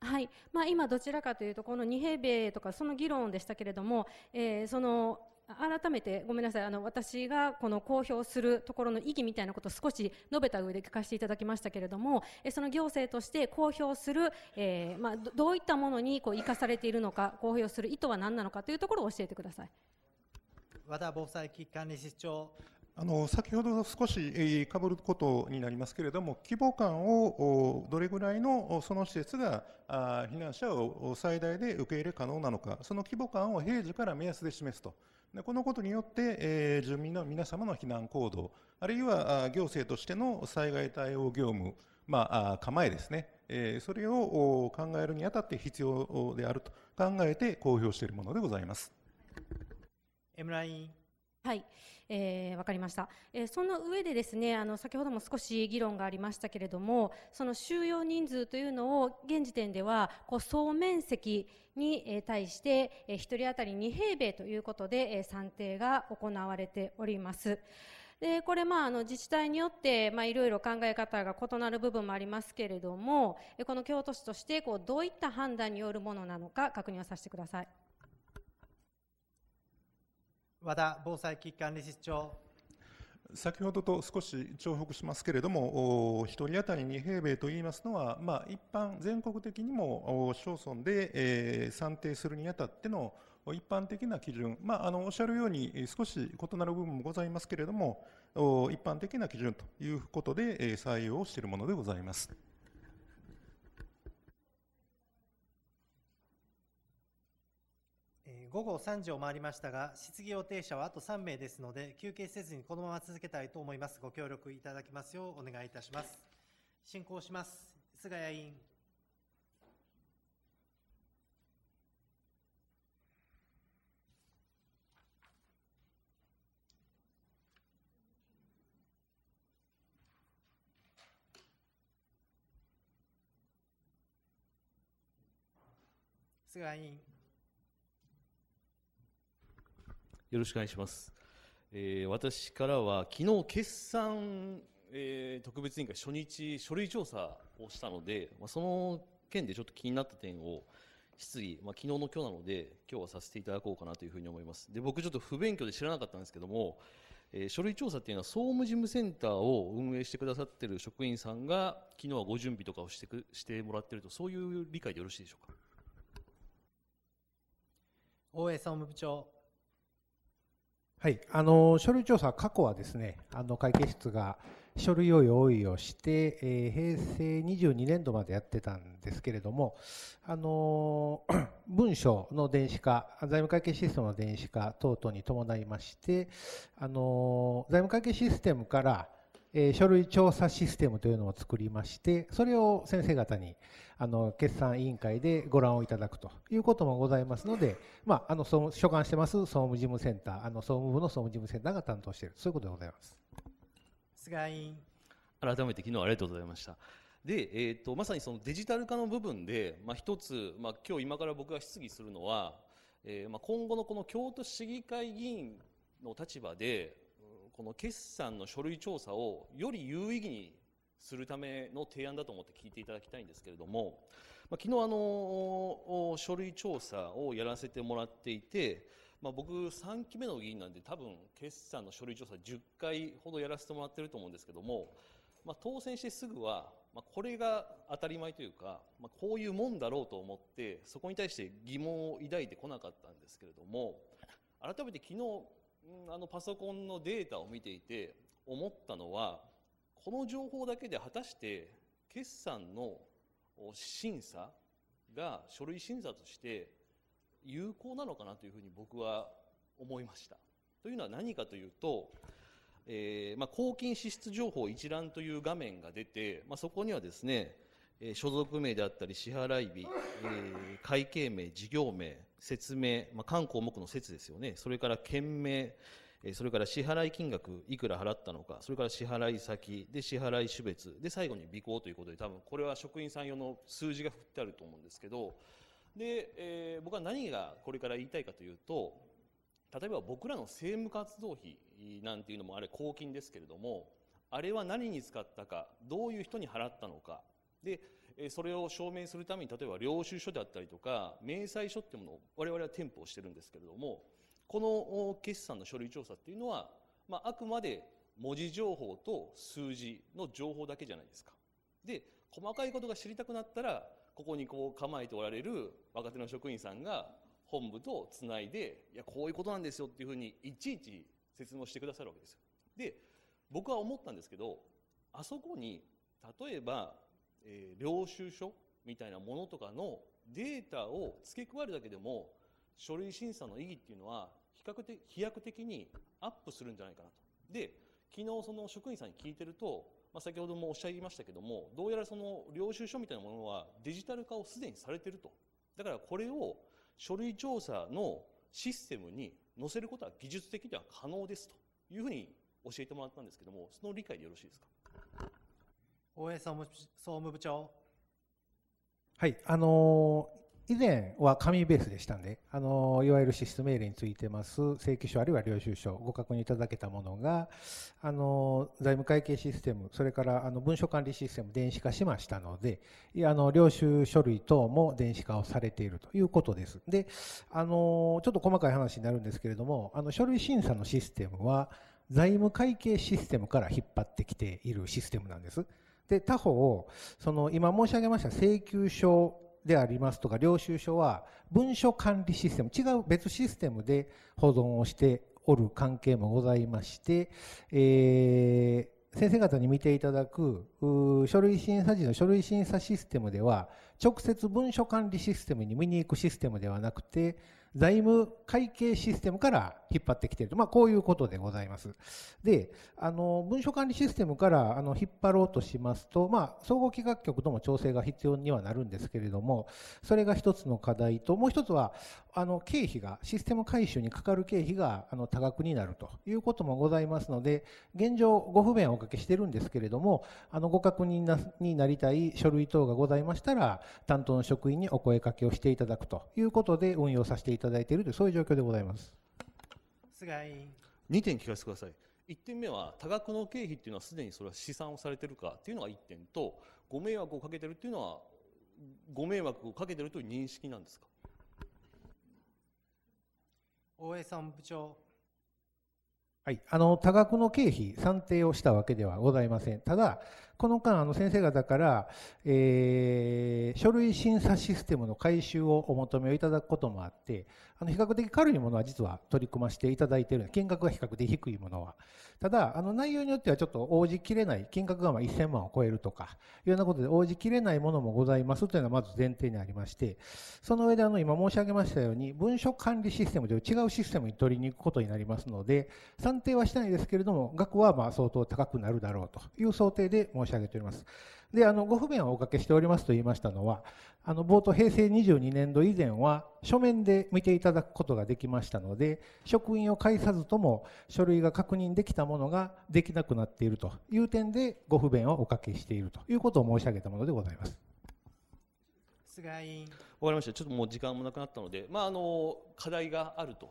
はいまあ、今、どちらかというとこの2平米とかその議論でしたけれども、えー、その改めてごめんなさいあの私がこの公表するところの意義みたいなことを少し述べた上で聞かせていただきましたけれどもその行政として公表する、えーまあ、どういったものにこう生かされているのか公表する意図は何なのかというところを教えてください。和田防災危機管理室長あの先ほど少しかぶることになりますけれども、規模感をどれぐらいのその施設が避難者を最大で受け入れ可能なのか、その規模感を平時から目安で示すと、でこのことによって、え住民の皆様の避難行動、あるいは行政としての災害対応業務、まあ、構えですね、えそれを考えるにあたって必要であると考えて公表しているものでございます。M ラインはい、えー、かりました、えー、その上でですねあの先ほども少し議論がありましたけれどもその収容人数というのを現時点ではこう総面積に対して、えー、1人当たり2平米ということで、えー、算定が行われております。でこれ、まあ、あの自治体によっていろいろ考え方が異なる部分もありますけれどもこの京都市としてこうどういった判断によるものなのか確認をさせてください。和田防災危機管理室長先ほどと少し重複しますけれども、1人当たり2平米といいますのは、まあ、一般、全国的にも市町村で、えー、算定するにあたっての一般的な基準、まあ、あのおっしゃるように少し異なる部分もございますけれども、一般的な基準ということで、えー、採用しているものでございます。午後3時を回りましたが、質疑予定者はあと3名ですので、休憩せずにこのまま続けたいと思います。ご協力いただきますようお願いいたします。進行します。菅谷委員。菅谷委員。よろしくお願いします。えー、私からは昨日決算、えー、特別委員会初日書類調査をしたので、まあ、その件でちょっと気になった点を質疑、まあ、昨日の今日なので今日はさせていただこうかなというふうに思います。で僕ちょっと不勉強で知らなかったんですけども、えー、書類調査っていうのは総務事務センターを運営してくださってる職員さんが昨日はご準備とかをしてくしてもらっているとそういう理解でよろしいでしょうか大江総務部長はい、あの書類調査、過去はですねあの会計室が書類を用意をして、えー、平成22年度までやってたんですけれども、あのー、文書の電子化、財務会計システムの電子化等々に伴いまして、あのー、財務会計システムからえー、書類調査システムというのを作りましてそれを先生方にあの決算委員会でご覧をいただくということもございますので、まあ、あの所管してます総務事務センターあの総務部の総務事務センターが担当しているそういうことでございます菅委員改めて昨日ありがとうございましたで、えーと、とまさにそのデジタル化の部分で、まあ、一つ、まあ、今日今から僕が質疑するのは、えーまあ、今後のこの京都市議会議員の立場でこの決算の書類調査をより有意義にするための提案だと思って聞いていただきたいんですけれども、まあ、昨日あの書類調査をやらせてもらっていて、まあ、僕3期目の議員なんで多分決算の書類調査10回ほどやらせてもらってると思うんですけども、まあ、当選してすぐは、まこれが当たり前というか、まこういうもんだろうと思ってそこに対して疑問を抱いてこなかったんですけれども改めて昨日あのパソコンのデータを見ていて思ったのはこの情報だけで果たして決算の審査が書類審査として有効なのかなというふうに僕は思いました。というのは何かというと、えーまあ、公金支出情報一覧という画面が出て、まあ、そこにはですね、えー、所属名であったり支払い日、えー、会計名、事業名、説明、まあ、関項目の説ですよね、それから件名、それから支払い金額、いくら払ったのか、それから支払い先、で支払い種別、で最後に尾行ということで、多分これは職員さん用の数字が振ってあると思うんですけど、でえー、僕は何がこれから言いたいかというと、例えば僕らの政務活動費なんていうのもあれ公金ですけれどもあれは何に使ったかどういう人に払ったのかでえそれを証明するために例えば領収書であったりとか明細書っていうものを我々は添付をしてるんですけれどもこの決算の書類調査っていうのは、まあ、あくまで文字情報と数字の情報だけじゃないですか。で細かいことが知りたくなったらここにこう構えておられる若手の職員さんが本部とつないでいやこういうことなんですよっていうふうにいちいち説明してくださるわけですよ。で僕は思ったんですけどあそこに例えばえー、領収書みたいなものとかのデータを付け加えるだけでも書類審査の意義っていうのは比較的飛躍的にアップするんじゃないかなと。で昨日その職員さんに聞いてると、まあ、先ほどもおっしゃいましたけどもどうやらその領収書みたいなものはデジタル化をすでにされてるとだからこれを書類調査のシステムに載せることは技術的には可能ですというふうに教えてもらったんですけどもその理解でよろしいですか大江総務総務部長。はい、あの以前は紙ベースでしたんで、あのいわゆる支出命令についてます請求書あるいは領収書ご確認いただけたものが、あの財務会計システムそれからあの文書管理システム電子化しましたので、あの領収書類等も電子化をされているということです。で、あのちょっと細かい話になるんですけれども、あの書類審査のシステムは財務会計システムから引っ張ってきているシステムなんです。で他方その今申し上げました請求書でありますとか領収書は文書管理システム違う別システムで保存をしておる関係もございまして、えー、先生方に見ていただく書類審査時の書類審査システムでは直接文書管理システムに見に行くシステムではなくて財務会計システムから引っ張ってきていると、まあ、こういうことでございます。で、あの文書管理システムからあの引っ張ろうとしますと、まあ、総合企画局とも調整が必要にはなるんですけれども、それが一つの課題と、もう一つは、あの経費が、システム改修にかかる経費があの多額になるということもございますので、現状、ご不便をおかけしてるんですけれども、あのご確認なになりたい書類等がございましたら、担当の職員にお声かけをしていただくということで、運用させていただいているという、そういう状況でございます。菅井2点聞かせてください。1点目は多額の経費っていうのはすでにそれは試算をされてるかっていうのが1点とご迷惑をかけてるっていうのはご迷惑をかけてるという認識なんですか大江さん部長。はい、あの多額の経費、算定をしたわけではございません。ただ、この間、あの先生方から、えー、書類審査システムの改修をお求めをいただくこともあって、あの比較的軽いものは実は取り組ませていただいている金額が比較的低いものは。ただ、あの内容によってはちょっと応じきれない、金額がまあ1000万を超えるとか、いうようなことで応じきれないものもございますというのがまず前提にありまして、その上であの今申し上げましたように、文書管理システムという違うシステムに取りに行くことになりますので、算定はしてないですけれども、額はまあ相当高くなるだろうという想定で申しし上げております。で、あの、ご不便をおかけしておりますと言いましたのは、あの、冒頭平成22年度以前は、書面で見ていただくことができましたので、職員を介さずとも書類が確認できたものができなくなっているという点で、ご不便をおかけしているということを申し上げたものでございます。菅委員。わかりました。ちょっともう時間もなくなったので、まあ、あの、課題があると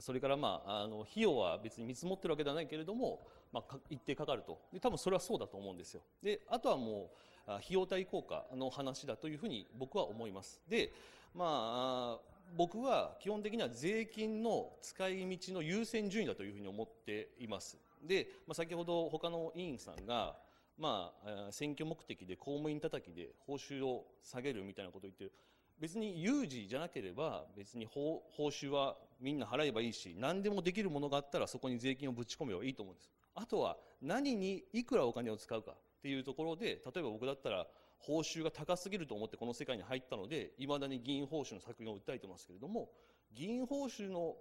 それから、まあ、あの費用は別に見積もってるわけではないけれども、まあ、一定かかるとで多分それはそうだと思うんですよであとはもう費用対効果の話だというふうに僕は思いますで、まあ、僕は基本的には税金の使い道の優先順位だというふうに思っていますで、まあ、先ほど他の委員さんがまあ、選挙目的で公務員叩きで報酬を下げるみたいなことを言ってる別に有事じゃなければ別に報酬はみんな払えばいいし何でもできるものがあったらそこに税金をぶち込めばいいと思うんですあとは何にいくらお金を使うかっていうところで例えば僕だったら報酬が高すぎると思ってこの世界に入ったのでいまだに議員報酬の削減を訴えてますけれども議員報酬の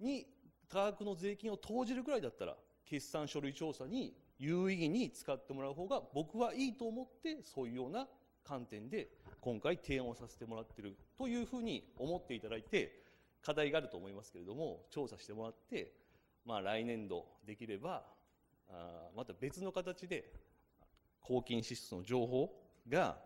に多額の税金を投じるくらいだったら決算書類調査に有意義に使ってもらう方が僕はいいと思ってそういうような観点で今回提案をさせてもらってるというふうに思っていただいて課題があると思いますけれども調査してもらって、まあ、来年度できればあまた別の形で抗菌支出の情報が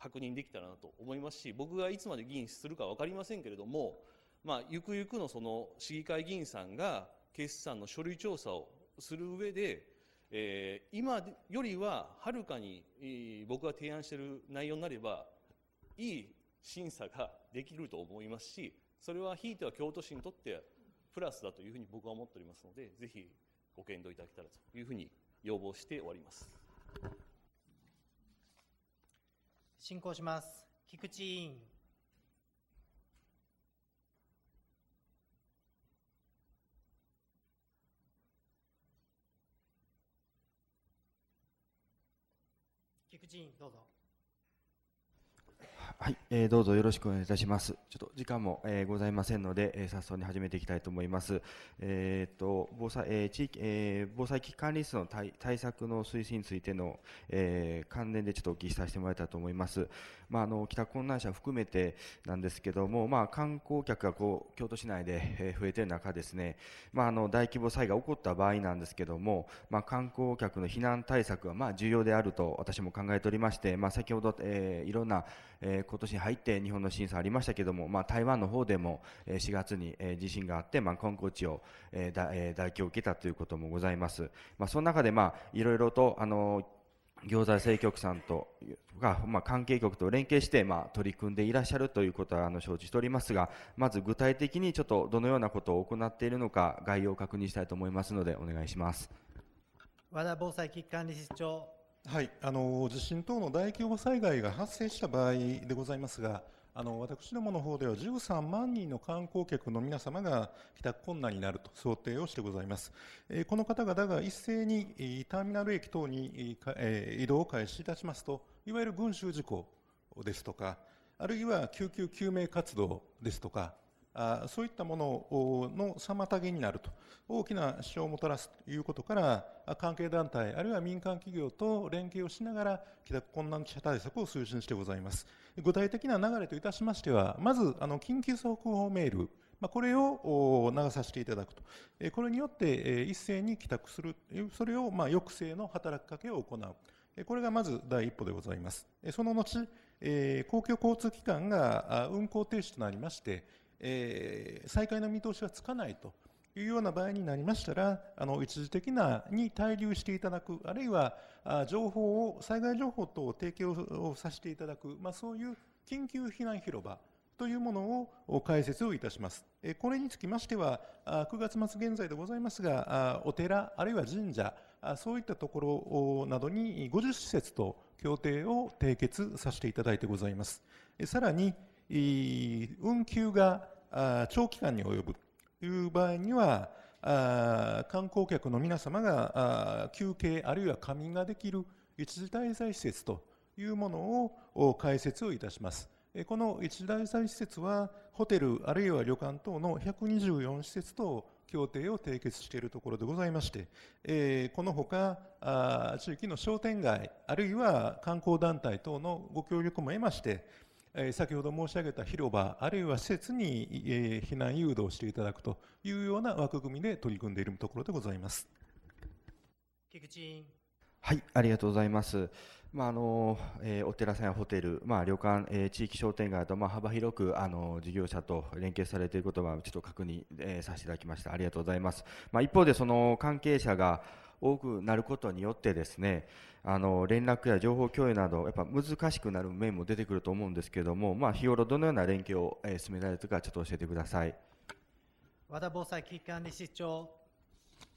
確認できたらなと思いますし僕がいつまで議員するか分かりませんけれども、まあ、ゆくゆくのその市議会議員さんが決算の書類調査をする上でえー、今よりははるかに僕が提案している内容になればいい審査ができると思いますしそれはひいては京都市にとってプラスだというふうに僕は思っておりますのでぜひご検討いただけたらというふうに要望して終わります進行します菊池委員委員どうぞ。はい、えー、どうぞよろしくお願いいたします。ちょっと時間も、えー、ございませんので、えー、早速に始めていきたいと思います。えっ、ー、と防災、えー、地域、えー、防災危機管理室の対対策の推進についての、えー、関連でちょっとお聞きさせてもらえたらと思います。まあ、あの帰宅困難者含めてなんですけども、まあ、観光客がこう京都市内で増えている中ですね、まあ、あの大規模災害が起こった場合なんですけども、まあ、観光客の避難対策はまあ重要であると私も考えておりまして、まあ、先ほど、えー、いろんな、えー、今年に入って日本の震災ありましたけども、まあ、台湾の方でも4月に地震があって、まあ、観光地を、えー打撃を受けたということもございます。まあ、その中で、まあ、いろいろとあの行財政局さんとが、まあ、関係局と連携して、まあ、取り組んでいらっしゃるということはあの承知しておりますが、まず具体的にちょっとどのようなことを行っているのか、概要を確認したいと思いますので、お願いします和田防災危機管理室長。はい、あの地震等の大規模災害が発生した場合でございますが、あの、私どもの方では13万人の観光客の皆様が帰宅困難になると想定をしてございます。えこの方々が一斉にターミナル駅等に移動を開始いたしますと、いわゆる群衆事故ですとか、あるいは救急救命活動ですとか、あそういったものの妨げになると、大きな支障をもたらすということから、関係団体、あるいは民間企業と連携をしながら、帰宅困難者対策を推進してございます。具体的な流れといたしましては、まず、あの緊急速報メール、まこれを流させていただくと、これによって一斉に帰宅する、それをま抑制の働きかけを行う、これがまず第一歩でございます。その後、公共交通機関が運行停止となりまして、えー、再開の見通しがつかないというような場合になりましたら、あの一時的なに滞留していただく、あるいは情報を、災害情報等を提供をさせていただく、まあ、そういう緊急避難広場というものを開設をいたします。これにつきましては、9月末現在でございますが、お寺、あるいは神社、そういったところなどに50施設と協定を締結させていただいてございます。さらに、運休が長期間に及ぶという場合には、観光客の皆様が休憩あるいは仮眠ができる一時滞在施設というものを開設をいたします。この一時滞在施設はホテルあるいは旅館等の124施設と協定を締結しているところでございまして、えこのほか地域の商店街あるいは観光団体等のご協力も得まして、え先ほど申し上げた広場あるいは施設に、え避難誘導していただくというような枠組みで取り組んでいるところでございます。菊池委員はい、ありがとうございます。まあのえー、お寺さんやホテル、まあ、旅館、えー、地域商店街と、まあ、幅広くあの事業者と連携されていることはちょっと確認、えー、させていただきました。ありがとうございます。まあ、一方でその関係者が多くなることによってですねあの連絡や情報共有などやっぱ難しくなる面も出てくると思うんですけれども、まあ、日頃どのような連携を、え進められるかちょっと教えてください和田防災危機管理室長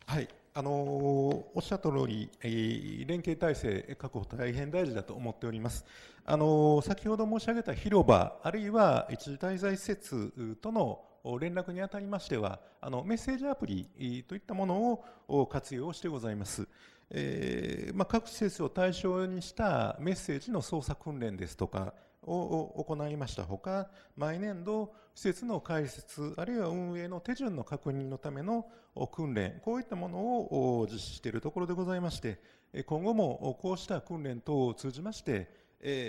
はいあのおっしゃったおり、えー、連携体制確保大変大事だと思っております。あの先ほど申し上げた広場あるいは一時滞在施設との連絡にあたりましては、あのメッセージアプリといったものを活用してございます。えー、まあ、各施設を対象にしたメッセージの操作訓練ですとかを行いましたほか、毎年度、施設の開設、あるいは運営の手順の確認のための訓練、こういったものを実施しているところでございまして、今後もこうした訓練等を通じまして、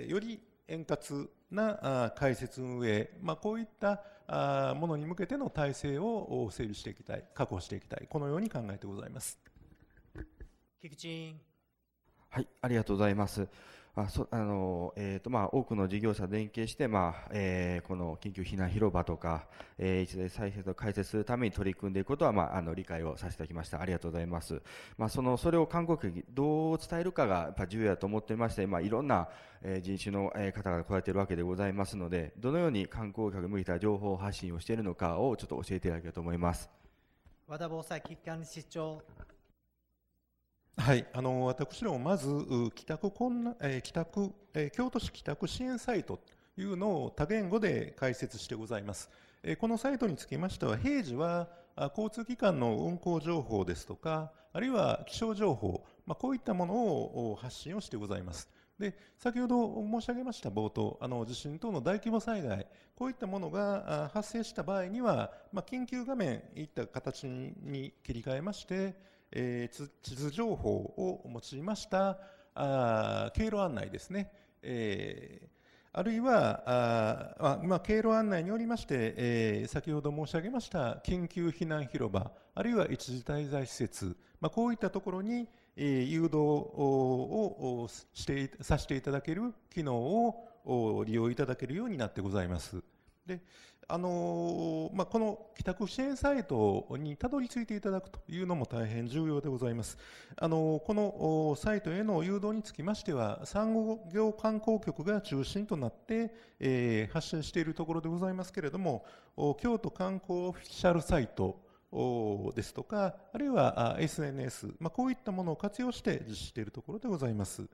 より円滑な解説運営、まあ、こういったものに向けての体制を整備していきたい、確保していきたい、このように考えてございます。菊池はい、ありがとうございます。まあそあのえーとまあ、多くの事業者連携して、まあえー、この緊急避難広場とか、えー、一大再生を開設するために取り組んでいくことは、まあ、あの理解をさせていただきました、ありがとうございます、まあ、そのそれを韓国にどう伝えるかがやっぱ重要だと思っていまして、まあ、いろんな、えー、人種の方が来られているわけでございますので、どのように観光客に向けた情報発信をしているのかをちょっと教えていただければと思います。和田防災危機管理室長はい、あの私どもまず帰宅困難、えー、帰宅、えー、京都市帰宅支援サイトというのを多言語で解説してございます。えー、このサイトにつきましては、平時は交通機関の運行情報ですとか、あるいは気象情報、まあ、こういったものを発信をしてございます。で先ほど申し上げました冒頭あの地震等の大規模災害こういったものが発生した場合には、まあ、緊急画面いった形に切り替えましてえー、地図情報を用いましたあ経路案内ですね、えー、あるいはあ、まあ、経路案内によりまして、えー、先ほど申し上げました緊急避難広場あるいは一時滞在施設、まあ、こういったところに、えー、誘導をしてさせていただける機能を利用いただけるようになってございます。であのまあ、この帰宅支援サイトにたどり着いていただくというのも大変重要でございます。あのこのサイトへの誘導につきましては、産業観光局が中心となって、えー、発信しているところでございますけれども、京都観光オフィシャルサイトですとか、あるいは SNS、まあ、こういったものを活用して実施しているところでございます。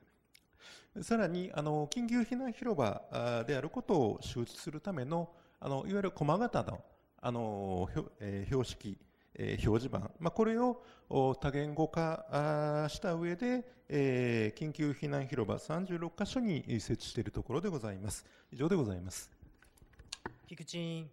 さらに、あの緊急避難広場であることを周知するためのあの、いわゆる駒形の、あの、えー、標識、えー、表示板、まあ、これを多言語化した上で、えー、緊急避難広場36カ所に設置しているところでございます。以上でございます。菊池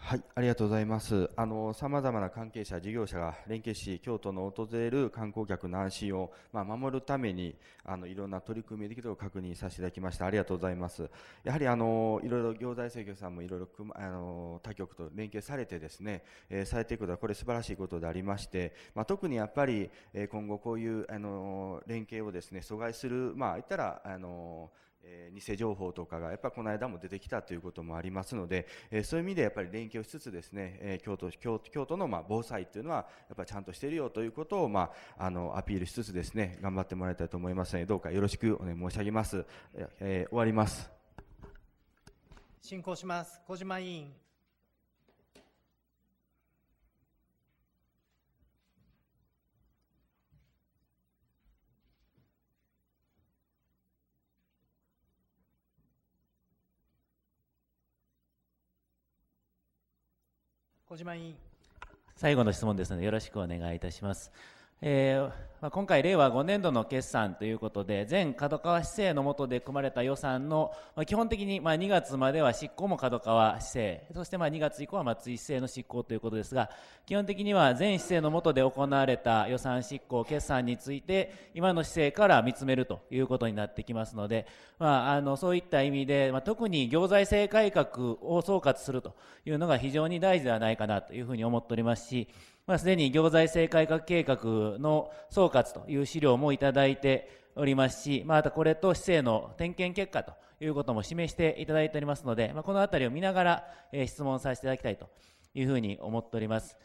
はい、ありがとうございます。あの、様々な関係者、事業者が連携し、京都の訪れる観光客の安心を、まあ、守るために、あの、いろんな取り組みできるを確認させていただきました。ありがとうございます。やはり、あの、いろいろ行財政局さんもいろいろ、あの、他局と連携されてですね、えー、されていくことは、これ素晴らしいことでありまして、まあ、特にやっぱり、えー、今後こういう、あの、連携をですね、阻害する、まあ、言ったら、あの、え偽情報とかがやっぱこの間も出てきたということもありますので、えそういう意味でやっぱり連携をしつつですね、え京都京都のま防災というのはやっぱちゃんとしてるよということを、まあ、あのアピールしつつですね頑張ってもらいたいと思いますのでどうかよろしくお願い申し上げます、えー、終わります進行します小島委員小島委員最後の質問ですのでよろしくお願いいたしますえー、まあ、今回令和5年度の決算ということで全角川市政の下で組まれた予算の、まあ、基本的にま2月までは執行も角川市政そしてま2月以降は松井市政の執行ということですが基本的には全市政の下で行われた予算執行決算について今の市政から見つめるということになってきますので、まあ、あのそういった意味で、ま特に行財政改革を総括するというのが非常に大事ではないかなというふうに思っておりますしまあ、すでに行財政改革計画の総括という資料もいただいておりますし、またこれと市政の点検結果ということも示していただいておりますので、まあ、このあたりを見ながら、えー、質問させていただきたいというふうに思っております。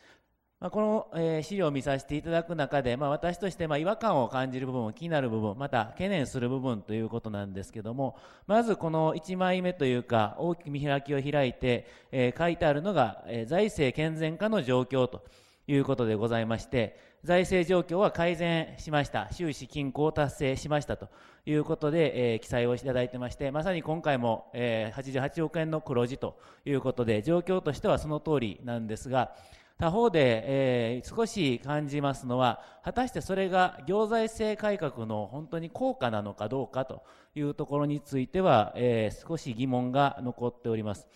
まあ、この、えー、資料を見させていただく中で、まあ、私としてま違和感を感じる部分、気になる部分、また懸念する部分ということなんですけども、まずこの1枚目というか、大きく見開きを開いて、えー、書いてあるのが、えー、財政健全化の状況ということでございまして、財政状況は改善しました、収支均衡を達成しましたということで、えー、記載をいただいてまして、まさに今回も、えー、88億円の黒字ということで、状況としてはその通りなんですが、他方で、えー、少し感じますのは、果たしてそれが行財政改革の本当に効果なのかどうかというところについては、えー、少し疑問が残っております。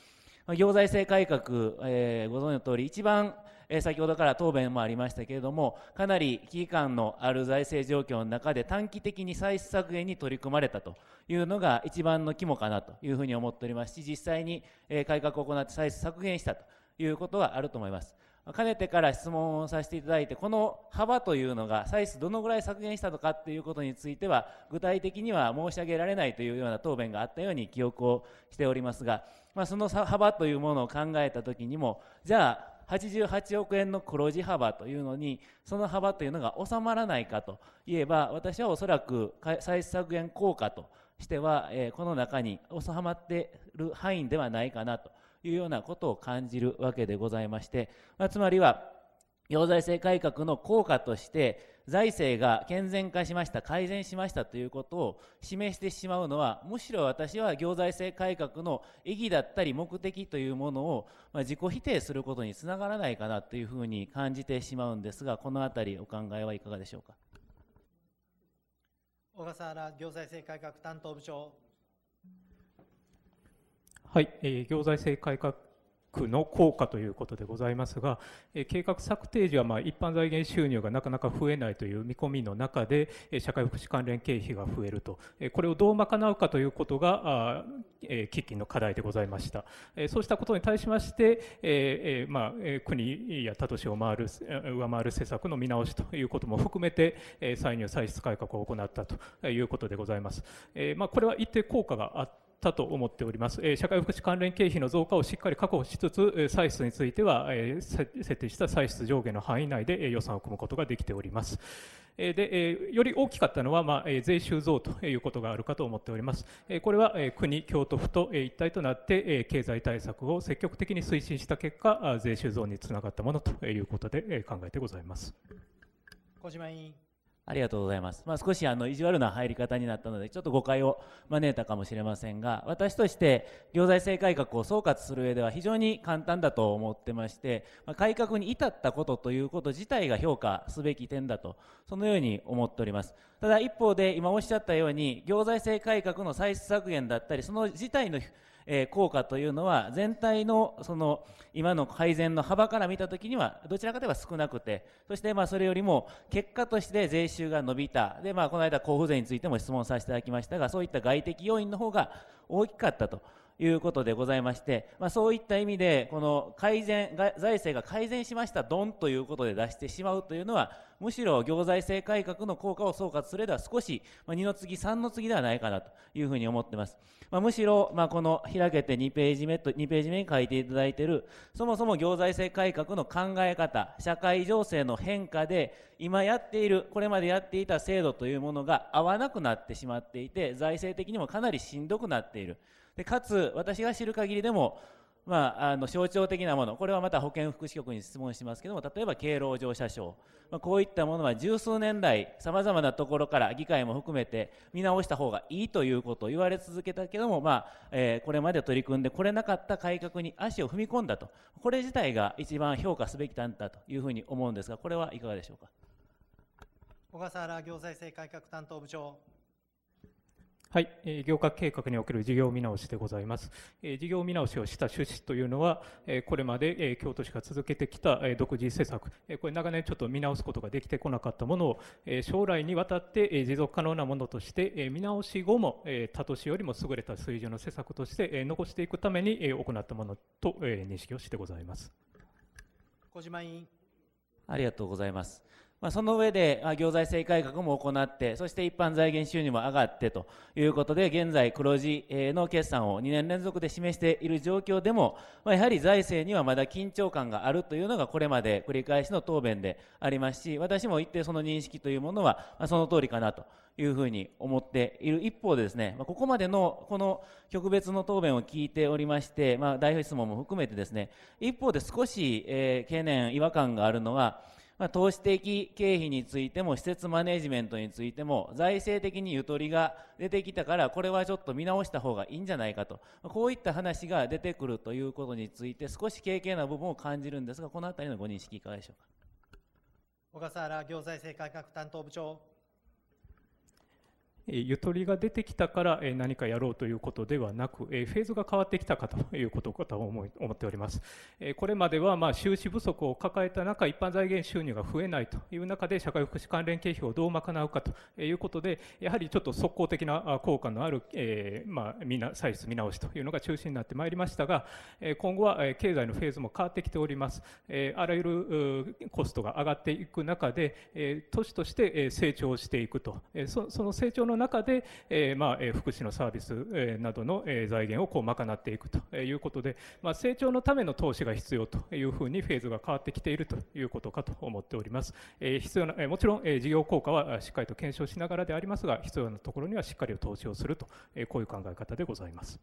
行財政改革、えー、ご存知の通り、一番え先ほどから答弁もありましたけれどもかなり危機感のある財政状況の中で短期的に歳出削減に取り組まれたというのが一番の肝かなというふうに思っておりますし実際に、え改革を行って歳出削減したということはあると思います。かねてから質問をさせていただいて、この幅というのが、歳出どのぐらい削減したのかということについては、具体的には申し上げられないというような答弁があったように記憶をしておりますが、まあ、その幅というものを考えたときにも、じゃあ、88億円の黒字幅というのにその幅というのが収まらないかといえば私はおそらく歳出削減効果としては、えー、この中に収まっている範囲ではないかなというようなことを感じるわけでございまして、まあ、つまりは行財政改革の効果として財政が健全化しました、改善しましたということを示してしまうのは、むしろ私は行財政改革の意義だったり目的というものを、ま自己否定することにつながらないかなというふうに感じてしまうんですが、このあたりお考えはいかがでしょうか。小笠原行財政改革担当部長。はい、えー、行財政改革の効果ということでございますが、え計画策定時はま一般財源収入がなかなか増えないという見込みの中で、え社会福祉関連経費が増えると、えこれをどう賄うかということが、あえ喫緊の課題でございました。えそうしたことに対しまして、ええまあ、国や他都市を回る上回る施策の見直しということも含めて、え歳入歳出改革を行ったということでございます。えまあ、これは一定効果がたと思っております、えー、社会福祉関連経費の増加をしっかり確保しつつ、えー、歳出については、えー、設定した歳出上限の範囲内で、えー、予算を組むことができております。で、えより大きかったのは、まあ、税収増ということがあるかと思っております。えこれは、え国、京都府と、え一体となって、え経済対策を積極的に推進した結果、税収増につながったものということで、え考えてございます。小島委員ありがとうございます。まあ、少しあの意地悪な入り方になったので、ちょっと誤解を招いたかもしれませんが、私として行財政改革を総括する上では非常に簡単だと思ってまして、まあ、改革に至ったことということ自体が評価すべき点だと、そのように思っております。ただ一方で、今おっしゃったように、行財政改革の歳出削減だったり、その自体のえー、効果というのは全体のその今の改善の幅から見たときにはどちらかといえば少なくてそしてまあそれよりも結果として税収が伸びたでまあこの間交付税についても質問させていただきましたがそういった外的要因の方が大きかったと。いうことでございまして、まあ、そういった意味でこの改善財政が改善しましたドンということで出してしまうというのはむしろ行財政改革の効果を総括すれば少し、まあ、2の次3の次ではないかなというふうに思ってます、まあ、むしろ、まあ、この開けて2ページ目と2ページ目に書いていただいているそもそも行財政改革の考え方社会情勢の変化で今やっているこれまでやっていた制度というものが合わなくなってしまっていて財政的にもかなりしんどくなっているでかつ私が知る限りでもまあ、あの象徴的なもの、これはまた保健福祉局に質問しますけども、例えば敬老乗車証、まあ、こういったものは十数年来、さまざまなところから議会も含めて見直した方がいいということを言われ続けたけども、まあえー、これまで取り組んでこれなかった改革に足を踏み込んだと、これ自体が一番評価すべき点だというふうに思うんですが、これはいかがでしょうか。小笠原行財政改革担当部長。はい、えー、計画における事業見直しでございます。え事業見直しをした趣旨というのは、えこれまで、え京都市が続けてきた、え独自施策、えこれ長年ちょっと見直すことができてこなかったものを、え将来にわたって、え持続可能なものとして、え見直し後も、え他都市よりも優れた水準の施策として、え残していくために、え行ったものと、え認識をしてございます。小島委員ありがとうございます。まあ、その上で、まあ、行財政改革も行って、そして一般財源収入も上がってということで、現在、黒字の決算を2年連続で示している状況でも、まあ、やはり財政にはまだ緊張感があるというのが、これまで繰り返しの答弁でありますし、私も一定その認識というものは、まあ、その通りかなというふうに思っている一方でですね、まあ、ここまでのこの局別の答弁を聞いておりまして、まあ、代表質問も含めてですね、一方で少し、えー、懸念、違和感があるのは、まあ、投資的経費についても施設マネジメントについても財政的にゆとりが出てきたからこれはちょっと見直した方がいいんじゃないかと、まあ、こういった話が出てくるということについて少し軽々な部分を感じるんですがこの辺りのご認識いかがでしょうか小笠原行財政改革担当部長ゆとりが出てきたから何かやろうということではなく、フェーズが変わってきたかということかと思っております。これまではまあ収支不足を抱えた中、一般財源収入が増えないという中で、社会福祉関連経費をどう賄うかということで、やはりちょっと即効的な効果のある、えまあ、みな歳出見直しというのが中心になってまいりましたが、今後は経済のフェーズも変わってきております。あらゆるコストが上がっていく中で、都市として成長していくと。その成長の中で、えー、まあ、福祉のサービスなどの財源をこう賄っていくということで、まあ、成長のための投資が必要というふうにフェーズが変わってきているということかと思っております。えー、必要な、もちろん、え事業効果はしっかりと検証しながらでありますが、必要なところにはしっかりと投資をすると、えこういう考え方でございます。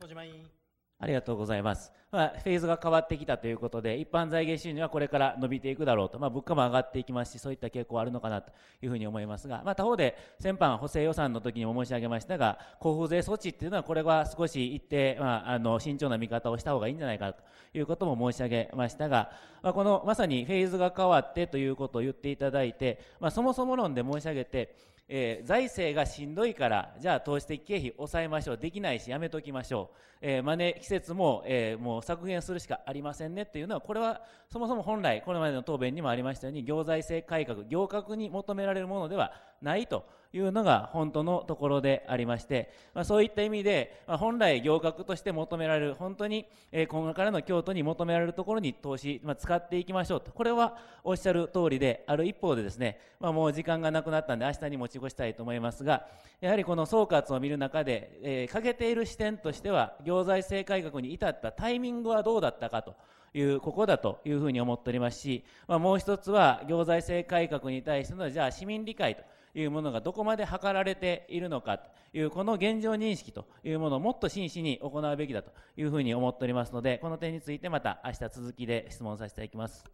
小島委員ありがとうございます。まあ、フェーズが変わってきたということで、一般財源収入はこれから伸びていくだろうと、まあ、物価も上がっていきますし、そういった傾向はあるのかなというふうに思いますが、まあ、他方で、先般補正予算の時にも申し上げましたが、交付税措置っていうのは、これは少し一定、まあ、あの、慎重な見方をした方がいいんじゃないかということも申し上げましたが、まあ、このまさにフェーズが変わってということを言っていただいて、まあ、そもそも論で申し上げて、えー、財政がしんどいから、じゃあ投資的経費抑えましょう、できないしやめときましょう、えー、マネー季節も、えー、もう削減するしかありませんねっていうのは、これはそもそも本来、これまでの答弁にもありましたように、行財政改革、行革に求められるものではないというのが本当のところでありまして、まあ、そういった意味で、まあ、本来行革として求められる本当に、今後からの京都に求められるところに投資、まあ、使っていきましょうとこれはおっしゃる通りである一方でですね、まもう時間がなくなったんで明日に持ち越したいと思いますがやはりこの総括を見る中で、えー、欠けている視点としては行財政改革に至ったタイミングはどうだったかと。いうここだというふうに思っておりますし、まもう一つは行財政改革に対してのじゃあ市民理解というものがどこまで図られているのかというこの現状認識というものをもっと真摯に行うべきだというふうに思っておりますのでこの点についてまた明日続きで質問させていただきます。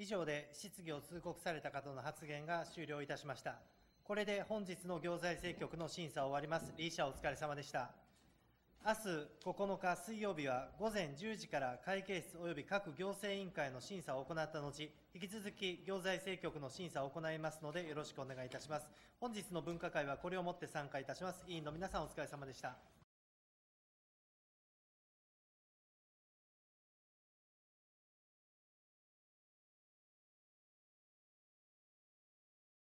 以上で質疑を通告された方の発言が終了いたしました。これで本日の行財政局の審査を終わります。リーシャお疲れ様でした。明日9日水曜日は午前10時から会計室及び各行政委員会の審査を行った後、引き続き行財政局の審査を行いますのでよろしくお願いいたします。本日の分科会はこれをもって参加いたします。委員の皆さんお疲れ様でした。